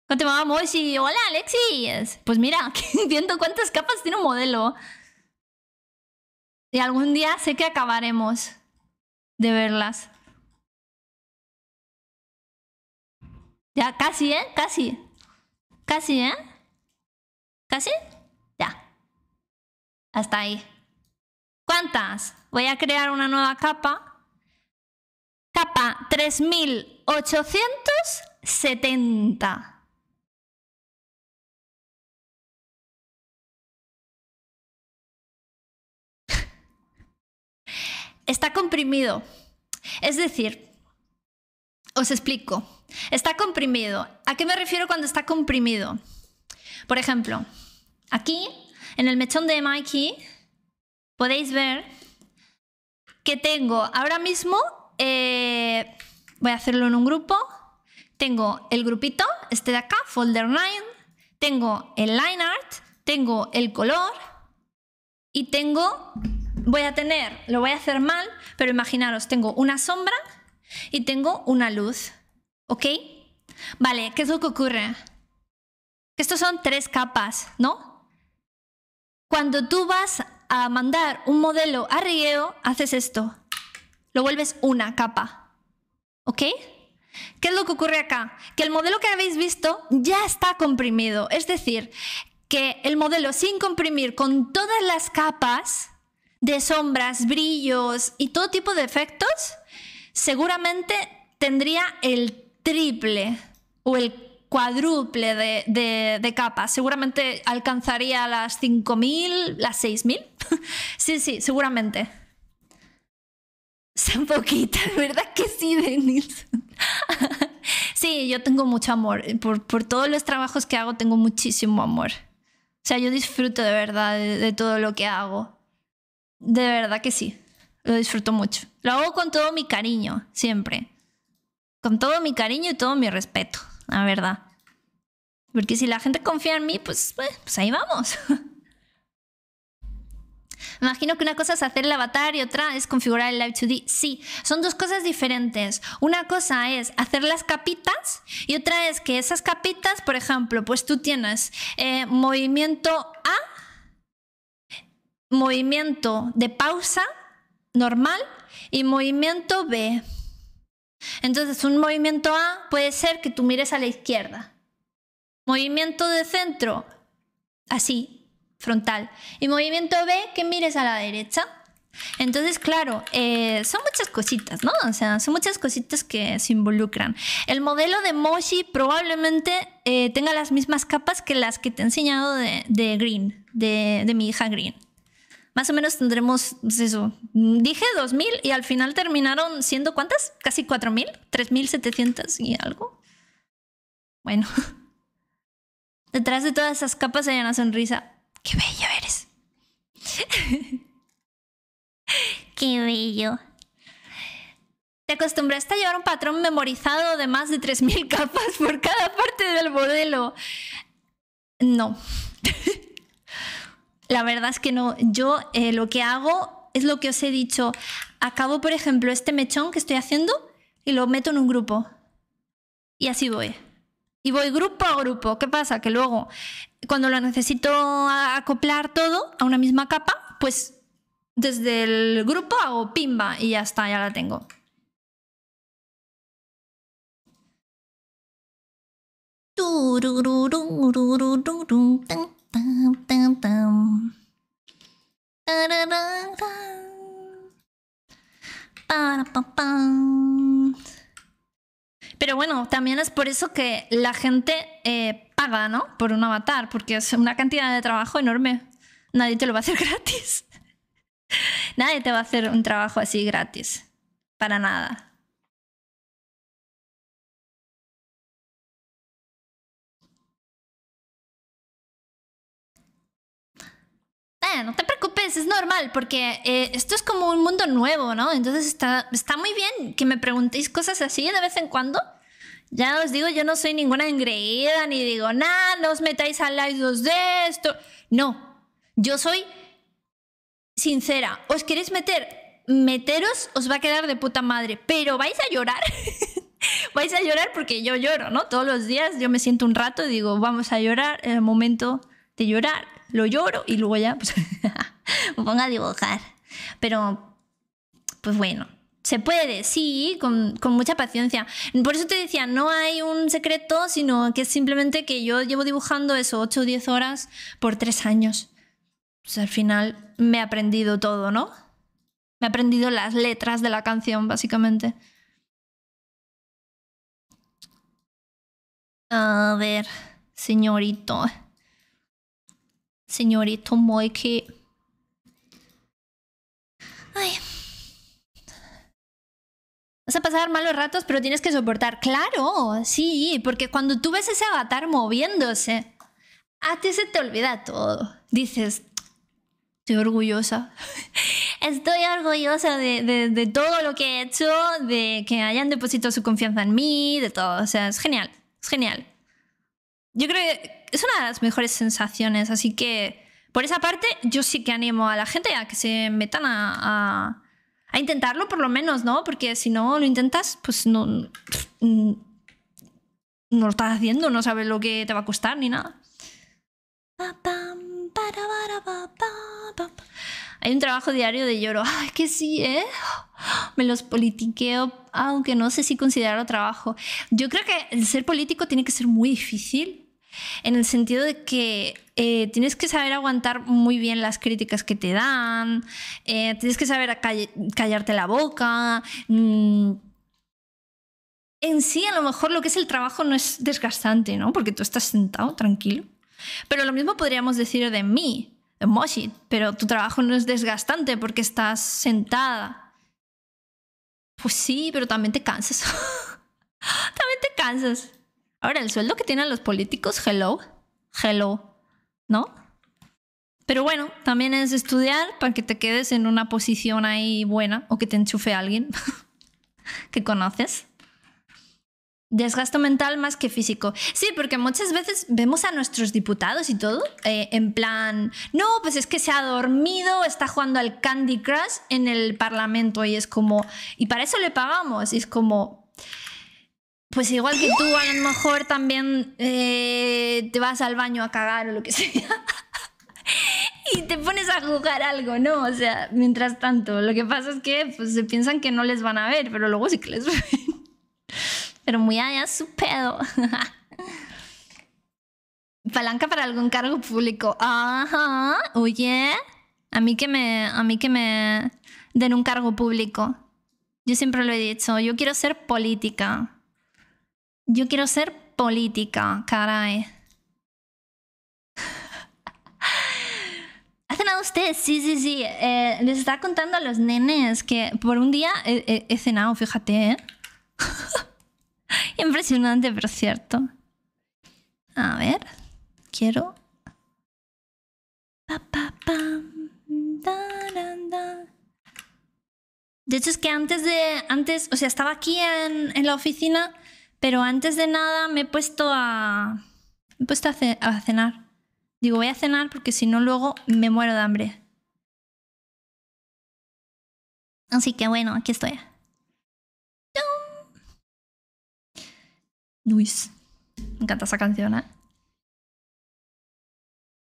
Continuamos y... Hola, Alexis. Pues mira, entiendo cuántas capas tiene un modelo. Y algún día sé que acabaremos de verlas. Ya, casi, ¿eh? Casi. Casi, ¿eh? ¿Casi? Hasta ahí. ¿Cuántas? Voy a crear una nueva capa. Capa 3870. Está comprimido. Es decir, os explico. Está comprimido. ¿A qué me refiero cuando está comprimido? Por ejemplo, aquí en el mechón de Mikey podéis ver que tengo ahora mismo, eh, voy a hacerlo en un grupo, tengo el grupito, este de acá, folder 9, tengo el line art, tengo el color y tengo, voy a tener, lo voy a hacer mal, pero imaginaros, tengo una sombra y tengo una luz, ¿ok? Vale, ¿qué es lo que ocurre? Que estos son tres capas, ¿no? Cuando tú vas a mandar un modelo a riego, haces esto. Lo vuelves una capa. ¿Ok? ¿Qué es lo que ocurre acá? Que el modelo que habéis visto ya está comprimido. Es decir, que el modelo sin comprimir con todas las capas de sombras, brillos y todo tipo de efectos, seguramente tendría el triple o el cuádruple de, capas. Seguramente alcanzaría las 5.000, las 6.000. sí, sí, seguramente. un poquito, ¿verdad que sí, Denis? sí, yo tengo mucho amor. Por, todos los trabajos que hago tengo muchísimo amor. O sea, yo disfruto de verdad de todo lo que hago. De verdad que sí. Lo disfruto mucho. Lo hago con todo mi cariño, siempre. Con todo mi cariño y todo mi respeto la verdad. Porque si la gente confía en mí, pues, pues, pues ahí vamos. Imagino que una cosa es hacer el avatar y otra es configurar el Live 2D. Sí, son dos cosas diferentes. Una cosa es hacer las capitas y otra es que esas capitas, por ejemplo, pues tú tienes eh, movimiento A, movimiento de pausa normal y movimiento B. Entonces, un movimiento A puede ser que tú mires a la izquierda. Movimiento de centro, así, frontal. Y movimiento B, que mires a la derecha. Entonces, claro, eh, son muchas cositas, ¿no? O sea, son muchas cositas que se involucran. El modelo de Moshi probablemente eh, tenga las mismas capas que las que te he enseñado de, Green, de mi hija Green más o menos tendremos pues eso. Dije 2000 y al final terminaron siendo cuántas? Casi 4000, 3700 y algo. Bueno. Detrás de todas esas capas hay una sonrisa. ¡Qué bello eres! ¡Qué bello! Te acostumbraste a llevar un patrón memorizado de más de 3.000 capas por cada parte del modelo. No la verdad es que no. Yo eh, lo que hago es lo que os he dicho. Acabo, por ejemplo, este mechón que estoy haciendo y lo meto en un grupo. Y así voy. Y voy grupo a grupo. ¿Qué pasa? Que luego, cuando lo necesito acoplar todo a una misma capa, pues desde el grupo hago pimba y ya está, ya la tengo. Pero bueno, también es por eso que la gente eh, paga, ¿no? Por un avatar, porque es una cantidad de trabajo enorme. Nadie te lo va a hacer gratis. Nadie te va a hacer un trabajo así gratis. Para nada. no te preocupes, es normal, porque eh, esto es como un mundo nuevo, ¿no? Entonces está, está muy bien que me preguntéis cosas así de vez en cuando. Ya os digo, yo no soy ninguna engreída, ni digo, nada, no os metáis a live de esto. No, yo soy sincera. ¿Os queréis meter? Meteros os va a quedar de puta madre, pero vais a llorar. vais a llorar porque yo lloro, ¿no? Todos los días yo me siento un rato y digo, vamos a llorar, es el momento de llorar lo lloro y luego ya pues, me pongo a dibujar. Pero, pues bueno, se puede, sí, con, con, mucha paciencia. Por eso te decía, no hay un secreto, sino que es simplemente que yo llevo dibujando eso 8 o 10 horas por 3 años. Pues al final me he aprendido todo, ¿no? Me he aprendido las letras de la canción, básicamente. A ver, señorito señorito Moy que... Ay. Vas a pasar malos ratos, pero tienes que soportar. Claro, sí, porque cuando tú ves ese avatar moviéndose, a ti se te olvida todo. Dices, estoy orgullosa. Estoy orgullosa de, de, de, todo lo que he hecho, de que hayan depositado su confianza en mí, de todo. O sea, es genial, es genial. Yo creo que es una de las mejores sensaciones, así que por esa parte yo sí que animo a la gente a que se metan a, a, intentarlo por lo menos, ¿no? Porque si no lo intentas, pues no, mm, no lo estás haciendo, no sabes lo que te va a costar ni nada. Hay un trabajo diario de lloro. que sí, ¿eh? Me los politiqueo, aunque no sé si considerarlo trabajo. Yo creo que el ser político tiene que ser muy difícil en el sentido de que eh, tienes que saber aguantar muy bien las críticas que te dan, eh, tienes que saber callarte la boca. Mm, en sí, a lo mejor lo que es el trabajo no es desgastante, ¿no? Porque tú estás sentado, tranquilo. Pero lo mismo podríamos decir de mí, de Moshit, pero tu trabajo no es desgastante porque estás sentada. Pues sí, pero también te cansas. también te cansas. Ahora, el sueldo que tienen los políticos, hello, hello, ¿no? Pero bueno, también es estudiar para que te quedes en una posición ahí buena o que te enchufe alguien que conoces. Desgasto mental más que físico. Sí, porque muchas veces vemos a nuestros diputados y todo eh, en plan, no, pues es que se ha dormido, está jugando al Candy Crush en el Parlamento y es como, y para eso le pagamos, y es como, pues igual que tú, a lo mejor también eh, te vas al baño a cagar o lo que sea. y te pones a jugar algo, ¿no? O sea, mientras tanto. Lo que pasa es que pues, se piensan que no les van a ver, pero luego sí que les ven. pero muy allá su pedo. Palanca para algún cargo público. Ajá. Oye. A mí que me. A mí que me den un cargo público. Yo siempre lo he dicho. Yo quiero ser política. Yo quiero ser política, caray. ¿Ha cenado usted, sí, sí, sí. Eh, les estaba contando a los nenes que por un día he, cenado, fíjate. ¿eh? Impresionante, por cierto. A ver, quiero... De hecho es que antes de... Antes, o sea, estaba aquí en la oficina pero antes de nada me he puesto a. Me he puesto a, cenar. Digo, voy a cenar porque si no, luego me muero de hambre. Así que bueno, aquí estoy. Luis. Me encanta esa canción, ¿eh?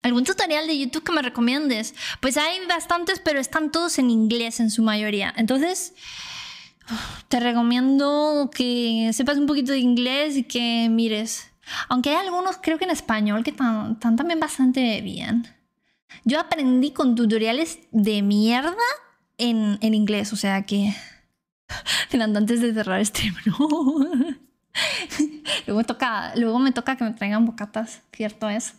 ¿Algún tutorial de YouTube que me recomiendes? Pues hay bastantes, pero están todos en inglés en su mayoría. Entonces, te recomiendo que sepas un poquito de inglés y que mires. Aunque hay algunos, creo que en español, que están también bastante bien. Yo aprendí con tutoriales de mierda en, en inglés, o sea que. Fernando, antes de cerrar este luego, toca, luego me toca que me traigan bocatas, cierto es.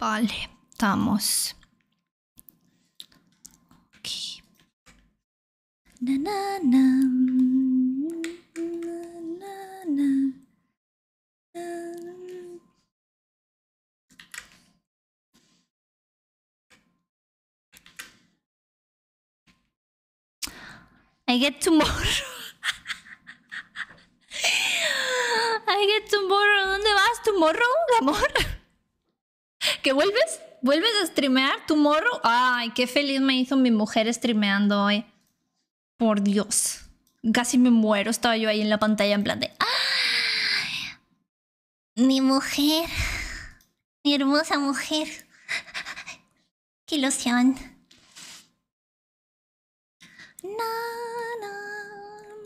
Vale, estamos. Okay. Na, na, na. Na, na, na. I get tomorrow. I get tomorrow. ¿Dónde vas? ¿Tomorrow, amor? vuelves? ¿Vuelves a streamear tu morro? Ay, qué feliz me hizo mi mujer streameando hoy. Por Dios. Casi me muero. Estaba yo ahí en la pantalla en plan de... ¡Ay! Mi mujer. Mi hermosa mujer. Qué ilusión. na na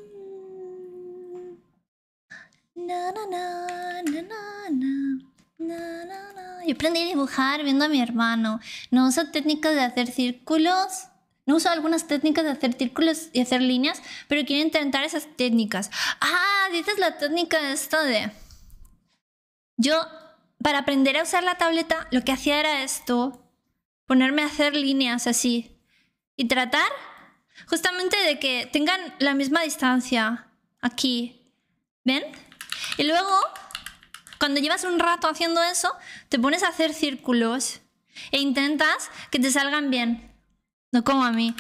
na na na na na yo aprendí a dibujar viendo a mi hermano. No uso técnicas de hacer círculos. No uso algunas técnicas de hacer círculos y hacer líneas, pero quiero intentar esas técnicas. Ah, dices la técnica de esto de... Yo, para aprender a usar la tableta, lo que hacía era esto. Ponerme a hacer líneas así. Y tratar justamente de que tengan la misma distancia. Aquí. ¿Ven? Y luego cuando llevas un rato haciendo eso, te pones a hacer círculos e intentas que te salgan bien. No como a mí.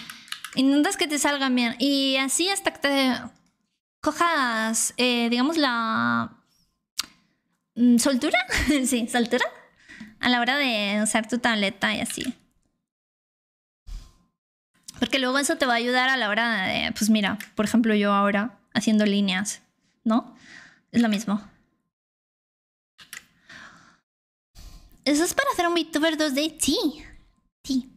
Intentas que te salgan bien. Y así hasta que te cojas, eh, digamos, la mm, soltura. sí, soltura. A la hora de usar tu tableta y así. Porque luego eso te va a ayudar a la hora de, pues mira, por ejemplo yo ahora haciendo líneas, ¿no? Es lo mismo. ¿Eso es para hacer un VTuber 2D? Sí. Sí.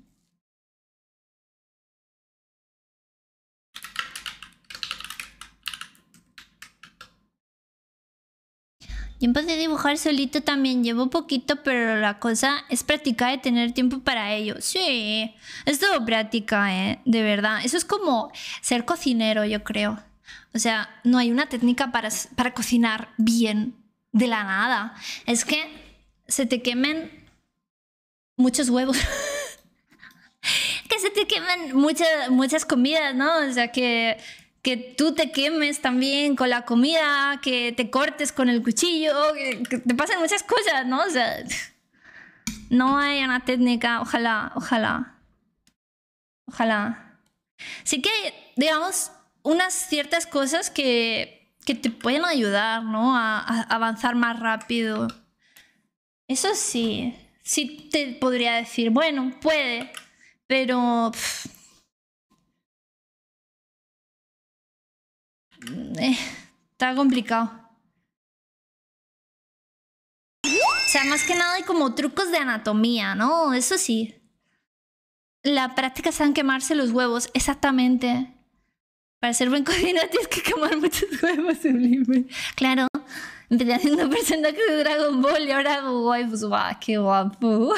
Yo empecé a dibujar solito también, llevo poquito, pero la cosa es practicar y tener tiempo para ello. Sí, es todo práctica, ¿eh? De verdad. Eso es como ser cocinero, yo creo. O sea, no hay una técnica para cocinar bien de la nada. Es que se te quemen muchos huevos. que se te quemen muchas, muchas comidas, ¿no? O sea, que, que tú te quemes también con la comida, que te cortes con el cuchillo, que, te pasen muchas cosas, ¿no? O sea, no hay una técnica, ojalá, ojalá. Ojalá. Sí que, digamos, unas ciertas cosas que, que te pueden ayudar, ¿no? a avanzar más rápido. Eso sí, sí te podría decir, bueno, puede, pero... Eh, está complicado. O sea, más que nada hay como trucos de anatomía, ¿no? Eso sí. La práctica saben quemarse los huevos, exactamente. Para ser buen cocinero tienes que quemar muchos huevos, libre. Claro. Empecé haciendo que de Dragon Ball y ahora hago waifus. wow, qué guapo!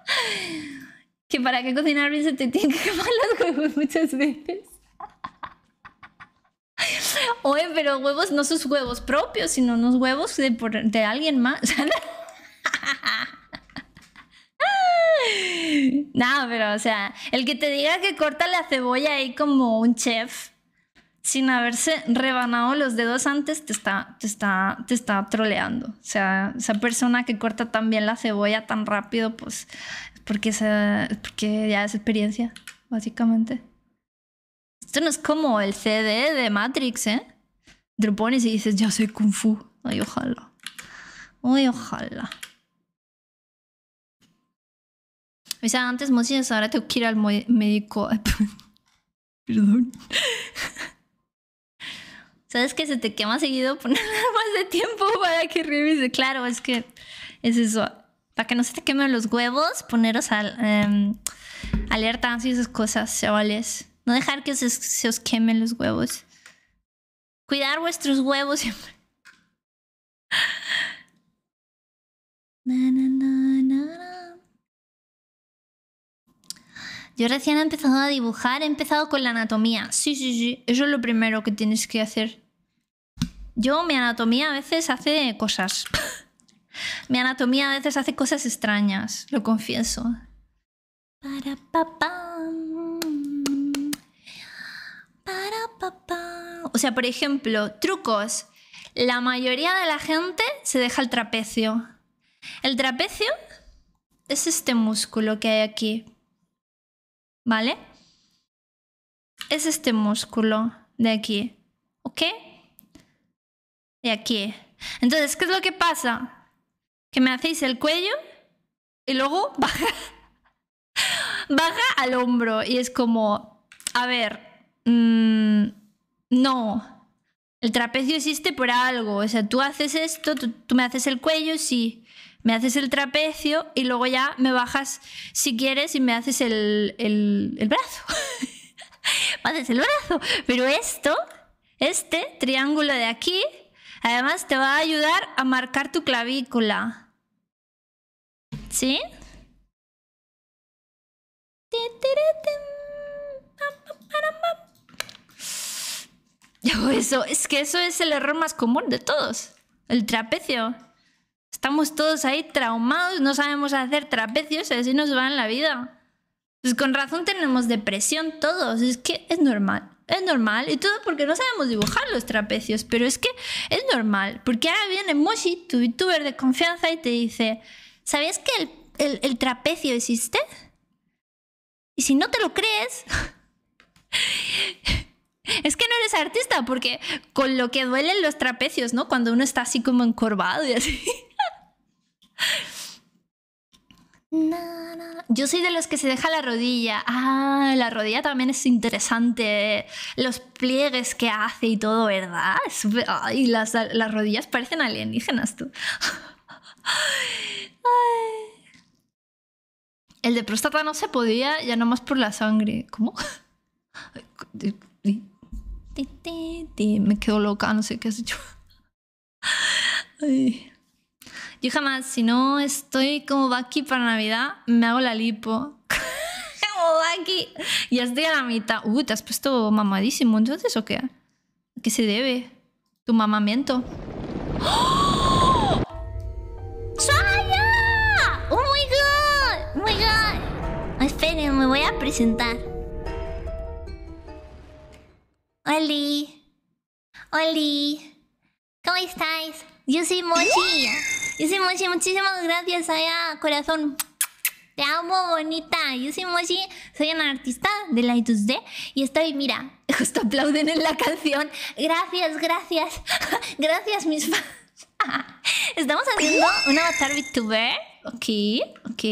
que para qué cocinar bien se te tienen que quemar los huevos muchas veces. Oye, pero huevos, no sus huevos propios, sino unos huevos de, de alguien más. no, pero o sea, el que te diga que corta la cebolla ahí como un chef sin haberse rebanado los dedos antes, te está, te está, te está troleando. O sea, esa persona que corta tan bien la cebolla tan rápido, pues porque, se, porque ya es experiencia, básicamente. Esto no es como el CD de Matrix, ¿eh? Te pones y dices, ya soy kung fu. Ay, ojalá. Ay, ojalá. O sea, antes tienes, ahora tengo que ir al médico. Perdón. ¿Sabes que se te quema seguido? Poner más de tiempo para que revise Claro, es que es eso. Para que no se te quemen los huevos, poneros al, em, alerta y esas cosas, chavales. No dejar que se, os quemen los huevos. Cuidar vuestros huevos siempre. Yo recién he empezado a dibujar, he empezado con la anatomía. Sí, sí, sí, eso es lo primero que tienes que hacer. Yo, mi anatomía a veces hace cosas. mi anatomía a veces hace cosas extrañas, lo confieso. Para papá. Para papá. O sea, por ejemplo, trucos. La mayoría de la gente se deja el trapecio. El trapecio es este músculo que hay aquí. ¿Vale? Es este músculo de aquí. ¿Ok? y aquí. Entonces, ¿qué es lo que pasa? Que me hacéis el cuello y luego baja, baja al hombro y es como, a ver, mm, no, el trapecio existe por algo, o sea, tú haces esto, tú, me haces el cuello, sí, me haces el trapecio y luego ya me bajas si quieres y me haces el, el, el brazo. haces el brazo, pero esto, este triángulo de aquí, Además te va a ayudar a marcar tu clavícula. ¿Sí? Eso, es que eso es el error más común de todos. El trapecio. Estamos todos ahí traumados, no sabemos hacer trapecios y así nos va en la vida. Pues con razón tenemos depresión todos, es que es normal es normal. Y todo porque no sabemos dibujar los trapecios, pero es que es normal. Porque ahora viene Moshi, tu youtuber de confianza, y te dice, ¿sabías que el, trapecio existe? Y si no te lo crees... Es que no eres artista porque con lo que duelen los trapecios, ¿no? Cuando uno está así como encorvado y así. Yo soy de los que se deja la rodilla. Ah, la rodilla también es interesante. Los pliegues que hace y todo, ¿verdad? Ay, las, rodillas parecen alienígenas, tú. El de próstata no se podía, ya nomás por la sangre. ¿Cómo? Me quedo loca, no sé qué has hecho. Ay. Yo jamás, si no estoy como Baki para Navidad, me hago la lipo. como Baki. Ya estoy a la mitad. Uy, uh, te has puesto mamadísimo entonces o qué? qué se debe? Tu mamamiento. ¡Oh! ¡Saya! ¡Oh my god! ¡Oh my god! Esperen, me voy a presentar. holi holi ¿Cómo estáis? Yo soy Mochi. Mochi, muchísimas gracias, Aya, ah, corazón. Te amo, bonita. Yo soy Mochi, soy una artista de Light 2D y estoy, mira, justo aplauden en la canción. Gracias, gracias. gracias, mis fans. Estamos haciendo una un avatar VTuber. Ok, ok.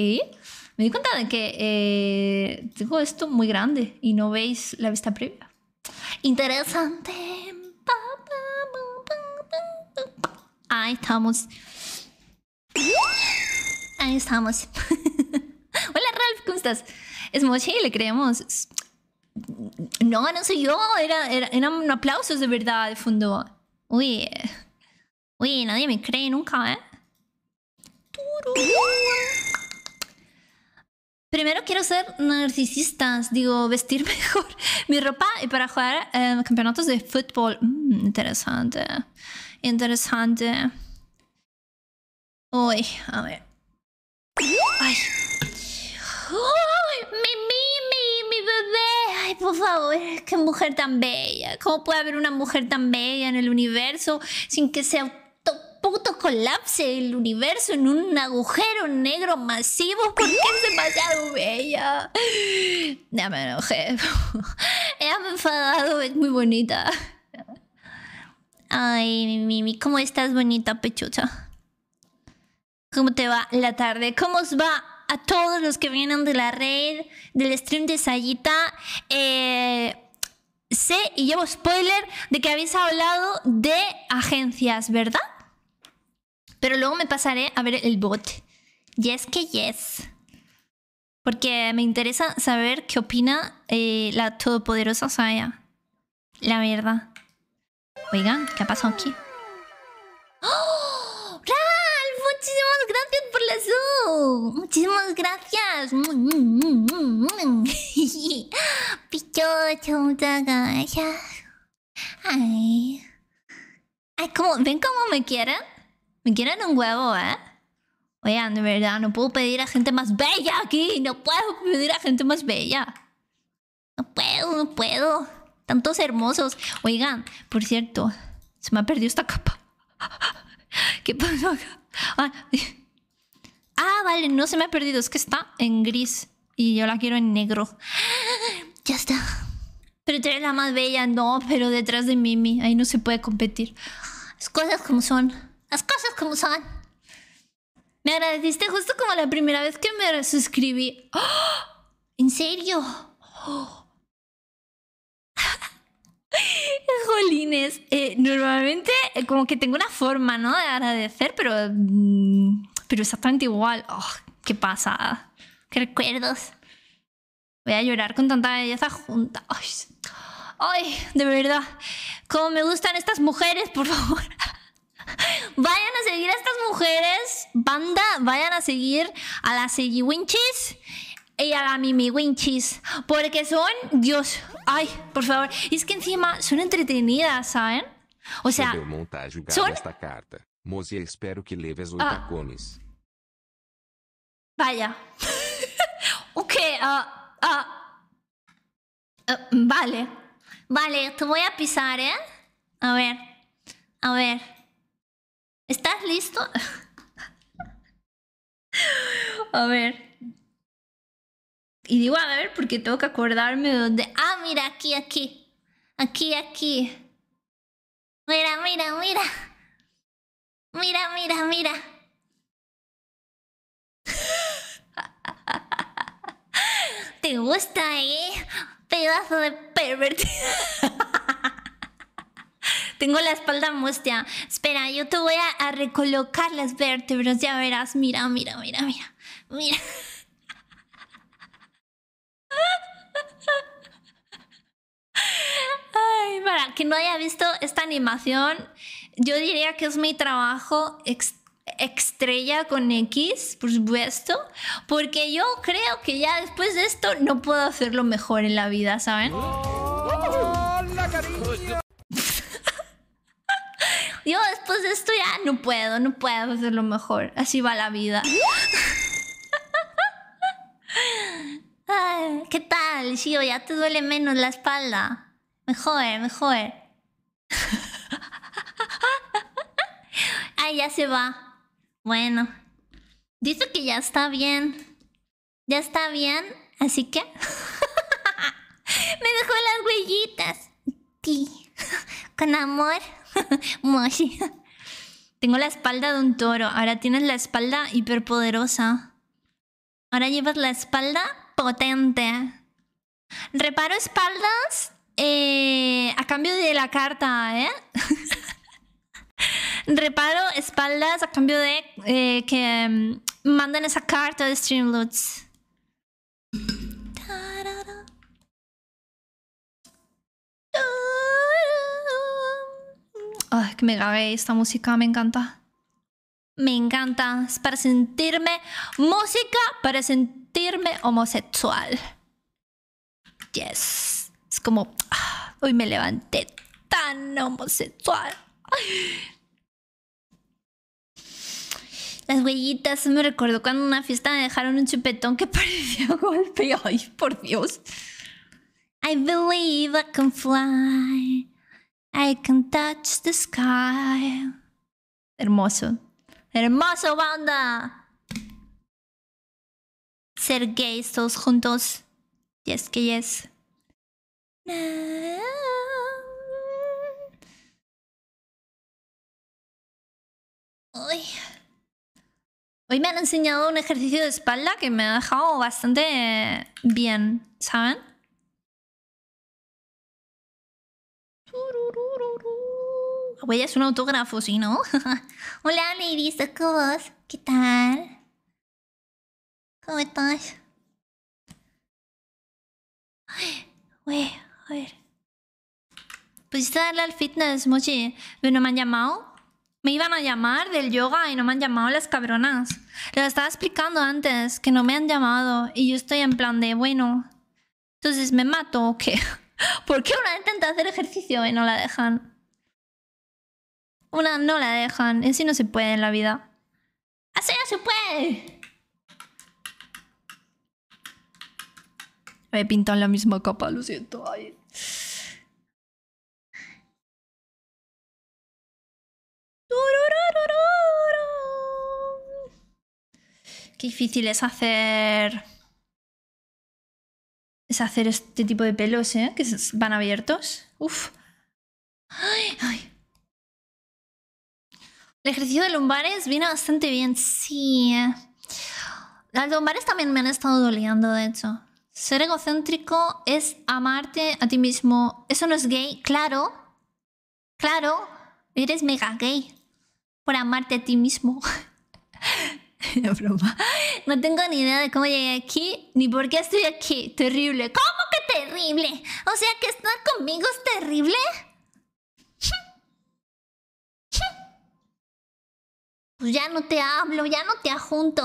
Me di cuenta de que eh, tengo esto muy grande y no veis la vista previa. Interesante. Ahí estamos. Ahí estamos. Hola Ralph, ¿cómo estás? Es Mochi, le creemos. No, no soy yo, era, era, eran aplausos de verdad de fondo. Uy, uy, nadie me cree nunca, ¿eh? Primero quiero ser narcisistas, digo, vestir mejor mi ropa y para jugar em, campeonatos de fútbol. Mm, interesante, interesante. Uy, a ver. Ay. ¡Mi, mi, mi, bebé! Ay, por favor, qué mujer tan bella. ¿Cómo puede haber una mujer tan bella en el universo sin que se puto colapse el universo en un agujero negro masivo ¿Por qué es demasiado bella. Ya me enojé. Ella me enfadado, es muy bonita. Ay, mi Mimi, ¿cómo estás bonita, pechucha? ¿Cómo te va la tarde? ¿Cómo os va a todos los que vienen de la red, del stream de Sayita? Eh, sé y llevo spoiler de que habéis hablado de agencias, ¿verdad? Pero luego me pasaré a ver el bot. Yes que yes. Porque me interesa saber qué opina eh, la todopoderosa Saya. La verdad. Oigan, ¿qué ha pasado aquí? ¡Oh! gracias por la sub. Muchísimas gracias. Pichocho, muchas Ay. Ay, como, ¿ven cómo me quieren? Me quieren un huevo, ¿eh? Oigan, de verdad, no puedo pedir a gente más bella aquí. No puedo pedir a gente más bella. No puedo, no puedo. Tantos hermosos. Oigan, por cierto, se me ha perdido esta capa. ¿Qué pasó acá? Ah, ah, vale, no se me ha perdido. Es que está en gris y yo la quiero en negro. Ya está. Pero tú eres la más bella. No, pero detrás de Mimi. Ahí no se puede competir. Las cosas como son. Las cosas como son. Me agradeciste justo como la primera vez que me suscribí. ¿En serio? Oh. Jolines, eh, normalmente eh, como que tengo una forma, ¿no? De agradecer, pero, mm, pero exactamente igual. Oh, ¿Qué pasa? ¿Qué recuerdos? Voy a llorar con tanta belleza junta. Ay, de verdad. Como me gustan estas mujeres, por favor. Vayan a seguir a estas mujeres, banda, vayan a seguir a las Seguiwinches ella a la Mimi Winchis. Porque son, Dios, ay, por favor. Y es que encima son entretenidas, ¿saben? O sea, son... esta carta. Mose, espero que leves los ah. tacones. Vaya. ok, ah, ah, vale. Vale, te voy a pisar, ¿eh? A ver, a ver. ¿Estás listo? a ver. Y digo, a ver, porque tengo que acordarme de dónde. Ah, mira, aquí, aquí. Aquí, aquí. Mira, mira, mira. Mira, mira, mira. ¿Te gusta, eh? Pedazo de pervertido. Tengo la espalda mustia. Espera, yo te voy a recolocar las vértebras. Ya verás. Mira, mira, mira, mira. Mira. que no haya visto esta animación, yo diría que es mi trabajo estrella con X, por supuesto, porque yo creo que ya después de esto no puedo hacer lo mejor en la vida, ¿saben? yo después de esto ya no puedo, no puedo hacerlo mejor. Así va la vida. ¿Qué tal, Shio? ¿Ya te duele menos la espalda? Mejor, mejor. Ay, ya se va. Bueno. Dice que ya está bien. Ya está bien, así que... Me dejó las huellitas. Sí. Con amor. Moshi. Tengo la espalda de un toro. Ahora tienes la espalda hiperpoderosa. Ahora llevas la espalda potente. Reparo espaldas eh, a cambio de la carta, ¿eh? Reparo espaldas a cambio de eh, que mm, manden esa carta de Streamloots. Ay, que me grabé esta música, me encanta. Me encanta. Es para sentirme música, para sentirme homosexual. Yes como, ah, hoy me levanté tan homosexual. Las huellitas, me recuerdo cuando en una fiesta me dejaron un chupetón que parecía golpe. Ay, por Dios. I believe I can fly. I can touch the sky. Hermoso. Hermoso, banda. Ser gays todos juntos. Yes, que yes. Hoy. me han enseñado un ejercicio de espalda que me ha dejado bastante bien, ¿saben? Huella es un autógrafo, ¿sí, no? Hola, ladies, ¿cómo ¿Qué tal? ¿Cómo estás? Ay, güey. A ver. ¿Pusiste darle al fitness, Mochi? ¿Pero no me han llamado? Me iban a llamar del yoga y no me han llamado las cabronas. Les estaba explicando antes que no me han llamado y yo estoy en plan de, bueno, entonces me mato o qué. ¿Por qué una intenta hacer ejercicio y no la dejan? Una no la dejan, es no se puede en la vida. ¡Así no se puede! Me pintan en la misma capa, lo siento. Qué difícil es hacer. Es hacer este tipo de pelos, ¿eh? Que van abiertos. Uf. Ay, El ejercicio de lumbares viene bastante bien, sí. Las lumbares también me han estado doliendo, de hecho. Ser egocéntrico es amarte a ti mismo. Eso no es gay, claro. Claro, eres mega gay por amarte a ti mismo. No tengo ni idea de cómo llegué aquí ni por qué estoy aquí. Terrible. ¿Cómo que terrible? O sea que estar conmigo es terrible. Pues ya no te hablo, ya no te ajunto.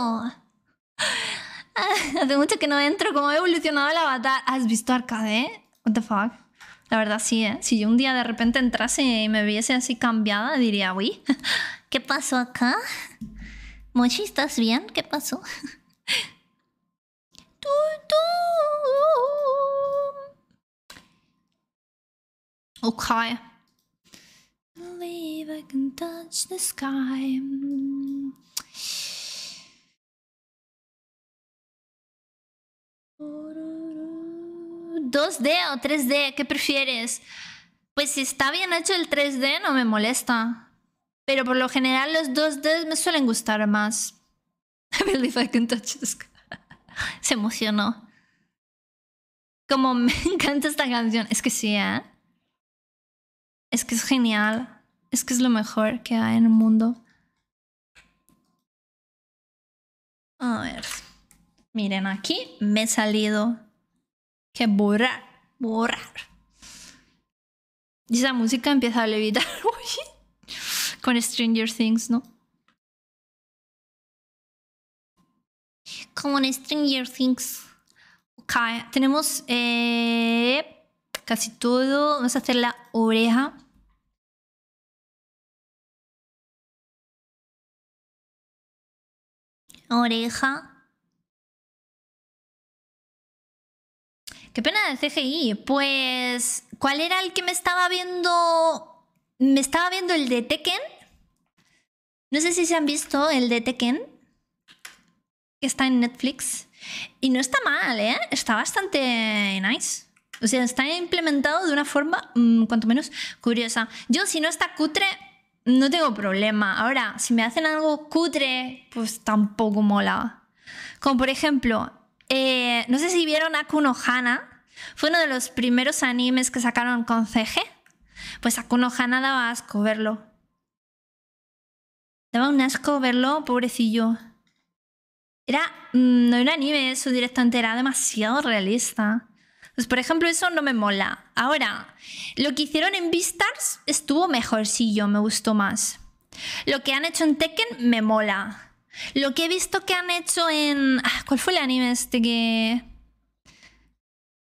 Hace mucho que no entro, ¿cómo ha evolucionado el avatar? ¿Has visto arcade? What the fuck? La verdad sí, ¿eh? Si yo un día de repente entrase y me viese así cambiada, diría, uy, ¿qué pasó acá? Mochi, ¿estás bien? ¿Qué pasó? Ok. Believe ¿2D o 3D? ¿Qué prefieres? Pues si está bien hecho el 3D no me molesta. Pero por lo general los 2D me suelen gustar más. I I can touch Se emocionó. Como me encanta esta canción. Es que sí, ¿eh? Es que es genial. Es que es lo mejor que hay en el mundo. A ver. Miren aquí, me he salido que borrar, borrar. Y esa música empieza a levitar con Stranger Things, ¿no? Como en Stranger Things. Ok, tenemos eh, casi todo. Vamos a hacer la oreja. Oreja. Qué pena de CGI. Pues, ¿cuál era el que me estaba viendo? Me estaba viendo el de Tekken. No sé si se han visto el de Tekken, que está en Netflix. Y no está mal, ¿eh? Está bastante nice. O sea, está implementado de una forma, mm, cuanto menos, curiosa. Yo, si no está cutre, no tengo problema. Ahora, si me hacen algo cutre, pues tampoco mola. Como por ejemplo, eh, no sé si vieron Akuno Hana. Fue uno de los primeros animes que sacaron con CG. Pues Akuno Hana daba asco verlo. Daba un asco verlo, pobrecillo. Era. Mm, no era un anime su directamente, era demasiado realista. Pues por ejemplo, eso no me mola. Ahora, lo que hicieron en Beastars estuvo mejor, yo, me gustó más. Lo que han hecho en Tekken me mola. Lo que he visto que han hecho en... Ah, ¿Cuál fue el anime este que...?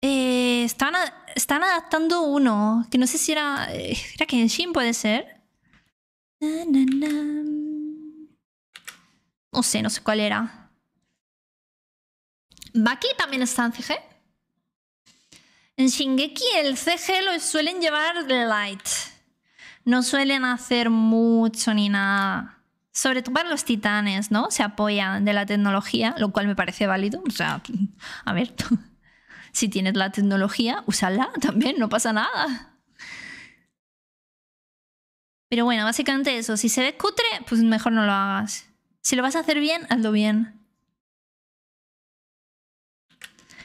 Eh, están, están adaptando uno, que no sé si era... Eh, ¿Era que Shin puede ser? No sé, no sé cuál era. Baki también está en CG. En Shingeki el CG lo suelen llevar light. No suelen hacer mucho ni nada. Sobre todo para los titanes, ¿no? Se apoyan de la tecnología, lo cual me parece válido. O sea, a ver, si tienes la tecnología, úsala también, no pasa nada. Pero bueno, básicamente eso. Si se ve cutre, pues mejor no lo hagas. Si lo vas a hacer bien, hazlo bien.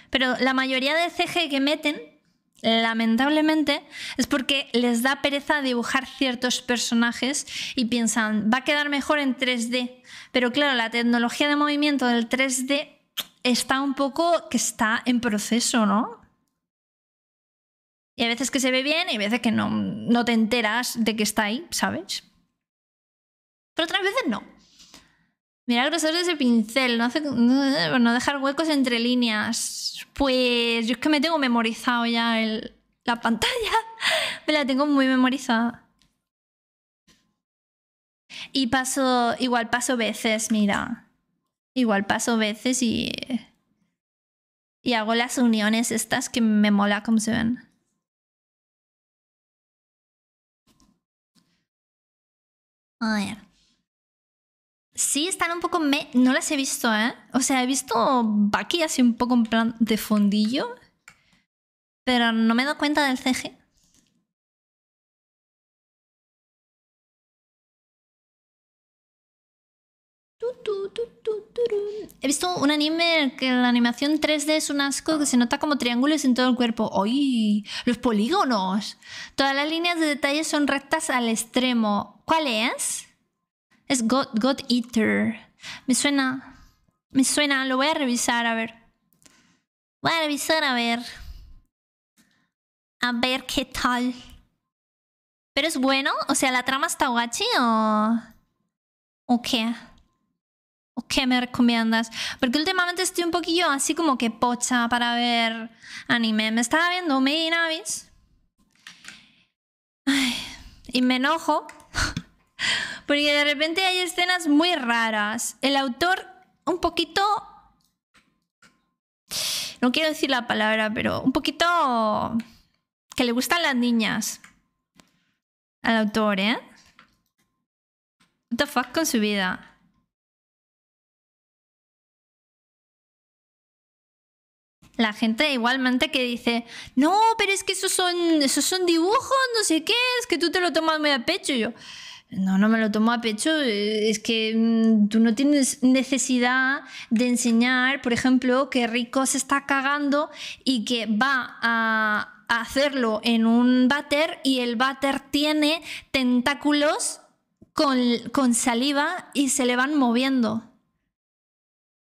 Pero la mayoría de CG que meten lamentablemente, es porque les da pereza dibujar ciertos personajes y piensan, va a quedar mejor en 3D. Pero claro, la tecnología de movimiento del 3D está un poco que está en proceso, ¿no? Y a veces que se ve bien y a veces que no, no te enteras de que está ahí, ¿sabes? Pero otras veces no. Mira el grosor de ese pincel, no, dejar huecos entre líneas. Pues yo es que me tengo memorizado ya la pantalla. me la tengo muy memorizada. Y paso, igual paso veces, mira. Igual paso veces y. Y hago las uniones estas que me mola como se ven. A ver. Sí, están un poco... Me... No las he visto, ¿eh? O sea, he visto Bucky así un poco en plan de fondillo. Pero no me he dado cuenta del CG. He visto un anime que la animación 3D es un asco que se nota como triángulos en todo el cuerpo. ¡Ay! ¡Los polígonos! Todas las líneas de detalle son rectas al extremo. ¿Cuál es? Es God, God Eater. Me suena. Me suena. Lo voy a revisar, a ver. Voy a revisar, a ver. A ver qué tal. Pero es bueno. O sea, la trama está guachi o. ¿O qué? ¿O qué me recomiendas? Porque últimamente estoy un poquillo así como que pocha para ver anime. Me estaba viendo Made in y me enojo Porque de repente hay escenas muy raras. El autor un poquito... No quiero decir la palabra, pero un poquito... Que le gustan las niñas. Al autor, ¿eh? What the fuck con su vida. la gente igualmente que dice, no, pero es que esos son, esos son dibujos, no sé qué, es que tú te lo tomas muy a pecho. yo, no, no me lo tomo a pecho. Eh, es que mm, tú no tienes necesidad de enseñar, por ejemplo, que Rico se está cagando y que va a hacerlo en un váter y el váter tiene tentáculos con, con saliva y se le van moviendo.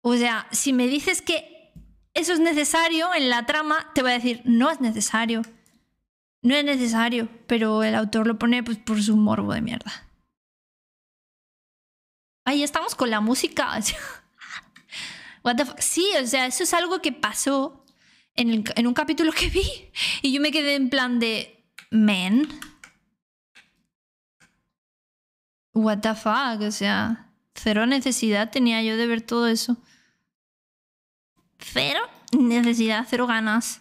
O sea, si me dices que eso es necesario en la trama, te voy a decir, no es necesario. No es necesario, pero el autor lo pone pues por su morbo de mierda. Ahí estamos con la música. Sí, o sea, eso es algo que pasó en, un capítulo que vi y yo me quedé en plan de, men. what the fuck, o sea, cero necesidad tenía yo de ver todo eso. Cero necesidad, cero ganas.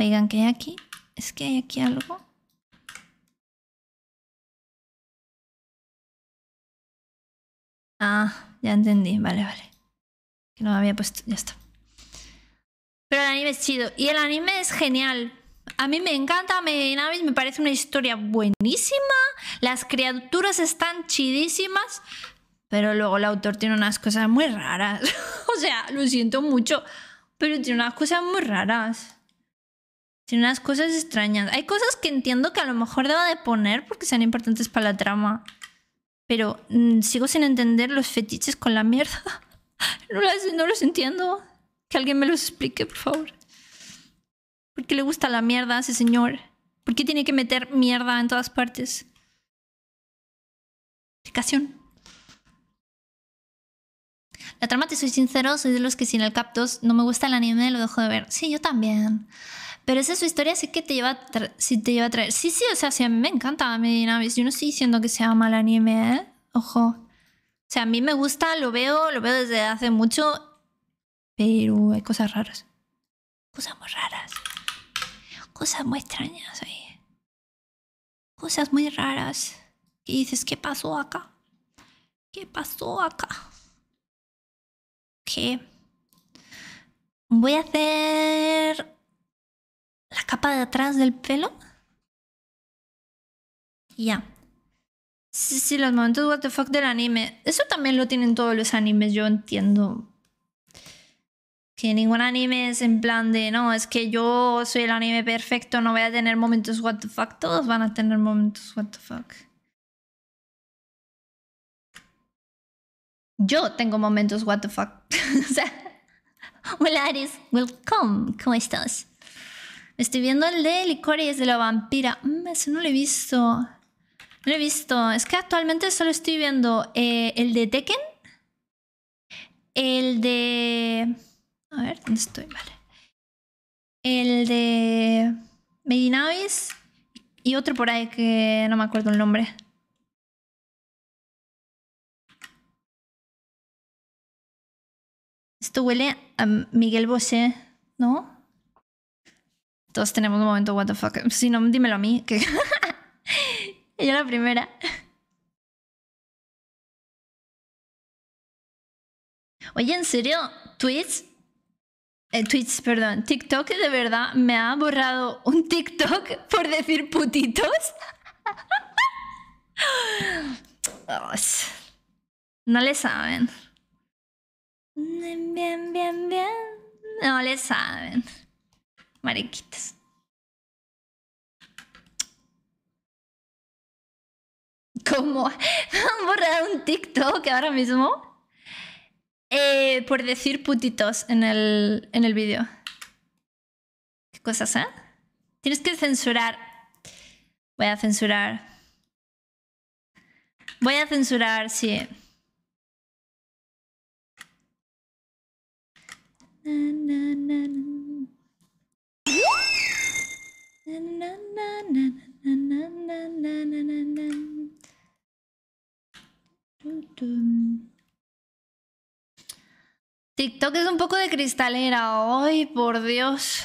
Oigan, ¿qué hay aquí? Es que hay aquí algo. Ah, ya entendí. Vale, vale. Que no había puesto. Ya está. Pero el anime es chido. Y el anime es genial. A mí me encanta me me parece una historia buenísima. Las criaturas están chidísimas. Pero luego el autor tiene unas cosas muy raras. o sea, lo siento mucho. Pero tiene unas cosas muy raras. Tiene unas cosas extrañas. Hay cosas que entiendo que a lo mejor deba de poner porque sean importantes para la trama. Pero mm, sigo sin entender los fetiches con la mierda. no, no los entiendo. Que alguien me los explique, por favor. ¿Por qué le gusta la mierda a ese señor? ¿Por qué tiene que meter mierda en todas partes? Explicación. La trama, te soy sincero, soy de los que sin el captos no me gusta el anime, lo dejo de ver. Sí, yo también. Pero esa es su historia, sí que te lleva a, te lleva a traer. Sí, sí, o sea, sí, a mí me encanta Medinavis. Yo no estoy diciendo que sea mal anime, ¿eh? Ojo. O sea, a mí me gusta, lo veo, lo veo desde hace mucho. Pero hay cosas raras. Cosas muy raras. Cosas muy extrañas ahí. Cosas muy raras. Y dices, ¿qué pasó acá? ¿Qué pasó acá? voy a hacer la capa de atrás del pelo. Ya. Sí, los momentos what the fuck del anime. Eso también lo tienen todos los animes, yo entiendo. Que ningún anime es en plan de, no, es que yo soy el anime perfecto, no voy a tener momentos what the fuck. Todos van a tener momentos what the fuck. yo tengo momentos what the fuck. o sea, hola Aries, welcome, ¿cómo estás? Estoy viendo el de Licores de la Vampira. Mm, no lo he visto. No lo he visto. Es que actualmente solo estoy viendo eh, el de Tekken. El de... A ver, ¿dónde estoy? Vale. El de Medinavis y otro por ahí que no me acuerdo el nombre. huele a Miguel Bosé, ¿no? Todos tenemos un momento, what the fuck. Si no, dímelo a mí. Que... Yo la primera. Oye, ¿en serio? ¿Tweets? Twitch, eh, tweets, perdón. TikTok de verdad me ha borrado un TikTok por decir putitos. No le saben. Bien, bien, bien, No le saben. Mariquitas. ¿Cómo? ¿Han borrado un TikTok ahora mismo? Eh, por decir putitos en el, en el vídeo. ¿Qué cosas, eh? Tienes que censurar. Voy a censurar. Voy a censurar, sí. TikTok es un poco de cristalera. Ay, por Dios.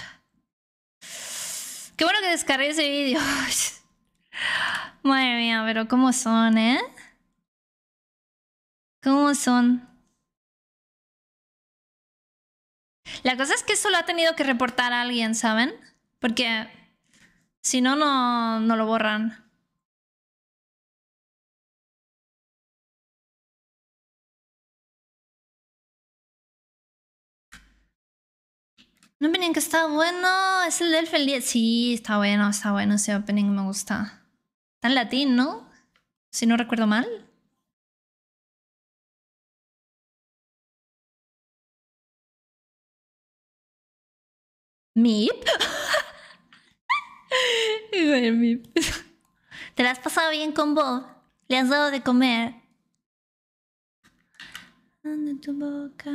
Qué bueno que descargué ese vídeo. Madre mía, pero ¿cómo son, eh? ¿Cómo son? La cosa es que eso lo ha tenido que reportar a alguien, ¿saben? Porque si no, no, lo borran. No opening que está bueno es el del Feliz. Sí, está bueno, está bueno ese opening, me gusta. Está en latín, ¿no? Si no recuerdo mal. ¿Mip? Mip. te la has pasado bien con Bob? ¿Le has dado de comer? tu boca.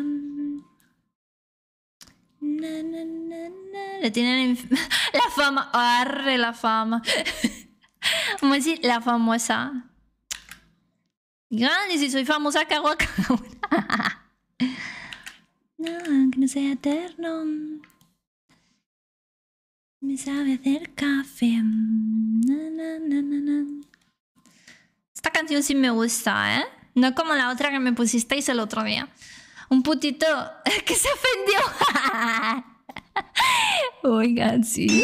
Na, na, na, Le tienen la fama. Arre la fama. Vamos a decir la famosa. Grande, si soy famosa, cago acá. no, que no sea eterno. Me sabe hacer café. Esta canción sí me gusta, ¿eh? No como la otra que me pusisteis el otro día. Un putito que se ofendió. Oigan, sí.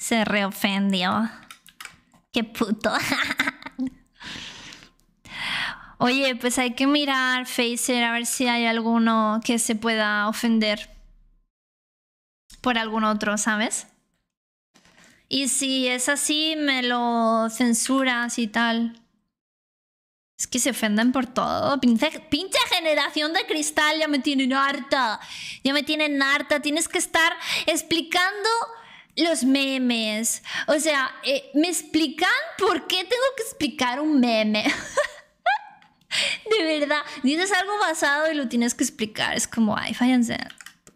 Se reofendió. Qué puto. Oye, pues hay que mirar Facer a ver si hay alguno que se pueda ofender por algún otro, ¿sabes? Y si es así, me lo censuras y tal. Es que se ofenden por todo. Pinche, generación de cristal, ya me tienen harta. Ya me tienen harta. Tienes que estar explicando los memes. O sea, eh, me explican por qué tengo que explicar un meme. de verdad, dices algo basado y lo tienes que explicar. Es como, ay, fállense.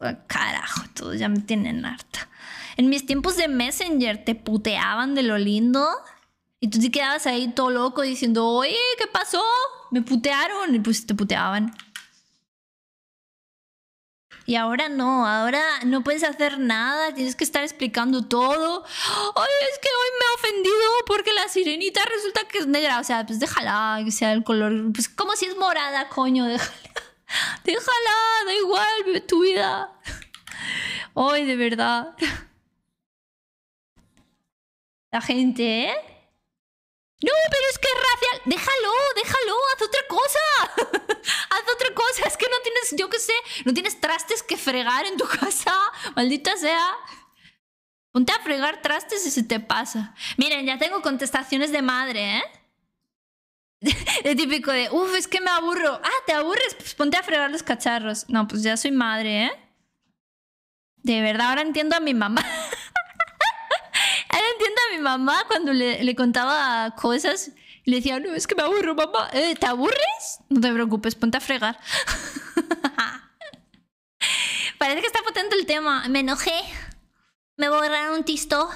Ah, carajo, todos ya me tienen harta. En mis tiempos de Messenger te puteaban de lo lindo y tú te quedabas ahí todo loco diciendo, oye, ¿qué pasó? Me putearon y pues te puteaban. Y ahora no, ahora no puedes hacer nada, tienes que estar explicando todo. Ay, es que hoy me he ofendido porque la sirenita resulta que es negra. O sea, pues déjala que sea el color. Pues como si es morada, coño, déjala. Déjala, da igual, tu vida. Ay, de verdad. La gente, ¿eh? No, pero es que es racial. Déjalo, déjalo, haz otra cosa. haz otra cosa. Es que no tienes, yo qué sé, no tienes trastes que fregar en tu casa. Maldita sea. Ponte a fregar trastes y se te pasa. Miren, ya tengo contestaciones de madre, ¿eh? De típico de, uff, es que me aburro te aburres, pues ponte a fregar los cacharros. No, pues ya soy madre, ¿eh? De verdad, ahora entiendo a mi mamá. ahora entiendo a mi mamá cuando le, contaba cosas. Y le decía, no, es que me aburro, mamá. Eh, ¿Te aburres? No te preocupes, ponte a fregar. Parece que está potente el tema. Me enojé. Me borraron un tisto.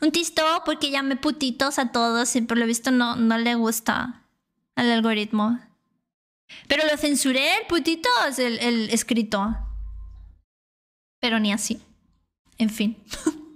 Un tisto porque llamé putitos a todos y por lo visto no, no le gusta al algoritmo. Pero lo censuré, el putito, el, escrito. Pero ni así. En fin.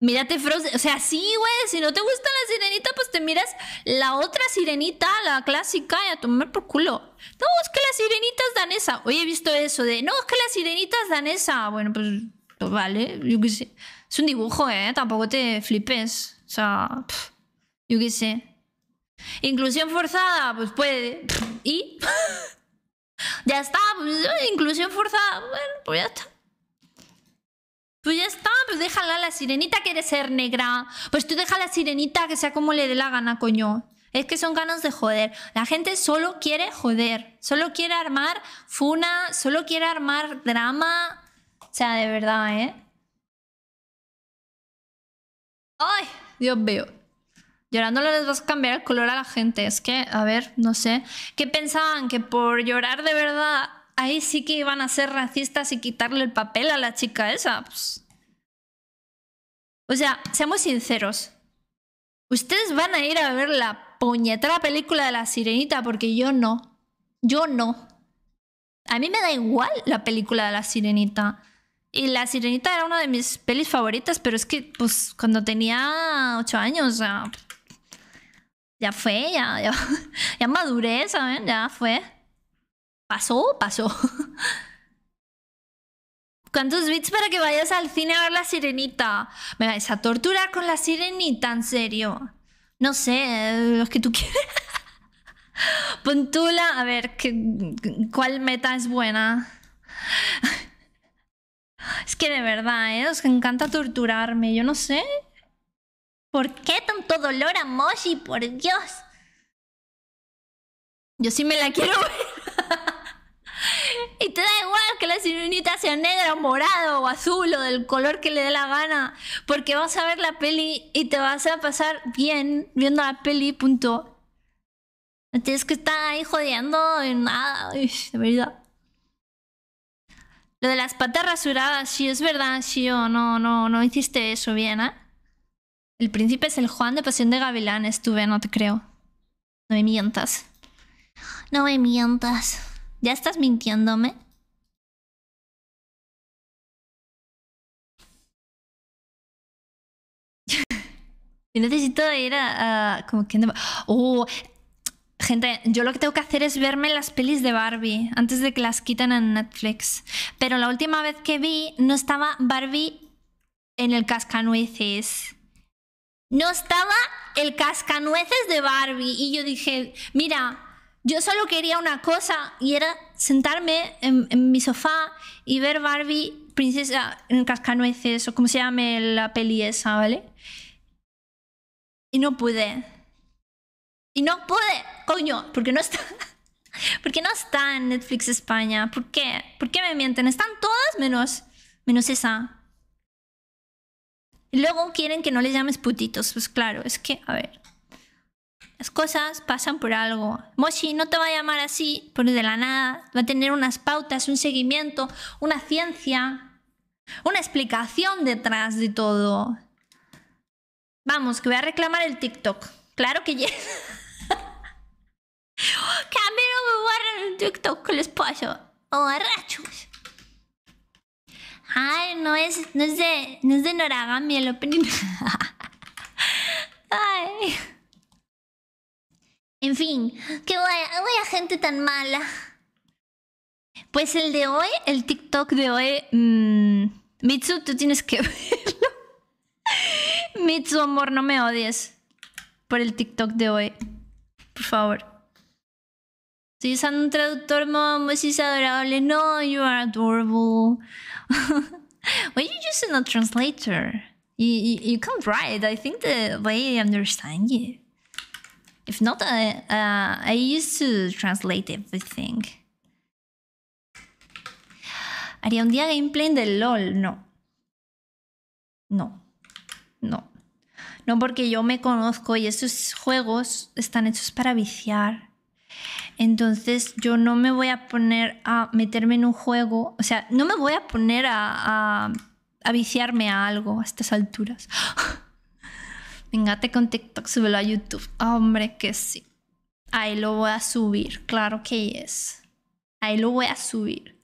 Mírate Frozen. O sea, sí, güey. Si no te gusta la sirenita, pues te miras la otra sirenita, la clásica, y a tomar por culo. No, es que la sirenita es danesa. Hoy he visto eso de. No, es que la sirenita es danesa. Bueno, pues, pues, vale. Yo qué sé. Es un dibujo, ¿eh? Tampoco te flipes. O sea, yo qué sé. Inclusión forzada, pues puede. ¿Y? ya está, pues, inclusión forzada. Bueno, pues ya está. Pues ya está, pues déjala la sirenita quiere ser negra. Pues tú deja la sirenita que sea como le dé la gana, coño. Es que son ganas de joder. La gente solo quiere joder. Solo quiere armar funa, solo quiere armar drama. O sea, de verdad, ¿eh? ¡Ay! Dios veo Llorando les vas a cambiar el color a la gente. Es que, a ver, no sé. ¿Qué pensaban? Que por llorar de verdad, ahí sí que iban a ser racistas y quitarle el papel a la chica esa. Pues, o sea, seamos sinceros. Ustedes van a ir a ver la puñetera película de la sirenita porque yo no. Yo no. A mí me da igual la película de la sirenita. Y La Sirenita era una de mis pelis favoritas, pero es que, pues, cuando tenía ocho años, o sea, ya fue, ya, ya, ya maduré, ¿saben? Ya fue. Pasó, pasó. ¿Cuántos bits para que vayas al cine a ver la sirenita? Me vais a torturar con la sirenita, en serio. No sé, los que tú quieres puntula a ver, ¿cuál meta es buena? es que de verdad, ¿eh? Os encanta torturarme, yo no sé. ¿Por qué tanto dolor a Moshi? Por Dios. Yo sí me la quiero ver. y te da igual que la sirenita sea negra o morada o azul o del color que le dé la gana. Porque vas a ver la peli y te vas a pasar bien viendo la peli, punto. No tienes que estar ahí jodiendo en nada. de verdad. Lo de las patas rasuradas, sí, es verdad, sí, o no, no, no hiciste eso bien, ¿eh? El príncipe es el Juan de Pasión de Gavilán, estuve, no te creo. No me mientas. No me mientas. ¿Ya estás mintiéndome? Yo necesito ir a... como que... Oh, gente, yo lo que tengo que hacer es verme las pelis de Barbie antes de que las quiten en Netflix. Pero la última vez que vi no estaba Barbie en el cascanueces no estaba el cascanueces de Barbie. Y yo dije, mira, yo solo quería una cosa y era sentarme en, mi sofá y ver Barbie, princesa en cascanueces o como se llame la peli esa, ¿vale? Y no pude. Y no pude, coño, porque no está. Porque no está en Netflix España. ¿Por qué? ¿Por qué me mienten? Están todas menos, menos esa luego quieren que no les llames putitos. Pues claro, es que, a ver. Las cosas pasan por algo. Moshi no te va a llamar así por de la nada. Va a tener unas pautas, un seguimiento, una ciencia, una explicación detrás de todo. Vamos, que voy a reclamar el TikTok. Claro que ya. que a mí no me guardan el TikTok, que les paso? ¡Borrachos! Ay, no es, no es de, no es de Noragami el opening. Ay. En fin, qué voy a gente tan mala. Pues el de hoy, el TikTok de hoy, mmm, Mitsu, tú tienes que verlo. Mitsu, amor, no me odies por el TikTok de hoy. Por favor. Estoy usando un traductor, mom. Si es adorable. No, you are adorable. Why are you using a translator? You, you, you can't write. I think the way I understand you. If not, I, uh, I used to translate everything. Haría un día gameplay del LOL. No. No. No. No porque yo me conozco y esos juegos están hechos para viciar. Entonces yo no me voy a poner a meterme en un juego, o sea, no me voy a poner a, viciarme a algo a estas alturas. te con TikTok, súbelo a YouTube. hombre, que sí. Ahí lo voy a subir, claro que es. Ahí lo voy a subir.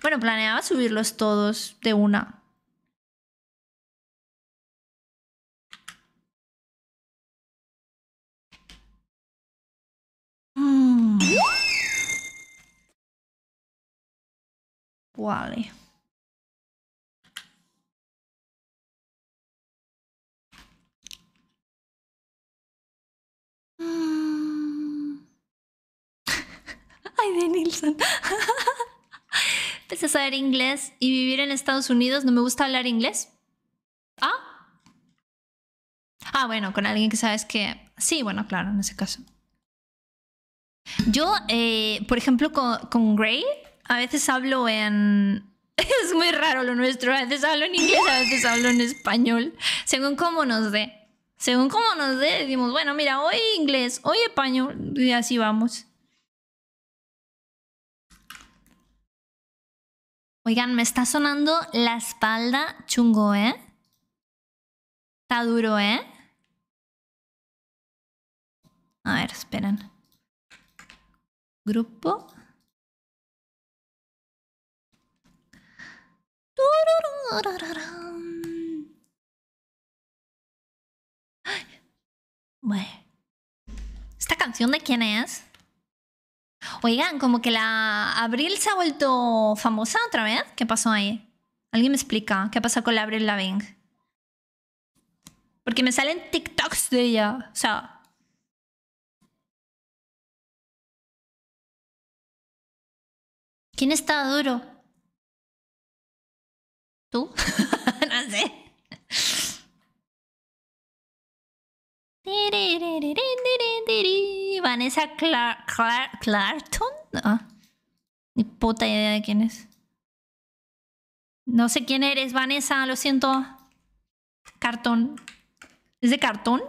Bueno, planeaba subirlos todos de una, Vale. Ay, de Nilsson. Empecé a saber inglés y vivir en Estados Unidos. No me gusta hablar inglés. Ah. Ah, bueno, con alguien que sabes que... Sí, bueno, claro, en ese caso. Yo, eh, por ejemplo, con, con Gray, a veces hablo en... Es muy raro lo nuestro, a veces hablo en inglés, a veces hablo en español, según cómo nos dé. Según cómo nos dé, decimos, bueno, mira, hoy inglés, hoy español, y así vamos. Oigan, me está sonando la espalda chungo, ¿eh? Está duro, ¿eh? A ver, esperen grupo. ¿Esta canción de quién es? Oigan, como que la Abril se ha vuelto famosa otra vez. ¿Qué pasó ahí? Alguien me explica qué pasa con la Abril Lavigne. Porque me salen TikToks de ella. O sea, ¿Quién está duro? ¿Tú? no sé. Vanessa Clarton? Ah, ni puta idea de quién es. No sé quién eres, Vanessa, lo siento. Cartón. ¿Es de cartón?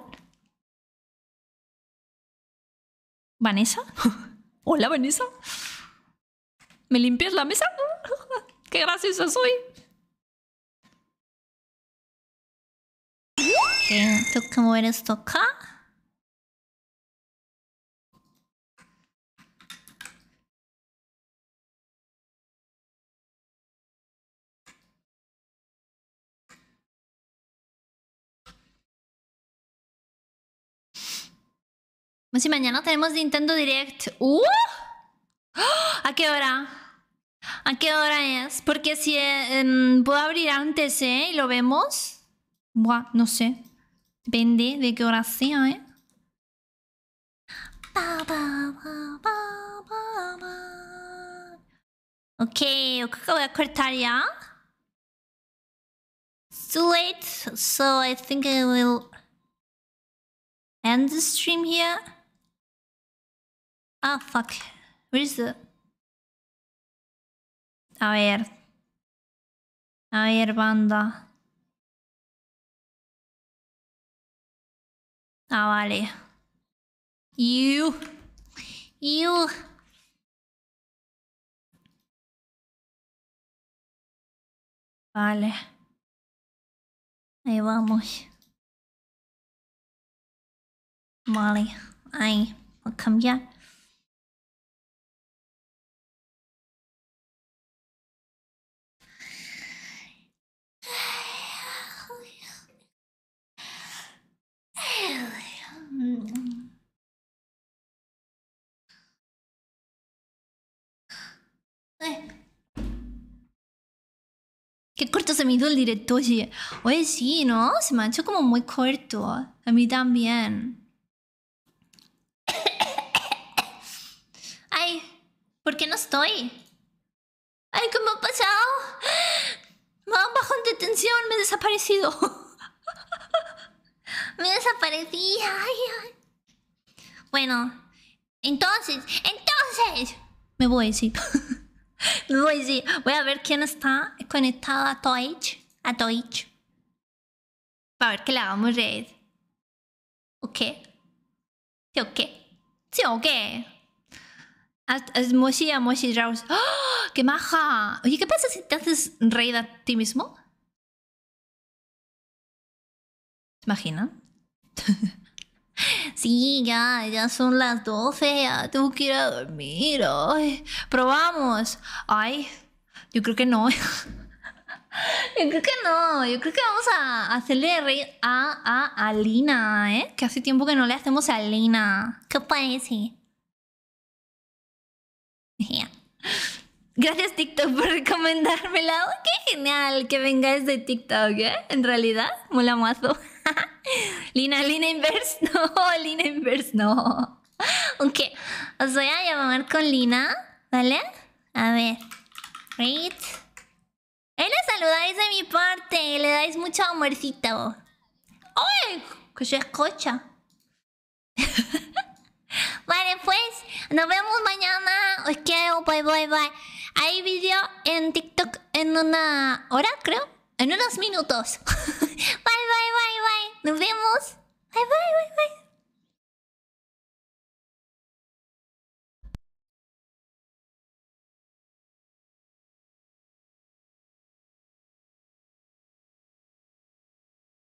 ¿Vanessa? Hola, Vanessa. ¿Me limpias la mesa? ¡Qué graciosa soy! toca? tengo que mover esto acá. si mañana tenemos Nintendo Direct. ¡Uh! ¿A qué hora? ¿A qué hora es? Porque si em, puedo abrir antes, ¿eh? Y lo vemos. Buah, no sé. Depende de qué hora sea, ¿eh? Ok, creo que voy a cortar ya. too late, so I think I will end the stream here. Ah, fuck. A ver. A ver, banda. Ah, vale. You. You. Vale. Ahí vamos. Vale. Ahí. A cambiar. Qué corto se me hizo el directo, oye. sí, ¿no? Se me ha hecho como muy corto. A mí también. Ay, ¿por qué no estoy? Ay, ¿qué me ha pasado? Me han bajado en detención, me he desaparecido. me desaparecí, Bueno, entonces, entonces. Me voy, sí. voy a ver quién está conectado a Twitch. A Twitch. Para ver que le hagamos red. ¿Ok? ¿Sí o qué? ¿Sí o qué? Ah, es ¡Ah! ¡Qué maja! Oye, ¿qué pasa si te haces raid a ti mismo? ¿Te imaginan? Sí, ya, ya son las 12, ya tengo dormir. Ay, probamos. Ay, yo creo que no. yo creo que no. Yo creo que vamos a hacerle reír a, a, ¿eh? Que hace tiempo que no le hacemos a Alina. ¿Qué parece? Gracias TikTok por recomendármela. ¡Qué genial que vengáis de TikTok! ¿eh? En realidad, muy Lina, Lina Inverse, no, Lina Inverse, no. Ok, os voy a llamar con Lina, ¿vale? A ver. Read. Él saludáis de mi parte, le dais mucho amorcito. ¡Ay! Que se escucha. vale, pues, nos vemos mañana. Os quiero, bye, bye, bye. Hay video en TikTok en una hora, creo. En unos minutos. bye, bye, bye, bye. Nos vemos. Bye, bye, bye, bye.